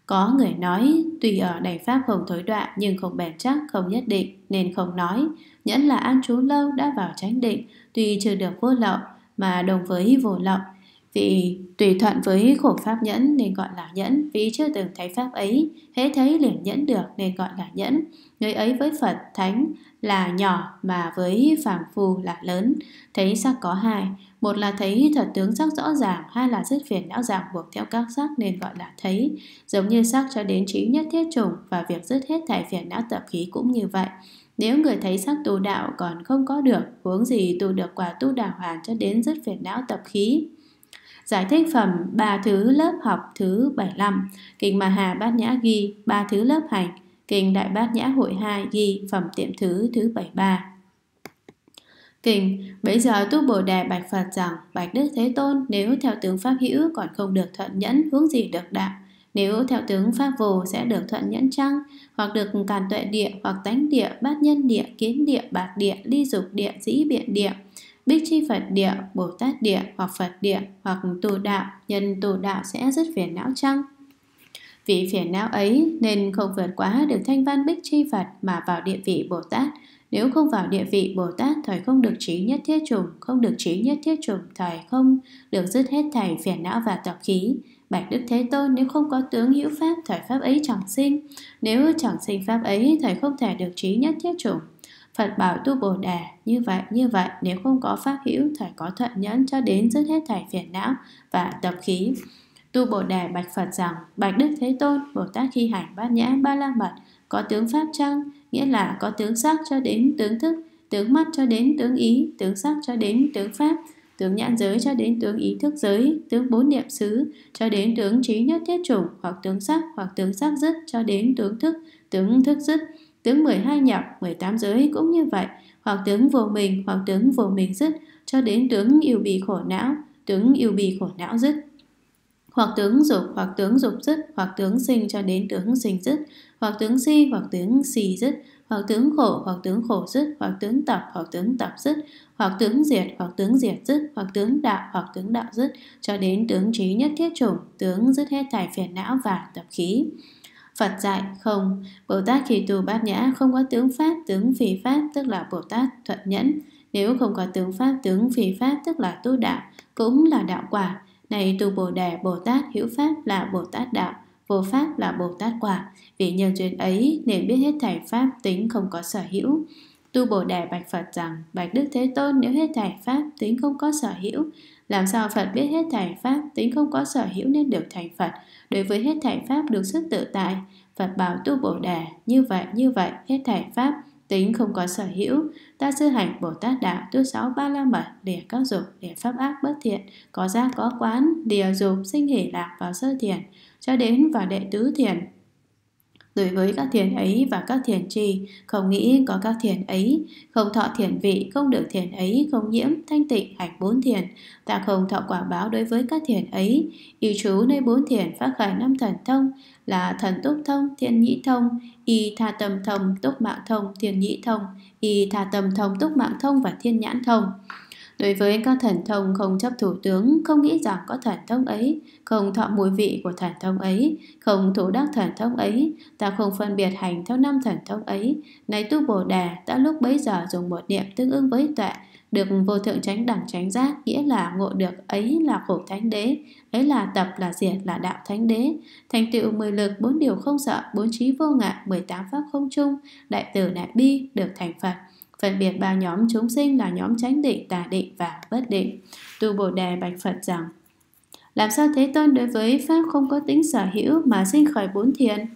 Có người nói, tùy ở đảnh Pháp không thối đọa nhưng không bền chắc, không nhất định, nên không nói. Nhẫn là an trú lâu đã vào chánh định, tuy chưa được vô lậu, mà đồng với vô lậu, vì tùy thuận với khổ pháp nhẫn nên gọi là nhẫn Vì chưa từng thấy pháp ấy Hễ thấy liền nhẫn được nên gọi là nhẫn Người ấy với Phật, Thánh là nhỏ Mà với phàm phu là lớn Thấy sắc có hai Một là thấy thật tướng sắc rõ ràng Hai là dứt phiền não ràng buộc theo các sắc Nên gọi là thấy Giống như sắc cho đến trí nhất thiết trùng Và việc dứt hết thải phiền não tập khí cũng như vậy nếu người thấy sắc tu đạo còn không có được, huống gì tu được quả tu đà hoàn cho đến dứt phiền não tập khí. Giải thích phẩm ba thứ lớp học thứ 75, Kinh Mà Hà Bát Nhã ghi ba thứ lớp hành, Kinh Đại Bát Nhã Hội 2 ghi phẩm tiệm thứ thứ 73. Kinh, bây giờ Tu Bồ Đề bạch Phật rằng, bạch Đức Thế Tôn, nếu theo tướng Pháp hữu còn không được thuận nhẫn, hướng gì được đạo? Nếu theo tướng Pháp vô sẽ được thuận nhẫn chăng? Hoặc được càn tuệ địa, hoặc tánh địa, bát nhân địa, kiến địa, bạc địa, ly dục địa, dĩ biện địa. Bích chi Phật địa, Bồ Tát địa hoặc Phật địa hoặc tu đạo, nhân tu đạo sẽ rất phiền não chăng? Vì phiền não ấy nên không vượt quá được thanh văn bích chi Phật mà vào địa vị Bồ Tát. Nếu không vào địa vị Bồ Tát, thời không được trí nhất thiết trùng, không được trí nhất thiết trùng, thời không được dứt hết thảy phiền não và tập khí. Bạch Đức Thế Tôn nếu không có tướng hữu pháp, thời pháp ấy chẳng sinh. Nếu chẳng sinh pháp ấy, thời không thể được trí nhất thiết trùng, Phật bảo tu Bồ Đà như vậy như vậy nếu không có pháp hữu phải có thuận nhẫn cho đến dứt hết thảy phiền não và tập khí. Tu Bồ Đà bạch Phật rằng Bạch Đức Thế Tôn, Bồ Tát khi hành bát nhã ba la mật có tướng pháp chăng? Nghĩa là có tướng sắc cho đến tướng thức, tướng mắt cho đến tướng ý, tướng sắc cho đến tướng pháp, tướng nhãn giới cho đến tướng ý thức giới, tướng bốn niệm xứ cho đến tướng trí nhất thiết chủng hoặc tướng sắc hoặc tướng sắc dứt cho đến tướng thức, tướng thức dứt tướng 12 nhọc, 18 giới cũng như vậy, hoặc tướng vô mình, hoặc tướng vô mình dứt, cho đến tướng yêu bị khổ não, tướng yêu bị khổ não dứt. Hoặc tướng dục, hoặc tướng dục dứt, hoặc tướng sinh cho đến tướng sinh dứt, hoặc tướng si, hoặc tướng si dứt, hoặc tướng khổ, hoặc tướng khổ dứt, hoặc tướng tập, hoặc tướng tập dứt, hoặc tướng diệt, hoặc tướng diệt dứt, hoặc tướng đạo, hoặc tướng đạo dứt, cho đến tướng trí nhất thiết chủng, tướng dứt hết thải phiền não và tập khí. Phật dạy không, Bồ Tát Kỳ Tù Bát Nhã không có tướng Pháp, tướng phi Pháp tức là Bồ Tát Thuận Nhẫn. Nếu không có tướng Pháp, tướng phi Pháp tức là tu đạo, cũng là đạo quả. Này tu Bồ Đề, Bồ Tát hiểu Pháp là Bồ Tát đạo, vô Pháp là Bồ Tát quả. Vì nhân duyên ấy, nên biết hết thảy Pháp tính không có sở hữu. Tu Bồ Đề bạch Phật rằng, bạch Đức Thế Tôn nếu hết thảy Pháp tính không có sở hữu, làm sao Phật biết hết thảy Pháp tính không có sở hữu nên được thành Phật, đối với hết thảy Pháp được sức tự tại. Phật bảo Tu Bồ Đề, như vậy, như vậy, hết thảy Pháp tính không có sở hữu, ta sư hành Bồ Tát Đạo tu sáu ba la mật, lìa các dục, lìa pháp ác bất thiện, có giác có quán, lìa dục, sinh hỷ lạc vào sơ thiền, cho đến vào đệ tứ thiền, đối với các thiền ấy và các thiền trì, không nghĩ có các thiền ấy, không thọ thiền vị, không được thiền ấy, không nhiễm, thanh tịnh, hành bốn thiền, ta không thọ quả báo đối với các thiền ấy, yêu chú nơi bốn thiền phát khởi năm thần thông, là thần túc thông, thiên nhĩ thông, y tha tâm thông, túc mạng thông, thiên nhĩ thông, y tha tâm thông, túc mạng thông và thiên nhãn thông. Đối với các thần thông không chấp thủ tướng, không nghĩ rằng có thần thông ấy, không thọ mùi vị của thần thông ấy, không thủ đắc thần thông ấy, ta không phân biệt hành theo năm thần thông ấy. Này tu Bồ Đà, ta lúc bấy giờ dùng một niệm tương ứng với tuệ, được vô thượng tránh đẳng tránh giác nghĩa là ngộ được ấy là khổ thánh đế ấy là tập là diệt là đạo thánh đế thành tựu mười lực bốn điều không sợ bốn trí vô ngại mười tám pháp không chung đại tử đại bi được thành phật phân biệt ba nhóm chúng sinh là nhóm chánh định tà định và bất định tu bồ đề bạch phật rằng làm sao Thế Tôn đối với Pháp không có tính sở hữu mà sinh khởi bốn thiền?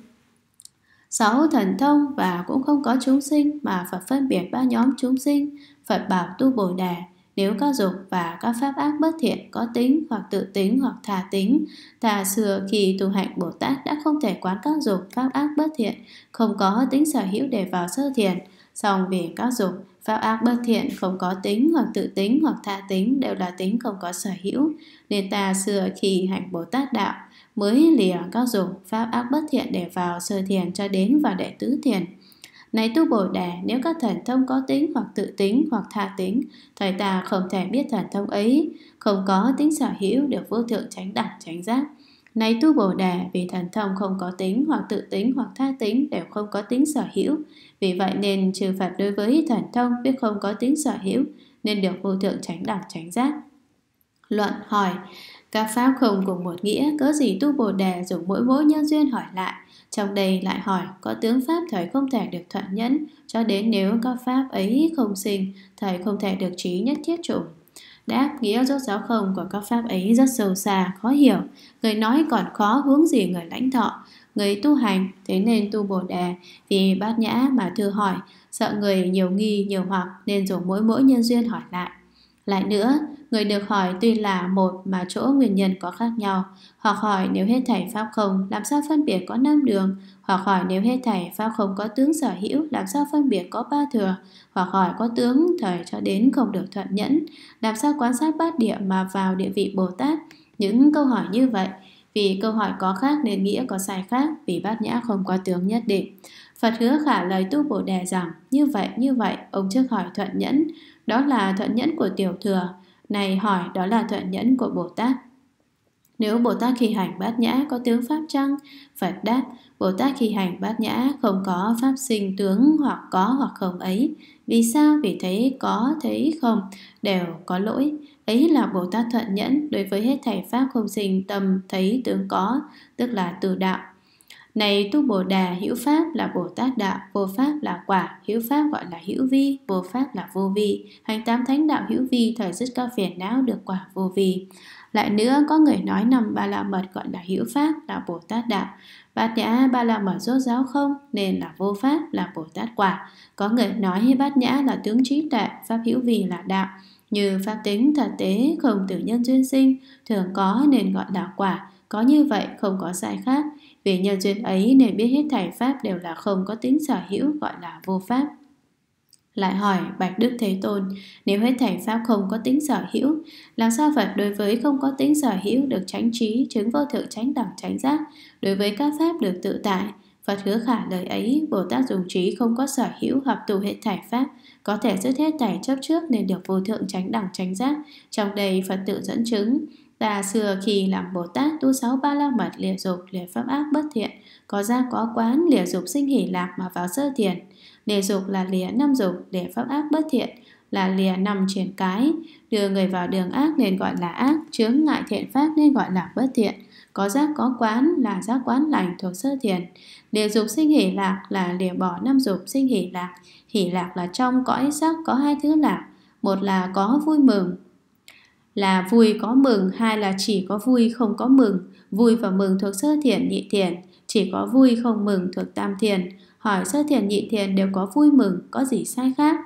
Sáu thần thông và cũng không có chúng sinh mà Phật phân biệt ba nhóm chúng sinh, Phật bảo tu bồ đề nếu các dục và các pháp ác bất thiện có tính hoặc tự tính hoặc thà tính, thà xưa khi tu hạnh Bồ Tát đã không thể quán các dục, pháp ác bất thiện, không có tính sở hữu để vào sơ thiền, song vì các dục, Pháp ác bất thiện không có tính hoặc tự tính hoặc tha tính đều là tính không có sở hữu. Nên ta xưa khi hành Bồ Tát Đạo mới lìa các dục Pháp ác bất thiện để vào sơ thiền cho đến vào đệ tứ thiền. Này tu Bồ Đề, nếu các thần thông có tính hoặc tự tính hoặc tha tính, thời ta không thể biết thần thông ấy, không có tính sở hữu được vô thượng tránh đẳng tránh giác. Này tu Bồ Đề, vì thần thông không có tính hoặc tự tính hoặc tha tính đều không có tính sở hữu, vì vậy nên trừ phạt đối với thần thông biết không có tính sở hữu nên được vô thượng tránh đẳng tránh giác. Luận hỏi, các pháp không cùng một nghĩa, cớ gì tu Bồ Đề dùng mỗi mỗi nhân duyên hỏi lại. Trong đây lại hỏi, có tướng pháp thời không thể được thuận nhẫn, cho đến nếu các pháp ấy không sinh, thời không thể được trí nhất thiết chủng. Đáp nghĩa rốt giáo không của các pháp ấy rất sâu xa, khó hiểu. Người nói còn khó hướng gì người lãnh thọ, Người tu hành thế nên tu Bồ Đề Vì bát nhã mà thư hỏi Sợ người nhiều nghi nhiều hoặc Nên dùng mỗi mỗi nhân duyên hỏi lại Lại nữa, người được hỏi tuy là một mà chỗ nguyên nhân có khác nhau Hoặc hỏi nếu hết thảy Pháp không Làm sao phân biệt có năm đường Hoặc hỏi nếu hết thảy Pháp không có tướng sở hữu Làm sao phân biệt có ba thừa Hoặc hỏi có tướng thời cho đến không được thuận nhẫn Làm sao quan sát bát địa mà vào địa vị Bồ Tát Những câu hỏi như vậy vì câu hỏi có khác nên nghĩa có sai khác, vì bát nhã không có tướng nhất định. Phật hứa khả lời tu Bồ Đề rằng, như vậy, như vậy, ông trước hỏi thuận nhẫn, đó là thuận nhẫn của tiểu thừa, này hỏi đó là thuận nhẫn của Bồ Tát. Nếu Bồ Tát khi hành bát nhã có tướng pháp chăng? Phật đáp, Bồ Tát khi hành bát nhã không có pháp sinh tướng hoặc có hoặc không ấy. Vì sao? Vì thấy có, thấy không, đều có lỗi. Ấy là Bồ Tát thuận nhẫn đối với hết thảy pháp không sinh tâm thấy tướng có, tức là từ đạo. Này tu Bồ Đà, hữu pháp là Bồ Tát đạo, vô pháp là quả, hữu pháp gọi là hữu vi, vô pháp là vô vi. Hành tám thánh đạo hữu vi thời dứt các phiền não được quả vô vi. Lại nữa, có người nói nằm ba la mật gọi là hữu pháp là Bồ Tát đạo. Bát nhã ba la mật rốt giáo không nên là vô pháp là Bồ Tát quả. Có người nói bát nhã là tướng trí tuệ, pháp hữu vi là đạo. Như pháp tính thật tế không từ nhân duyên sinh, thường có nên gọi là quả, có như vậy không có sai khác. Vì nhân duyên ấy nên biết hết thảy pháp đều là không có tính sở hữu gọi là vô pháp. Lại hỏi Bạch Đức Thế Tôn, nếu hết thảy pháp không có tính sở hữu, làm sao Phật đối với không có tính sở hữu được tránh trí, chứng vô thượng tránh đẳng tránh giác, đối với các pháp được tự tại, Phật hứa khả lời ấy, Bồ Tát dùng trí không có sở hữu hợp tụ hết thảy pháp, có thể dứt hết tài chấp trước nên được vô thượng tránh đẳng tránh giác, trong đây Phật tự dẫn chứng. Ta xưa khi làm Bồ Tát tu sáu ba la mật lìa dục lìa pháp ác bất thiện, có ra có quán lìa dục sinh hỷ lạc mà vào sơ thiền. Lìa dục là lìa năm dục, lìa pháp ác bất thiện, là lìa nằm triển cái, đưa người vào đường ác nên gọi là ác, chướng ngại thiện pháp nên gọi là bất thiện. Có giác có quán là giác quán lành thuộc sơ thiền. Địa dục sinh hỷ lạc là lìa bỏ năm dục sinh hỷ lạc. Hỷ lạc là trong cõi sắc có hai thứ lạc. Một là có vui mừng, là vui có mừng, hai là chỉ có vui không có mừng. Vui và mừng thuộc sơ thiền nhị thiền, chỉ có vui không mừng thuộc tam thiền. Hỏi sơ thiền nhị thiền đều có vui mừng, có gì sai khác?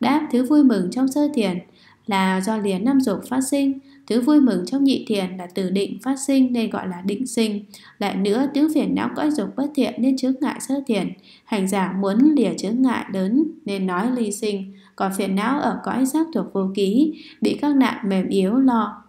Đáp thứ vui mừng trong sơ thiền là do lìa năm dục phát sinh, Thứ vui mừng trong nhị thiền là từ định phát sinh nên gọi là định sinh. Lại nữa, tiếng phiền não cõi dục bất thiện nên chướng ngại sơ thiền. Hành giả muốn lìa chướng ngại lớn nên nói ly sinh. Còn phiền não ở cõi giác thuộc vô ký, bị các nạn mềm yếu lo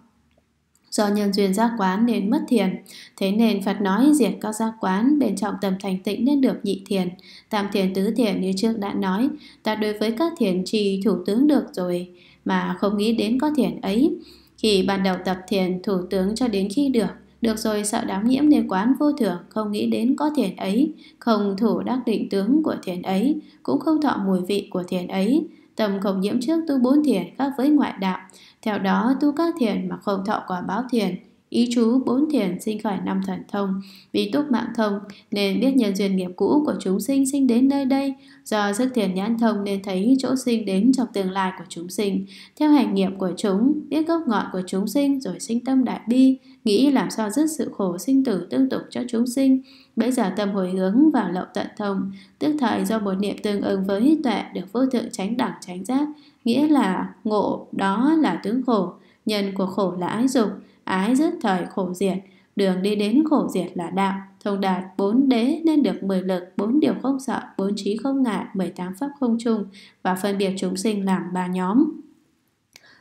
Do nhân duyên giác quán nên mất thiền Thế nên Phật nói diệt các giác quán Bên trọng tầm thành tịnh nên được nhị thiền Tam thiền tứ thiền như trước đã nói Ta đối với các thiền trì thủ tướng được rồi Mà không nghĩ đến có thiền ấy khi ban đầu tập thiền thủ tướng cho đến khi được, được rồi sợ đáo nhiễm nên quán vô thường, không nghĩ đến có thiền ấy, không thủ đắc định tướng của thiền ấy, cũng không thọ mùi vị của thiền ấy. tầm không nhiễm trước tu bốn thiền khác với ngoại đạo, theo đó tu các thiền mà không thọ quả báo thiền, ý chú bốn thiền sinh khỏi năm thần thông, vì túc mạng thông nên biết nhân duyên nghiệp cũ của chúng sinh sinh đến nơi đây, do sức thiền nhãn thông nên thấy chỗ sinh đến trong tương lai của chúng sinh, theo hành nghiệp của chúng, biết gốc ngọn của chúng sinh rồi sinh tâm đại bi, nghĩ làm sao dứt sự khổ sinh tử tương tục cho chúng sinh. Bây giờ tâm hồi hướng vào lậu tận thông, tức thời do một niệm tương ứng với hít tuệ được vô thượng tránh đẳng tránh giác, nghĩa là ngộ đó là tướng khổ, nhân của khổ là ái dục, ái dứt thời khổ diệt đường đi đến khổ diệt là đạo thông đạt bốn đế nên được mười lực bốn điều không sợ bốn trí không ngại mười tám pháp không chung và phân biệt chúng sinh làm ba nhóm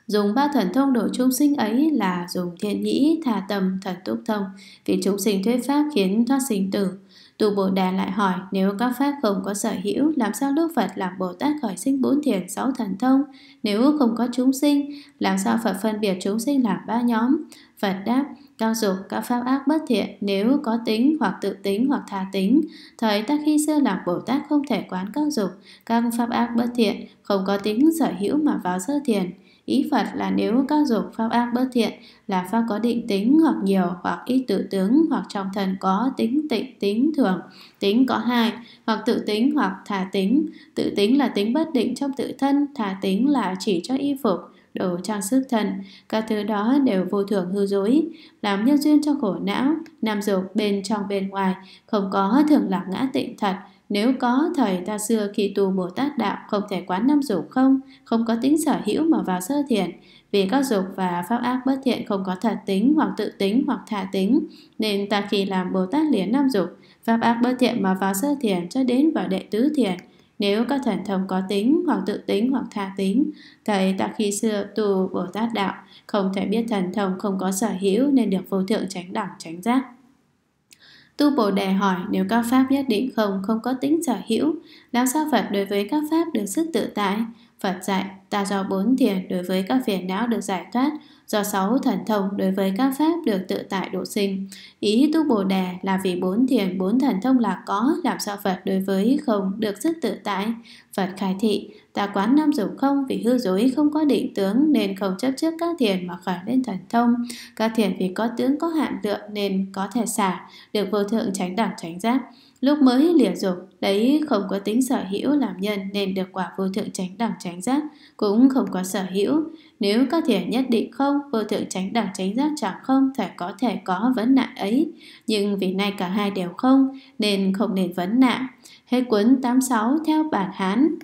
dùng ba thần thông độ chúng sinh ấy là dùng thiện nhĩ tha tâm thần túc thông vì chúng sinh thuyết pháp khiến thoát sinh tử Tu Bồ Đà lại hỏi, nếu các pháp không có sở hữu, làm sao Đức Phật làm Bồ Tát khỏi sinh bốn thiền sáu thần thông? Nếu không có chúng sinh, làm sao Phật phân biệt chúng sinh làm ba nhóm? Phật đáp, cao dục các pháp ác bất thiện nếu có tính hoặc tự tính hoặc thà tính. Thời ta khi sơ lạc Bồ Tát không thể quán các dục, các pháp ác bất thiện, không có tính sở hữu mà vào sơ thiền. Ý Phật là nếu các dục pháp ác bất thiện là pháp có định tính hoặc nhiều hoặc ít tự tướng hoặc trong thần có tính tịnh tính thường, tính có hai hoặc tự tính hoặc thà tính. Tự tính là tính bất định trong tự thân, thà tính là chỉ cho y phục, đồ trang sức thần, các thứ đó đều vô thường hư dối, làm nhân duyên cho khổ não, nam dục bên trong bên ngoài, không có thường lạc ngã tịnh thật, nếu có thời ta xưa khi tu Bồ Tát Đạo không thể quán năm dục không, không có tính sở hữu mà vào sơ thiền, vì các dục và pháp ác bất thiện không có thật tính hoặc tự tính hoặc thả tính, nên ta khi làm Bồ Tát liền năm dục, pháp ác bất thiện mà vào sơ thiền cho đến vào đệ tứ thiền, nếu các thần thông có tính hoặc tự tính hoặc tha tính, thầy ta khi xưa tu Bồ Tát Đạo, không thể biết thần thông không có sở hữu nên được vô thượng tránh đẳng tránh giác. Tu Bồ Đề hỏi nếu các pháp nhất định không không có tính sở hữu, làm sao Phật đối với các pháp được sức tự tại? Phật dạy ta do bốn thiền đối với các phiền não được giải thoát, do sáu thần thông đối với các pháp được tự tại độ sinh. Ý tu Bồ Đề là vì bốn thiền bốn thần thông là có, làm sao Phật đối với không được rất tự tại. Phật khai thị, ta quán năm dục không vì hư dối không có định tướng nên không chấp trước các thiền mà khởi lên thần thông. Các thiền vì có tướng có hạn tượng nên có thể xả, được vô thượng tránh đẳng tránh giác. Lúc mới lìa dục, đấy không có tính sở hữu làm nhân nên được quả vô thượng tránh đẳng tránh giác, cũng không có sở hữu. Nếu có thể nhất định không, vô thượng tránh đẳng tránh giác chẳng không thể có thể có vấn nạn ấy. Nhưng vì nay cả hai đều không, nên không nên vấn nạn. Hết cuốn 86 theo bản Hán.